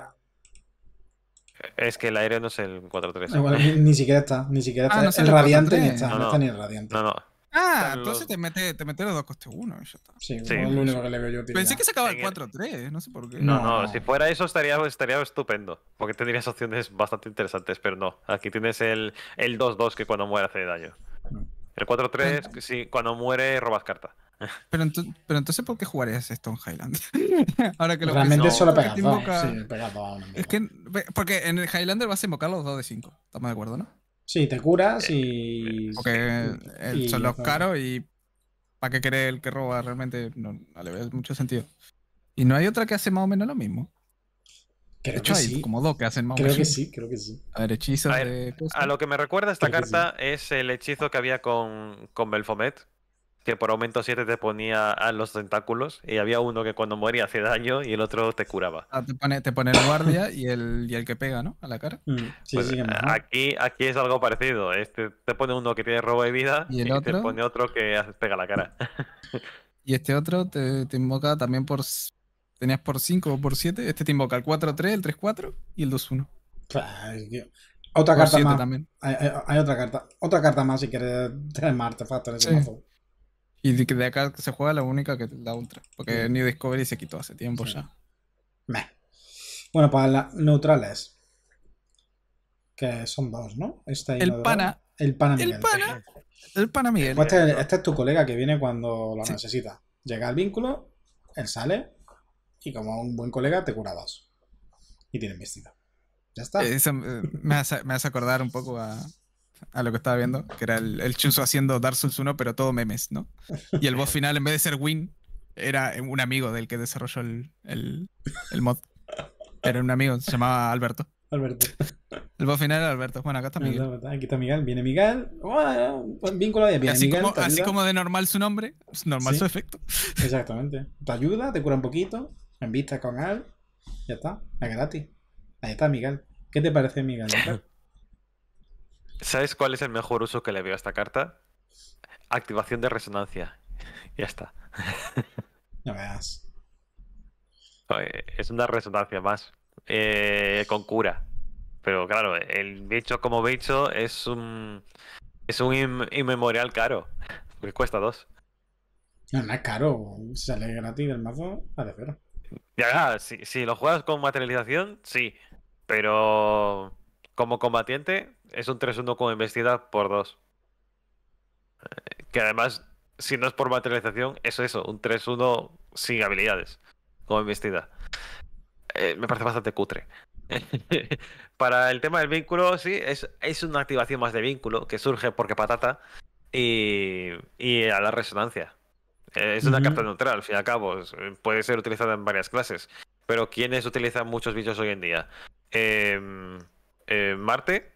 es que el aéreo no es el 4-3. ni, siquiera está, ni siquiera ah, está. el, radiante ni está, no, está ni el radiante. Ah, entonces te mete, te mete los dos coste uno. Sí, es lo único que le veo yo. Pensé que se acaba el 4-3, no sé por qué. No, no, si fuera eso estaría, estaría estupendo. Porque tendrías opciones bastante interesantes, pero no. Aquí tienes el 2-2 que cuando muere hace daño. El 4-3, si cuando muere robas carta. Pero, entonces, ¿por qué jugarías Stone Highlander? Ahora que Realmente solo pegas Sí, Es que, porque en el Highlander vas a invocar los dos de 5. Estamos de acuerdo, ¿no? Sí, te curas y. Eh, porque son los caros y. ¿Para qué querer el que roba realmente? No, le veo mucho sentido. Y no hay otra que hace más o menos lo mismo. Creo de hecho, hay como dos que hacen más Creo que sí, creo que sí. A ver, hechizos a, de... a lo que me recuerda esta carta es el hechizo que había con, con Belfomet, que por aumento 7 te ponía a los tentáculos y había uno que cuando moría hacía daño y el otro te curaba. Ah, te pone, te pone el guardia y el, y el que pega, ¿no? A la cara. Mm, pues, eh, aquí, aquí es algo parecido. Este te pone uno que tiene robo de vida y, el te pone otro que pega la cara. y este otro te, invoca también por... Tenías por 5 o por 7. Este te invoca el 4-3, el 3-4 y el 2-1. Otra carta más. También. Hay, otra carta. Otra carta más si quieres tener más artefactos en ese sí. Y de acá se juega la única que da Ultra. Porque New Discovery se quitó hace tiempo ya. Bueno, para las neutrales. Que son dos, ¿no? Este el pana. El pana Miguel. El pana. El pana Miguel. Este, este, es tu colega que viene cuando lo necesitas. necesita. Llega al vínculo, él sale. Y como un buen colega, te cura dos. Y tiene vestido. Ya está. Eh, me hace acordar un poco a, a lo que estaba viendo, que era el, el haciendo Dark Souls 1, pero todo memes, ¿no? Y el boss final, en vez de ser Win, era un amigo del que desarrolló el, mod. Era un amigo, se llamaba Alberto. Alberto. El boss final era Alberto. Bueno, acá está Miguel. Aquí está Miguel, viene Miguel. Pues, así, como, de normal su nombre, normal su efecto. Exactamente. Te ayuda, te cura un poquito, en vista con Al. Ya está, es gratis. Ahí está Miguel. ¿Qué te parece, Miguel? ¿Sabes cuál es el mejor uso que le veo a esta carta? Activación de resonancia. ya está. no veas. Es una resonancia más. Eh, con cura. Pero claro, el bicho como bicho es un. Es un inmemorial caro. Porque cuesta dos. No, es caro. Sale gratis del mazo a Ya, ya si lo juegas con materialización, sí. Pero como combatiente, es un 3-1 con embestida por 2. Eh, que además, si no es por materialización, es eso, un 3-1 sin habilidades. con embestida. Eh, me parece bastante cutre. Para el tema del vínculo, sí, es, es, una activación más de vínculo que surge porque patata y, y a la resonancia. Eh, es una carta neutral, al fin y al cabo. Puede ser utilizada en varias clases. Pero ¿quiénes utilizan muchos bichos hoy en día? Eh, eh, Marte,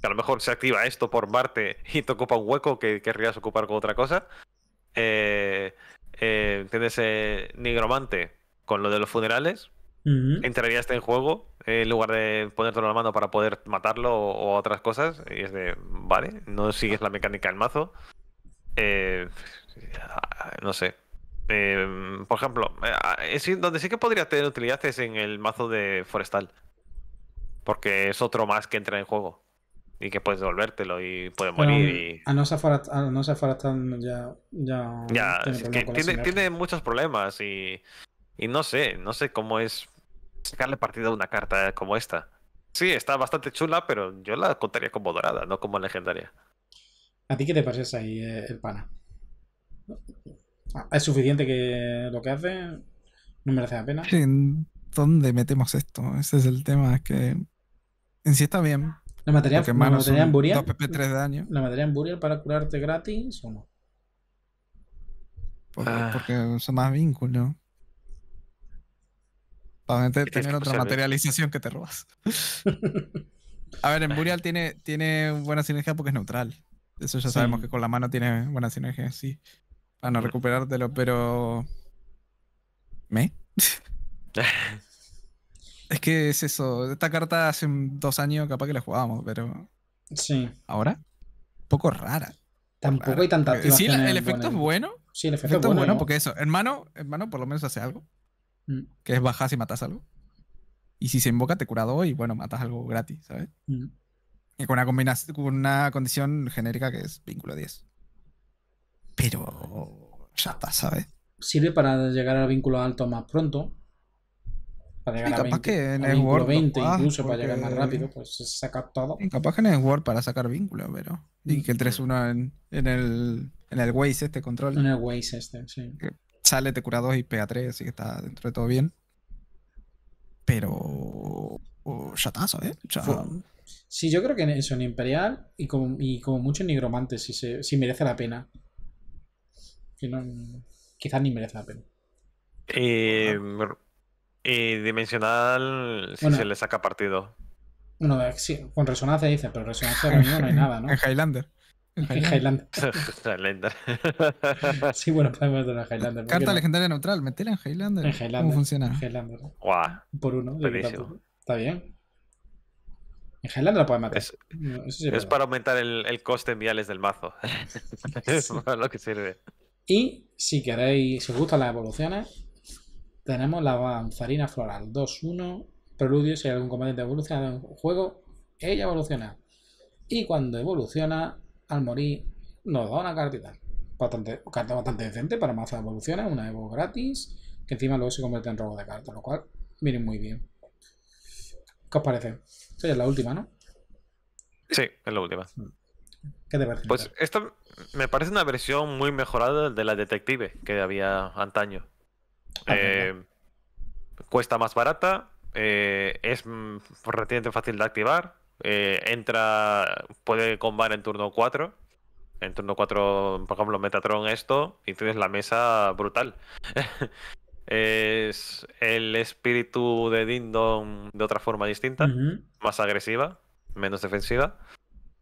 que a lo mejor se activa esto por Marte y te ocupa un hueco que querrías ocupar con otra cosa. Eh, eh, tienes Nigromante con lo de los funerales. Entraría este en juego eh, en lugar de ponértelo en la mano para poder matarlo o, otras cosas. Y es de, vale, no sigues la mecánica del mazo. Eh, no sé. por ejemplo, donde sí que podría tener utilidad es en el mazo de Forestal. Porque es otro más que entra en juego. Y que puedes devolvértelo y puede morir. A no se ya. Ya, ya tiene, muchos problemas y, y no sé, no sé cómo es sacarle partido a una carta como esta. Sí, está bastante chula, pero yo la contaría como dorada, no como legendaria. ¿A ti qué te parece ahí, eh, el pana? Ah, ¿Es suficiente que lo que hace? ¿No merece la pena? ¿Dónde metemos esto? Ese es el tema, Es que en sí está bien. ¿La materia, en Burial? pp ¿La materia en Burial para curarte gratis o no? Porque, ah. son más vínculos. Para tener otra materialización que te robas. A ver, en Burial tiene, tiene buena sinergia porque es neutral. Eso ya sabemos que con la mano tiene buena sinergia, sí. Para no recuperártelo, pero. ¿Me? Es que es eso. Esta carta hace dos años capaz que la jugábamos, pero. Sí. Ahora, poco rara. Tampoco hay tanta Sí, el, efecto es bueno. Sí, el efecto, es bueno. porque eso, hermano, hermano, por lo menos hace algo. Mm. Que es bajas y matas algo. Y si se invoca, te cura dos y bueno, matas algo gratis, ¿sabes? Mm. con una, combinación, con una condición genérica que es vínculo 10. Pero ya está, ¿sabes? Sirve para llegar al vínculo alto más pronto y capaz que en el Word 20 incluso para llegar más rápido, pues se saca todo. capaz que en el Word para sacar vínculo pero. Y que el uno en, en, el, en el Waze este control. En el Waze este, sí. sale te cura 2 y pega 3, así que está dentro de todo bien. Pero. ya chatazo, ¿eh? Sí, yo creo que eso, en Imperial y como, y como mucho en Nigromante, si, merece la pena. quizás ni merece la pena. Eh, ah. Y dimensional, si se le saca partido. Bueno, sí, con resonancia dice, pero resonancia no hay nada, ¿no? En Highlander. En Highlander. sí, bueno, podemos meterlo en Highlander. Carta legendaria neutral, metela en Highlander. En Highlander. ¿Cómo funciona? En Highlander. Guau. Por uno. Está bien. En Highlander la puedes matar. Es, para aumentar el, el, coste en viales del mazo. es lo que sirve. Y si queréis, si os gustan las evoluciones, tenemos la Banzarina Floral 2-1. Preludio, si hay algún combatiente evolucionado en juego, ella evoluciona. Y cuando evoluciona, al morir, nos da una cartita. Bastante, carta bastante decente para de evoluciones, una Evo gratis, que encima luego se convierte en robo de carta, lo cual, miren muy bien. ¿Qué os parece? es la última, ¿no? Sí, es la última. Mm. ¿Qué te parece? Pues esta me parece una versión muy mejorada de la detective que había antaño. Ah, eh, cuesta más barata, eh, es mm, relativamente fácil de activar, eh, entra, puede combat en turno 4. En turno 4, por ejemplo, Metatron esto y tienes la mesa brutal. es el espíritu de Dindon de otra forma distinta, más agresiva, menos defensiva.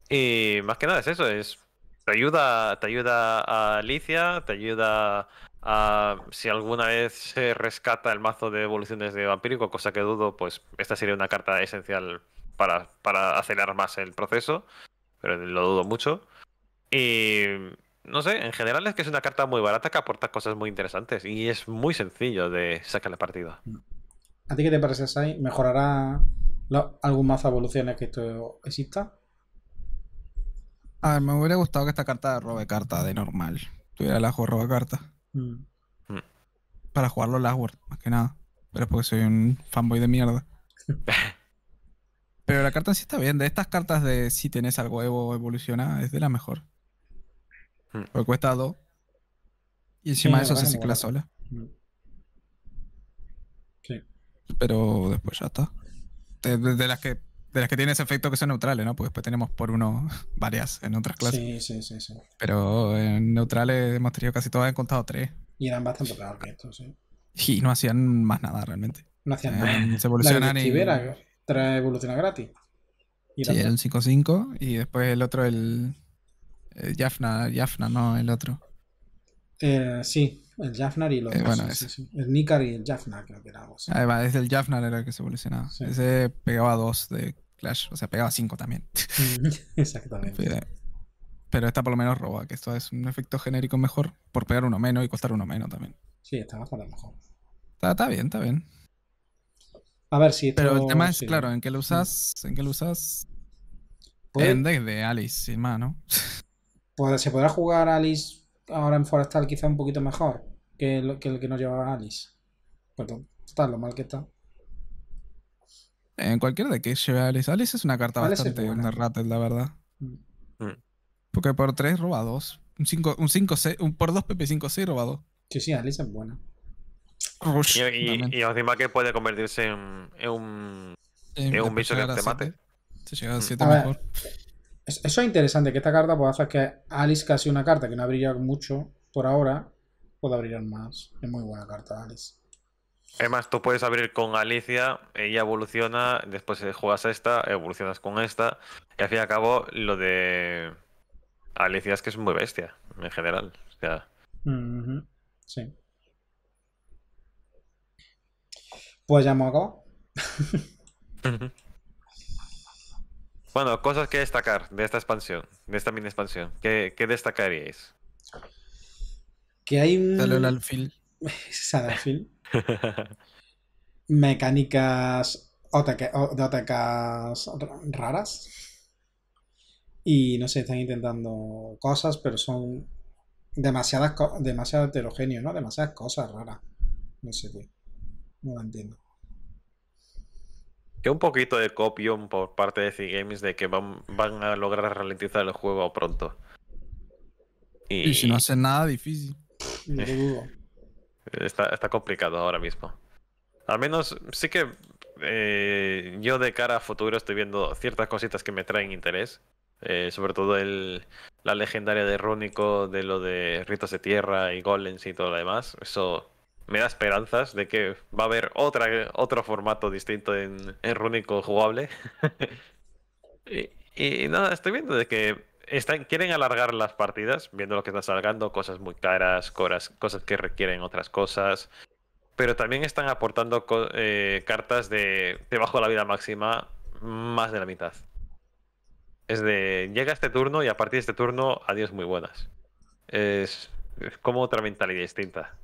Y más que nada es eso, es te ayuda, te ayuda a Alicia, te ayuda Ah, si alguna vez se rescata el mazo de evoluciones de vampírico, cosa que dudo, pues esta sería una carta esencial para, para acelerar más el proceso, pero lo dudo mucho. Y no sé, en general es que es una carta muy barata que aporta cosas muy interesantes y es muy sencillo de sacarle partida ¿A ti qué te parece, Sai? ¿Mejorará algún mazo de evoluciones que esto exista? A ver, me hubiera gustado que esta carta robe carta de normal. Tuviera el ajo roba carta. Mm. Mm. Para jugarlo word más que nada. Pero es porque soy un fanboy de mierda. Pero la carta en sí está bien. De estas cartas de si tenés algo Evo evoluciona, es de la mejor. Mm. Porque cuesta 2. Y encima de eso se cicla sola. Sí. Pero después ya está. de las que de las que tiene ese efecto que son neutrales, ¿no? Pues después tenemos por uno varias en otras clases. Sí, sí, sí, sí. Pero en neutrales hemos tenido casi todas, he contado tres. Y eran bastante raros estos, sí. Y no hacían más nada realmente. No hacían eh, nada. Se evolucionan la y... Era, trae evoluciona gratis. sí, el 5-5 y después el otro, el... el Jafna, no, el otro. Eh, sí, el Jafnar y los eh, El Nikar y el Jafnar, creo que era algo así. Ah, va, es el Jafnar era el que se evolucionaba. Ese pegaba dos de Clash, o sea, pegaba cinco también. Exactamente. Pero, está esta por lo menos roba, que esto es un efecto genérico mejor por pegar uno menos y costar uno menos también. Sí, está bastante mejor. Está, está bien, está bien. A ver si Pero el tema es, claro, en qué lo usas, en qué lo usas. En deck de Alice, sin más, ¿no? se podrá jugar Alice ahora en Forestal quizá un poquito mejor que el que, nos llevaba Alice. Perdón, está lo mal que está. En cualquiera de que lleve a Alice. Alice es una carta bastante underrated, la verdad. Mm. Mm. Porque por 3 roba 2. Un 5, un 5, 6, por 2 PP5-6 roba 2. Sí, sí, Alice es buena. y, y, y, que puede convertirse en, en un. En, un bicho que te mate. Se llega a 7 mm. mejor. Eso es interesante, que esta carta puede hacer que Alice, casi una carta que no brilla mucho por ahora, pueda brillar más. Es muy buena carta, Alice. Además, tú puedes abrir con Alicia, ella evoluciona, después juegas esta, evolucionas con esta, y al fin y al cabo, lo de Alicia es que es muy bestia, en general. Sí. Pues ya hemos acabado. Bueno, cosas que destacar de esta expansión, de esta mini expansión. ¿Qué, destacaríais? Que hay un... Dale alfil. alfil. Mecánicas de atacas raras. Y no sé, están intentando cosas, pero son demasiadas demasiado heterogéneo, ¿no? Demasiadas cosas raras. No sé, tío. No lo entiendo que un poquito de copión por parte de C Games de que van, a lograr ralentizar el juego pronto. Y, si no hacen nada difícil. Está, complicado ahora mismo. Al menos sí que eh, yo de cara a futuro estoy viendo ciertas cositas que me traen interés. Eh, sobre todo el, la legendaria de Rúnico, de lo de ritos de tierra y golems y todo lo demás. Eso me da esperanzas de que va a haber otra, otro formato distinto en, en Runico jugable. y, nada, estoy viendo de que están, quieren alargar las partidas, viendo lo que están salgando, cosas muy caras, cosas, cosas que requieren otras cosas. Pero también están aportando eh, cartas de debajo de la vida máxima más de la mitad. Es de, llega este turno y a partir de este turno, adiós muy buenas. es como otra mentalidad distinta.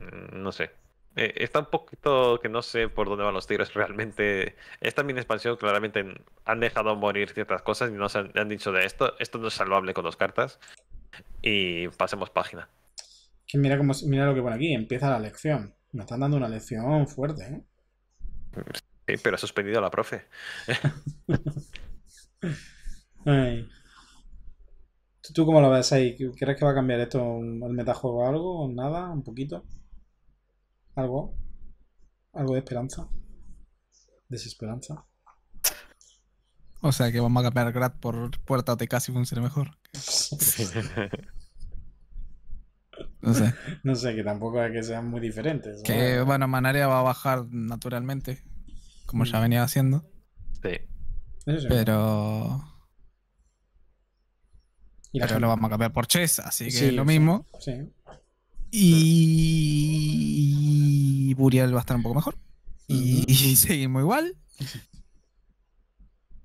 Mm, no sé. Eh, está un poquito que no sé por dónde van los tiros realmente. Esta mini expansión claramente han dejado morir ciertas cosas y no han, han dicho de esto. Esto no es salvable con dos cartas. Y pasemos página. Que mira, mira lo que pone aquí. Empieza la lección. Me están dando una lección fuerte. ¿eh? Sí, pero ha suspendido a la profe. ¿Tú, cómo lo ves ahí? ¿Crees que va a cambiar esto el metajuego o algo? ¿Nada? ¿Un poquito? algo, algo de esperanza, desesperanza. O sea que vamos a cambiar Grad por puerta OTK si funciona mejor. no sé. No sé, que tampoco es que sean muy diferentes. Que bueno, Manaria va a bajar naturalmente, como ya mm. venía haciendo. Sí. Pero. ¿Y pero lo vamos a cambiar por Chess, así que lo mismo. sí. Y Burial va a estar un poco mejor. Y, seguimos igual.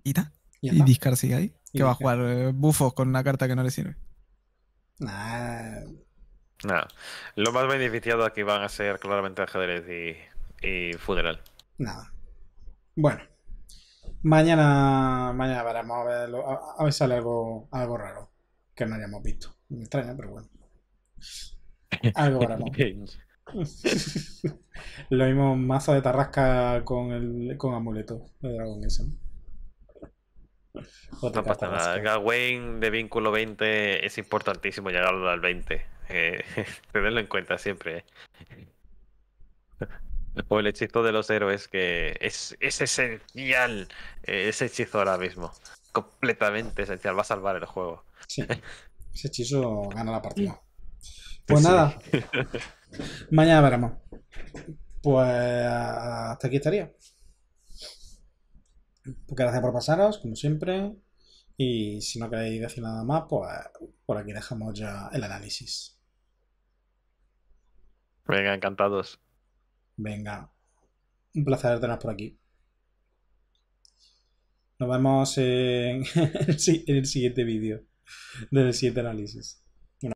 Y Y, Discar sigue ahí. Que va a jugar eh, bufos con una carta que no le sirve. Nada Nada Lo más beneficiado aquí van a ser claramente ajedrez y, funeral. Nada. Bueno. Mañana, mañana veremos a ver, a, ver si sale algo, algo raro que no hayamos visto. Me extraña, pero bueno. Algo no. Lo mismo mazo de tarrasca con el con amuleto de Dragon ese No pasa nada. Gawain de vínculo 20 es importantísimo llegarlo al 20. Eh, tenerlo en cuenta siempre. Eh. O el hechizo de los héroes, que es, esencial eh, ese hechizo ahora mismo. Completamente esencial, va a salvar el juego. Sí. Ese hechizo gana la partida. Pues nada. Mañana veremos. Pues hasta aquí estaría. Pues gracias por pasaros, como siempre. Y si no queréis decir nada más, pues por aquí dejamos ya el análisis. Venga, encantados. Venga. Un placer teneros por aquí. Nos vemos en, en el siguiente vídeo del siguiente análisis.